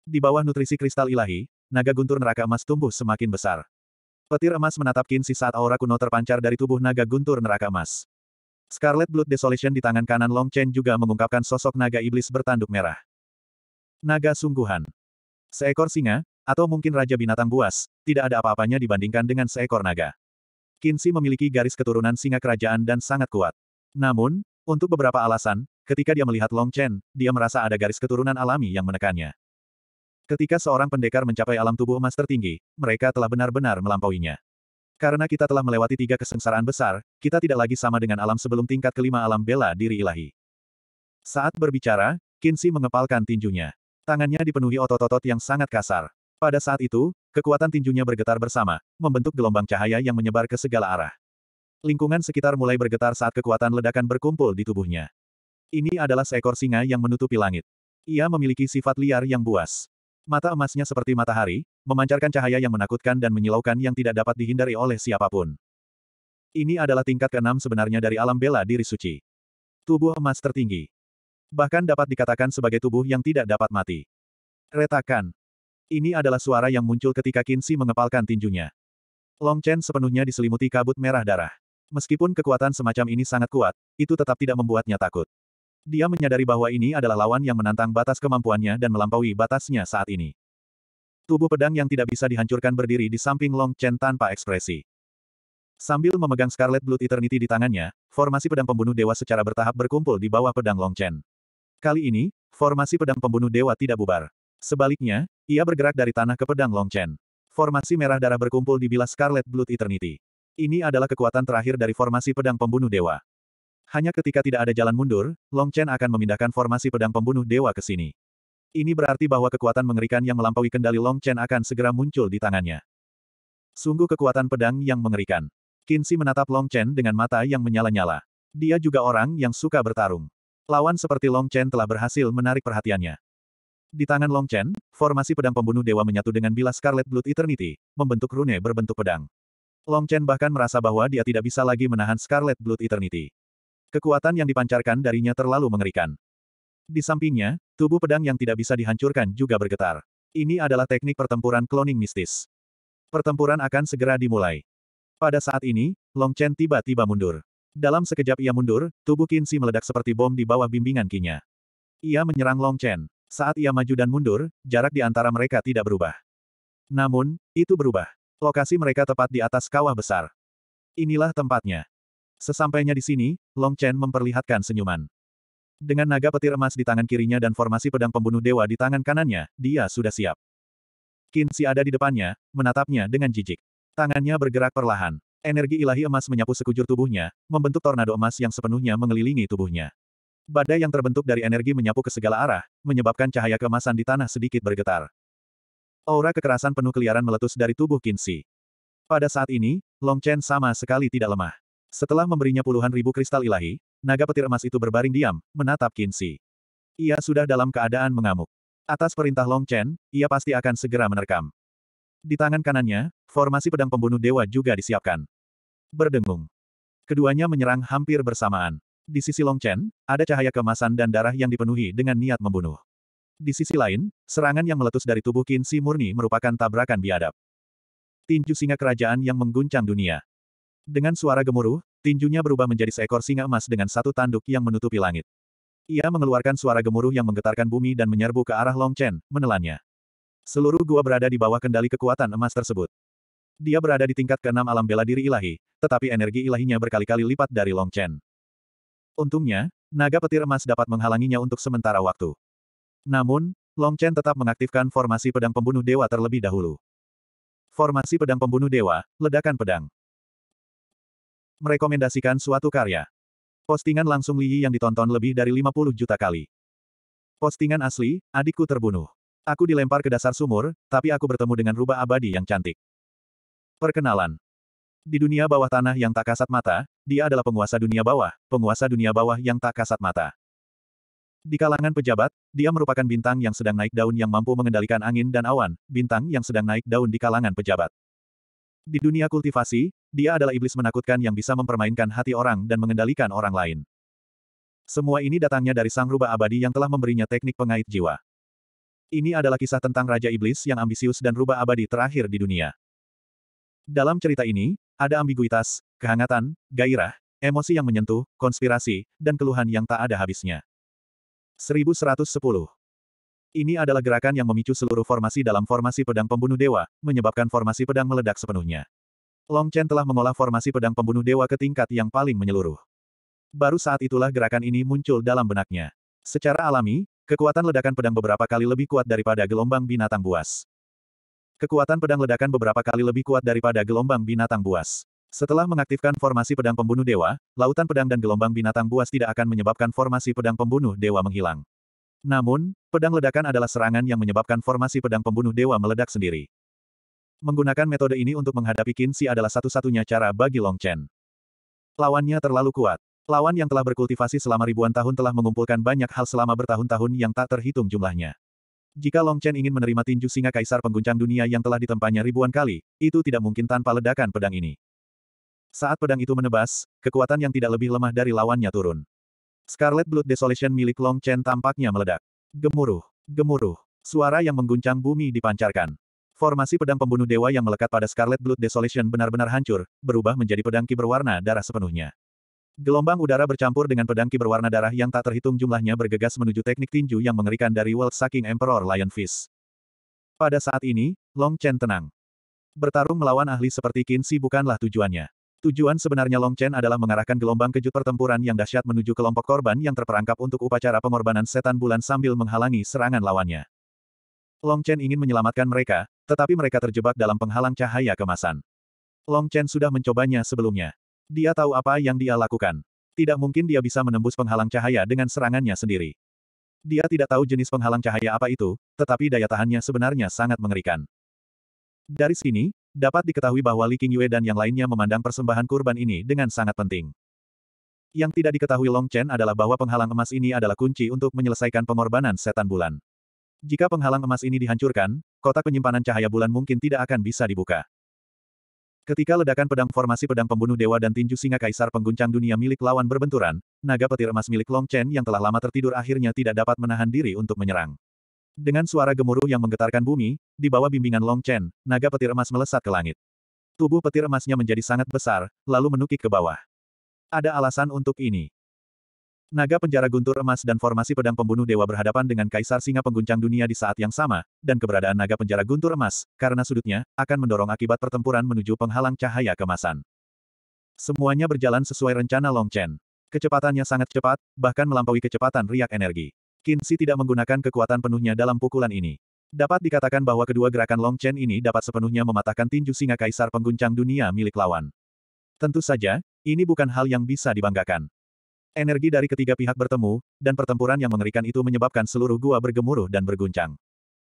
Di bawah nutrisi kristal ilahi, naga guntur neraka emas tumbuh semakin besar. Petir emas menatap Kinsey saat aura kuno terpancar dari tubuh naga guntur neraka emas. Scarlet Blood Desolation di tangan kanan Long Chen juga mengungkapkan sosok naga iblis bertanduk merah. Naga sungguhan. Seekor singa, atau mungkin raja binatang buas, tidak ada apa-apanya dibandingkan dengan seekor naga. Kinsi memiliki garis keturunan singa kerajaan dan sangat kuat. Namun, untuk beberapa alasan, ketika dia melihat Long Chen, dia merasa ada garis keturunan alami yang menekannya. Ketika seorang pendekar mencapai alam tubuh emas tertinggi, mereka telah benar-benar melampauinya. Karena kita telah melewati tiga kesengsaraan besar, kita tidak lagi sama dengan alam sebelum tingkat kelima alam bela diri ilahi. Saat berbicara, Kinsi mengepalkan tinjunya. Tangannya dipenuhi otot-otot yang sangat kasar. Pada saat itu, kekuatan tinjunya bergetar bersama, membentuk gelombang cahaya yang menyebar ke segala arah. Lingkungan sekitar mulai bergetar saat kekuatan ledakan berkumpul di tubuhnya. Ini adalah seekor singa yang menutupi langit. Ia memiliki sifat liar yang buas. Mata emasnya seperti matahari, memancarkan cahaya yang menakutkan dan menyilaukan yang tidak dapat dihindari oleh siapapun. Ini adalah tingkat keenam sebenarnya dari alam bela diri suci. Tubuh emas tertinggi. Bahkan dapat dikatakan sebagai tubuh yang tidak dapat mati. Retakan. Ini adalah suara yang muncul ketika Kinsi mengepalkan tinjunya. Long Chen sepenuhnya diselimuti kabut merah darah. Meskipun kekuatan semacam ini sangat kuat, itu tetap tidak membuatnya takut. Dia menyadari bahwa ini adalah lawan yang menantang batas kemampuannya dan melampaui batasnya saat ini. Tubuh pedang yang tidak bisa dihancurkan berdiri di samping Long Chen tanpa ekspresi. Sambil memegang Scarlet Blood Eternity di tangannya, formasi pedang pembunuh dewa secara bertahap berkumpul di bawah pedang Long Chen. Kali ini, formasi pedang pembunuh dewa tidak bubar. Sebaliknya, ia bergerak dari tanah ke pedang Long Chen. Formasi merah darah berkumpul di bilah Scarlet Blood Eternity. Ini adalah kekuatan terakhir dari formasi pedang pembunuh dewa. Hanya ketika tidak ada jalan mundur, Long Chen akan memindahkan formasi pedang pembunuh dewa ke sini. Ini berarti bahwa kekuatan mengerikan yang melampaui kendali Long Chen akan segera muncul di tangannya. Sungguh kekuatan pedang yang mengerikan. Kinsi menatap Long Chen dengan mata yang menyala-nyala. Dia juga orang yang suka bertarung. Lawan seperti Long Chen telah berhasil menarik perhatiannya. Di tangan Long Chen, formasi pedang pembunuh dewa menyatu dengan bilah Scarlet Blood Eternity, membentuk rune berbentuk pedang. Long Chen bahkan merasa bahwa dia tidak bisa lagi menahan Scarlet Blood Eternity. Kekuatan yang dipancarkan darinya terlalu mengerikan. Di sampingnya, tubuh pedang yang tidak bisa dihancurkan juga bergetar. Ini adalah teknik pertempuran cloning mistis. Pertempuran akan segera dimulai. Pada saat ini, Long Chen tiba-tiba mundur. Dalam sekejap ia mundur, tubuh Kinsi meledak seperti bom di bawah bimbingan Kinya. Ia menyerang Long Chen. Saat ia maju dan mundur, jarak di antara mereka tidak berubah. Namun, itu berubah. Lokasi mereka tepat di atas kawah besar. Inilah tempatnya. Sesampainya di sini, Long Chen memperlihatkan senyuman. Dengan naga petir emas di tangan kirinya dan formasi pedang pembunuh dewa di tangan kanannya, dia sudah siap. Kinsi ada di depannya, menatapnya dengan jijik. Tangannya bergerak perlahan. Energi ilahi emas menyapu sekujur tubuhnya, membentuk tornado emas yang sepenuhnya mengelilingi tubuhnya. Badai yang terbentuk dari energi menyapu ke segala arah, menyebabkan cahaya kemasan di tanah sedikit bergetar. Aura kekerasan penuh keliaran meletus dari tubuh Kinsi. Pada saat ini, Long Chen sama sekali tidak lemah. Setelah memberinya puluhan ribu kristal ilahi, naga petir emas itu berbaring diam, menatap Kinsi. Ia sudah dalam keadaan mengamuk. Atas perintah Long Chen, ia pasti akan segera menerkam. Di tangan kanannya, formasi pedang pembunuh dewa juga disiapkan. Berdengung. Keduanya menyerang hampir bersamaan. Di sisi Long Chen, ada cahaya kemasan dan darah yang dipenuhi dengan niat membunuh. Di sisi lain, serangan yang meletus dari tubuh Qin Si murni merupakan tabrakan biadab. Tinju singa kerajaan yang mengguncang dunia. Dengan suara gemuruh, tinjunya berubah menjadi seekor singa emas dengan satu tanduk yang menutupi langit. Ia mengeluarkan suara gemuruh yang menggetarkan bumi dan menyerbu ke arah Long Chen, menelannya. Seluruh gua berada di bawah kendali kekuatan emas tersebut. Dia berada di tingkat keenam alam bela diri ilahi, tetapi energi ilahinya berkali-kali lipat dari Long Chen. Untungnya, naga petir emas dapat menghalanginya untuk sementara waktu. Namun, Long Chen tetap mengaktifkan formasi pedang pembunuh dewa terlebih dahulu. Formasi pedang pembunuh dewa, ledakan pedang. Merekomendasikan suatu karya. Postingan langsung Li Yi yang ditonton lebih dari 50 juta kali. Postingan asli, adikku terbunuh. Aku dilempar ke dasar sumur, tapi aku bertemu dengan rubah abadi yang cantik. Perkenalan. Di dunia bawah tanah yang tak kasat mata, dia adalah penguasa dunia bawah, penguasa dunia bawah yang tak kasat mata. Di kalangan pejabat, dia merupakan bintang yang sedang naik daun yang mampu mengendalikan angin dan awan, bintang yang sedang naik daun di kalangan pejabat. Di dunia kultivasi, dia adalah iblis menakutkan yang bisa mempermainkan hati orang dan mengendalikan orang lain. Semua ini datangnya dari sang rubah abadi yang telah memberinya teknik pengait jiwa. Ini adalah kisah tentang Raja Iblis yang ambisius dan rubah abadi terakhir di dunia. Dalam cerita ini, ada ambiguitas, kehangatan, gairah, emosi yang menyentuh, konspirasi, dan keluhan yang tak ada habisnya. 1110. Ini adalah gerakan yang memicu seluruh formasi dalam formasi pedang pembunuh dewa, menyebabkan formasi pedang meledak sepenuhnya. Long Chen telah mengolah formasi pedang pembunuh dewa ke tingkat yang paling menyeluruh. Baru saat itulah gerakan ini muncul dalam benaknya. Secara alami, Kekuatan ledakan pedang beberapa kali lebih kuat daripada gelombang binatang buas. Kekuatan pedang ledakan beberapa kali lebih kuat daripada gelombang binatang buas. Setelah mengaktifkan formasi pedang pembunuh dewa, lautan pedang dan gelombang binatang buas tidak akan menyebabkan formasi pedang pembunuh dewa menghilang. Namun, pedang ledakan adalah serangan yang menyebabkan formasi pedang pembunuh dewa meledak sendiri. Menggunakan metode ini untuk menghadapi Qin Shi adalah satu-satunya cara bagi Long Chen. Lawannya terlalu kuat. Lawan yang telah berkultivasi selama ribuan tahun telah mengumpulkan banyak hal selama bertahun-tahun yang tak terhitung jumlahnya. Jika Long Chen ingin menerima tinju singa kaisar pengguncang dunia yang telah ditempanya ribuan kali, itu tidak mungkin tanpa ledakan pedang ini. Saat pedang itu menebas, kekuatan yang tidak lebih lemah dari lawannya turun. Scarlet Blood Desolation milik Long Chen tampaknya meledak. Gemuruh, gemuruh, suara yang mengguncang bumi dipancarkan. Formasi pedang pembunuh dewa yang melekat pada Scarlet Blood Desolation benar-benar hancur, berubah menjadi pedang ki berwarna darah sepenuhnya. Gelombang udara bercampur dengan pedangki berwarna darah yang tak terhitung jumlahnya bergegas menuju teknik tinju yang mengerikan dari World Sucking Emperor Lion Fist. Pada saat ini, Long Chen tenang. Bertarung melawan ahli seperti Qin bukanlah tujuannya. Tujuan sebenarnya Long Chen adalah mengarahkan gelombang kejut pertempuran yang dahsyat menuju kelompok korban yang terperangkap untuk upacara pengorbanan setan bulan sambil menghalangi serangan lawannya. Long Chen ingin menyelamatkan mereka, tetapi mereka terjebak dalam penghalang cahaya kemasan. Long Chen sudah mencobanya sebelumnya. Dia tahu apa yang dia lakukan. Tidak mungkin dia bisa menembus penghalang cahaya dengan serangannya sendiri. Dia tidak tahu jenis penghalang cahaya apa itu, tetapi daya tahannya sebenarnya sangat mengerikan. Dari sini, dapat diketahui bahwa Li Qingyue dan yang lainnya memandang persembahan kurban ini dengan sangat penting. Yang tidak diketahui Long Chen adalah bahwa penghalang emas ini adalah kunci untuk menyelesaikan pengorbanan setan bulan. Jika penghalang emas ini dihancurkan, kotak penyimpanan cahaya bulan mungkin tidak akan bisa dibuka. Ketika ledakan pedang formasi pedang pembunuh dewa dan tinju singa kaisar pengguncang dunia milik lawan berbenturan, naga petir emas milik Long Chen yang telah lama tertidur akhirnya tidak dapat menahan diri untuk menyerang. Dengan suara gemuruh yang menggetarkan bumi, di bawah bimbingan Long Chen, naga petir emas melesat ke langit. Tubuh petir emasnya menjadi sangat besar, lalu menukik ke bawah. Ada alasan untuk ini. Naga penjara guntur emas dan formasi pedang pembunuh dewa berhadapan dengan kaisar singa pengguncang dunia di saat yang sama, dan keberadaan naga penjara guntur emas, karena sudutnya, akan mendorong akibat pertempuran menuju penghalang cahaya kemasan. Semuanya berjalan sesuai rencana Long Chen. Kecepatannya sangat cepat, bahkan melampaui kecepatan riak energi. Shi tidak menggunakan kekuatan penuhnya dalam pukulan ini. Dapat dikatakan bahwa kedua gerakan Long Chen ini dapat sepenuhnya mematahkan tinju singa kaisar pengguncang dunia milik lawan. Tentu saja, ini bukan hal yang bisa dibanggakan. Energi dari ketiga pihak bertemu, dan pertempuran yang mengerikan itu menyebabkan seluruh gua bergemuruh dan berguncang.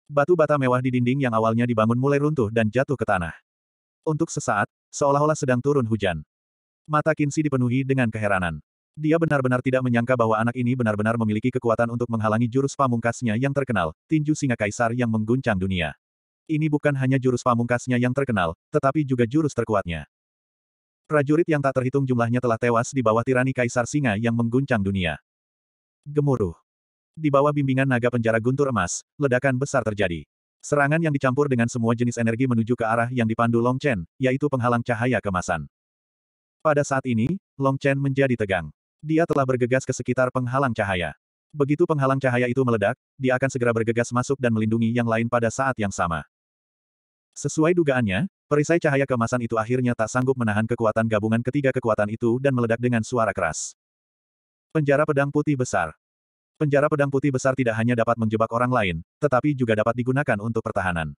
Batu bata mewah di dinding yang awalnya dibangun mulai runtuh dan jatuh ke tanah. Untuk sesaat, seolah-olah sedang turun hujan. Mata Kinsi dipenuhi dengan keheranan. Dia benar-benar tidak menyangka bahwa anak ini benar-benar memiliki kekuatan untuk menghalangi jurus pamungkasnya yang terkenal, tinju singa kaisar yang mengguncang dunia. Ini bukan hanya jurus pamungkasnya yang terkenal, tetapi juga jurus terkuatnya. Prajurit yang tak terhitung jumlahnya telah tewas di bawah tirani Kaisar Singa yang mengguncang dunia. Gemuruh. Di bawah bimbingan naga penjara guntur emas, ledakan besar terjadi. Serangan yang dicampur dengan semua jenis energi menuju ke arah yang dipandu Long Chen, yaitu penghalang cahaya kemasan. Pada saat ini, Long Chen menjadi tegang. Dia telah bergegas ke sekitar penghalang cahaya. Begitu penghalang cahaya itu meledak, dia akan segera bergegas masuk dan melindungi yang lain pada saat yang sama. Sesuai dugaannya, perisai cahaya kemasan itu akhirnya tak sanggup menahan kekuatan gabungan ketiga kekuatan itu dan meledak dengan suara keras. Penjara pedang putih besar. Penjara pedang putih besar tidak hanya dapat menjebak orang lain, tetapi juga dapat digunakan untuk pertahanan.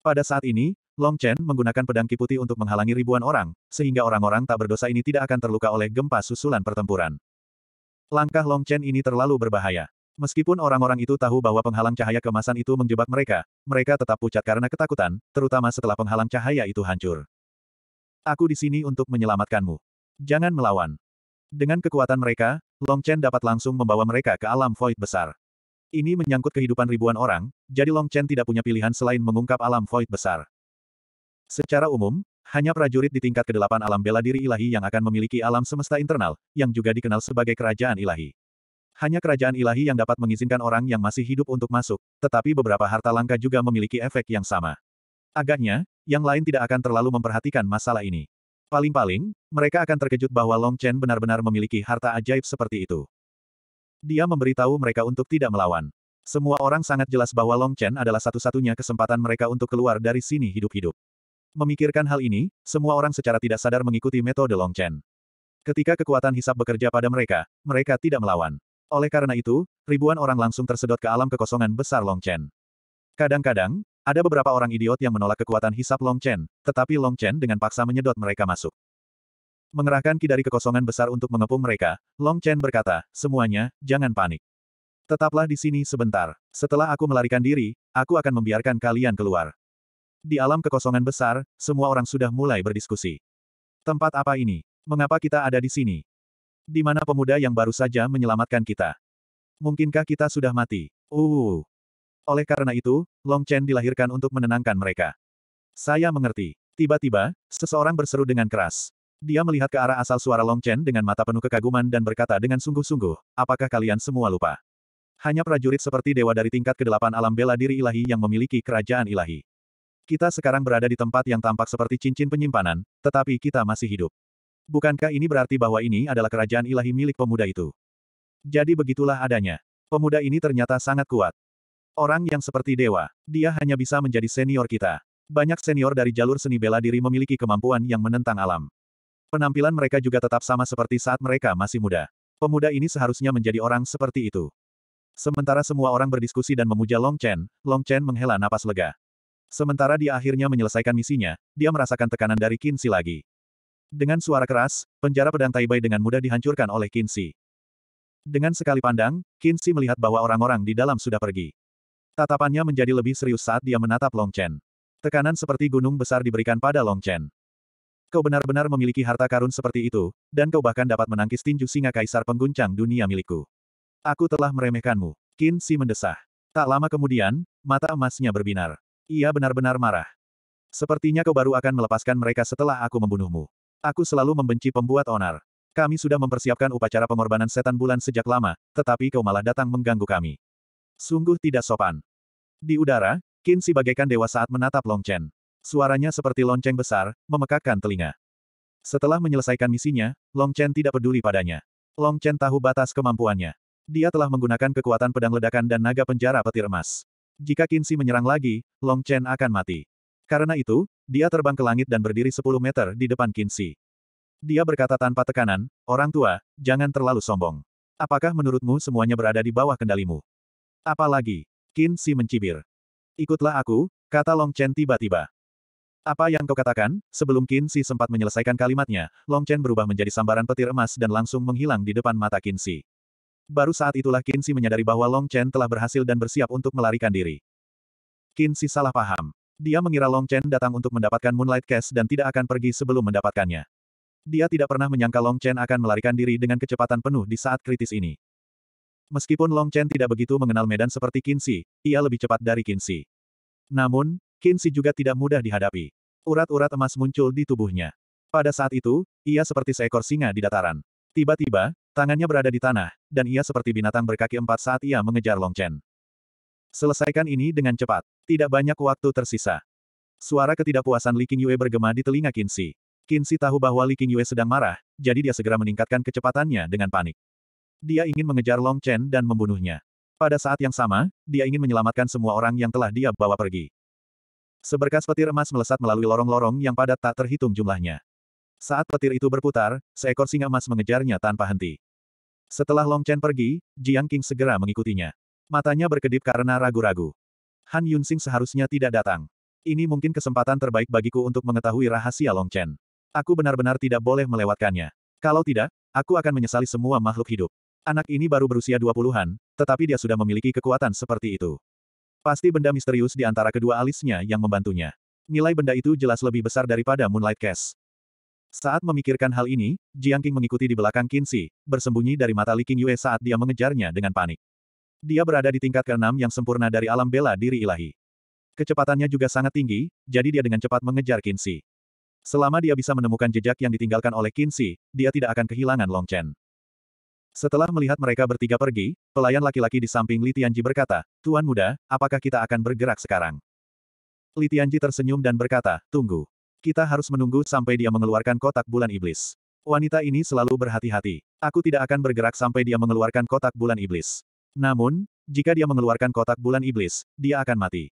Pada saat ini, Long Chen menggunakan pedang ki putih untuk menghalangi ribuan orang, sehingga orang-orang tak berdosa ini tidak akan terluka oleh gempa susulan pertempuran. Langkah Long Chen ini terlalu berbahaya. Meskipun orang-orang itu tahu bahwa penghalang cahaya kemasan itu menjebak mereka, mereka tetap pucat karena ketakutan, terutama setelah penghalang cahaya itu hancur. Aku di sini untuk menyelamatkanmu. Jangan melawan. Dengan kekuatan mereka, Long Chen dapat langsung membawa mereka ke alam void besar. Ini menyangkut kehidupan ribuan orang, jadi Long Chen tidak punya pilihan selain mengungkap alam void besar. Secara umum, hanya prajurit di tingkat kedelapan alam bela diri ilahi yang akan memiliki alam semesta internal, yang juga dikenal sebagai kerajaan ilahi. Hanya kerajaan ilahi yang dapat mengizinkan orang yang masih hidup untuk masuk, tetapi beberapa harta langka juga memiliki efek yang sama. Agaknya, yang lain tidak akan terlalu memperhatikan masalah ini. Paling-paling, mereka akan terkejut bahwa Long Chen benar-benar memiliki harta ajaib seperti itu. Dia memberitahu mereka untuk tidak melawan. Semua orang sangat jelas bahwa Long Chen adalah satu-satunya kesempatan mereka untuk keluar dari sini hidup-hidup. Memikirkan hal ini, semua orang secara tidak sadar mengikuti metode Long Chen. Ketika kekuatan hisap bekerja pada mereka, mereka tidak melawan. Oleh karena itu, ribuan orang langsung tersedot ke alam kekosongan besar Long Chen. Kadang-kadang, ada beberapa orang idiot yang menolak kekuatan hisap Long Chen, tetapi Long Chen dengan paksa menyedot mereka masuk. Mengerahkan ki dari kekosongan besar untuk mengepung mereka, Long Chen berkata, semuanya, jangan panik. Tetaplah di sini sebentar. Setelah aku melarikan diri, aku akan membiarkan kalian keluar. Di alam kekosongan besar, semua orang sudah mulai berdiskusi. Tempat apa ini? Mengapa kita ada di sini? Di mana pemuda yang baru saja menyelamatkan kita? Mungkinkah kita sudah mati? Uh. Oleh karena itu, Long Chen dilahirkan untuk menenangkan mereka. Saya mengerti. Tiba-tiba, seseorang berseru dengan keras. Dia melihat ke arah asal suara Long Chen dengan mata penuh kekaguman dan berkata dengan sungguh-sungguh, apakah kalian semua lupa? Hanya prajurit seperti dewa dari tingkat ke kedelapan alam bela diri ilahi yang memiliki kerajaan ilahi. Kita sekarang berada di tempat yang tampak seperti cincin penyimpanan, tetapi kita masih hidup. Bukankah ini berarti bahwa ini adalah kerajaan ilahi milik pemuda itu? Jadi begitulah adanya. Pemuda ini ternyata sangat kuat. Orang yang seperti dewa, dia hanya bisa menjadi senior kita. Banyak senior dari jalur seni bela diri memiliki kemampuan yang menentang alam. Penampilan mereka juga tetap sama seperti saat mereka masih muda. Pemuda ini seharusnya menjadi orang seperti itu. Sementara semua orang berdiskusi dan memuja Long Chen, Long Chen menghela napas lega. Sementara dia akhirnya menyelesaikan misinya, dia merasakan tekanan dari Qin Kinsi lagi. Dengan suara keras, penjara pedang Taibai dengan mudah dihancurkan oleh Kinsi. Dengan sekali pandang, Kinsi melihat bahwa orang-orang di dalam sudah pergi. Tatapannya menjadi lebih serius saat dia menatap Long Chen. Tekanan seperti gunung besar diberikan pada Long Chen. Kau benar-benar memiliki harta karun seperti itu, dan kau bahkan dapat menangkis tinju singa kaisar pengguncang dunia milikku. Aku telah meremehkanmu. Kinsi mendesah. Tak lama kemudian, mata emasnya berbinar. Ia benar-benar marah. Sepertinya kau baru akan melepaskan mereka setelah aku membunuhmu. Aku selalu membenci pembuat onar. Kami sudah mempersiapkan upacara pengorbanan setan bulan sejak lama, tetapi kau malah datang mengganggu kami. Sungguh tidak sopan. Di udara, Qin Shi bagaikan dewa saat menatap Long Chen. Suaranya seperti lonceng besar, memekakkan telinga. Setelah menyelesaikan misinya, Long Chen tidak peduli padanya. Long Chen tahu batas kemampuannya. Dia telah menggunakan kekuatan pedang ledakan dan naga penjara petir emas. Jika Qin Shi menyerang lagi, Long Chen akan mati. Karena itu, dia terbang ke langit dan berdiri 10 meter di depan Kinsi. Dia berkata tanpa tekanan, orang tua, jangan terlalu sombong. Apakah menurutmu semuanya berada di bawah kendalimu? Apalagi, Kinsi mencibir. Ikutlah aku, kata Long Chen tiba-tiba. Apa yang kau katakan? Sebelum Kinsi sempat menyelesaikan kalimatnya, Long Chen berubah menjadi sambaran petir emas dan langsung menghilang di depan mata Kinsi. Baru saat itulah Kinsi menyadari bahwa Long Chen telah berhasil dan bersiap untuk melarikan diri. Kinsi salah paham. Dia mengira Long Chen datang untuk mendapatkan Moonlight Cash dan tidak akan pergi sebelum mendapatkannya. Dia tidak pernah menyangka Long Chen akan melarikan diri dengan kecepatan penuh di saat kritis ini. Meskipun Long Chen tidak begitu mengenal medan seperti Kinsi, ia lebih cepat dari Kinsi. Namun, Kinsi juga tidak mudah dihadapi. Urat-urat emas muncul di tubuhnya. Pada saat itu, ia seperti seekor singa di dataran. Tiba-tiba, tangannya berada di tanah, dan ia seperti binatang berkaki empat saat ia mengejar Long Chen. Selesaikan ini dengan cepat. Tidak banyak waktu tersisa. Suara ketidakpuasan Li Qingyue bergema di telinga Kinsi. Kinsi tahu bahwa Li Qingyue sedang marah, jadi dia segera meningkatkan kecepatannya dengan panik. Dia ingin mengejar Long Chen dan membunuhnya. Pada saat yang sama, dia ingin menyelamatkan semua orang yang telah dia bawa pergi. Seberkas petir emas melesat melalui lorong-lorong yang padat tak terhitung jumlahnya. Saat petir itu berputar, seekor singa emas mengejarnya tanpa henti. Setelah Long Chen pergi, Jiang King segera mengikutinya. Matanya berkedip karena ragu-ragu. Han Yunsing seharusnya tidak datang. Ini mungkin kesempatan terbaik bagiku untuk mengetahui rahasia Long Chen. Aku benar-benar tidak boleh melewatkannya. Kalau tidak, aku akan menyesali semua makhluk hidup. Anak ini baru berusia 20-an, tetapi dia sudah memiliki kekuatan seperti itu. Pasti benda misterius di antara kedua alisnya yang membantunya. Nilai benda itu jelas lebih besar daripada Moonlight Cash. Saat memikirkan hal ini, Jiang Qing mengikuti di belakang Qin Shi, bersembunyi dari mata Li Qingyue saat dia mengejarnya dengan panik. Dia berada di tingkat keenam yang sempurna dari alam bela diri ilahi. Kecepatannya juga sangat tinggi, jadi dia dengan cepat mengejar Kinsi. Selama dia bisa menemukan jejak yang ditinggalkan oleh Kinsi, dia tidak akan kehilangan Long Chen. Setelah melihat mereka bertiga pergi, pelayan laki-laki di samping Li Tianji berkata, Tuan muda, apakah kita akan bergerak sekarang? Li Tianji tersenyum dan berkata, tunggu. Kita harus menunggu sampai dia mengeluarkan kotak bulan iblis. Wanita ini selalu berhati-hati. Aku tidak akan bergerak sampai dia mengeluarkan kotak bulan iblis. Namun, jika dia mengeluarkan kotak bulan iblis, dia akan mati.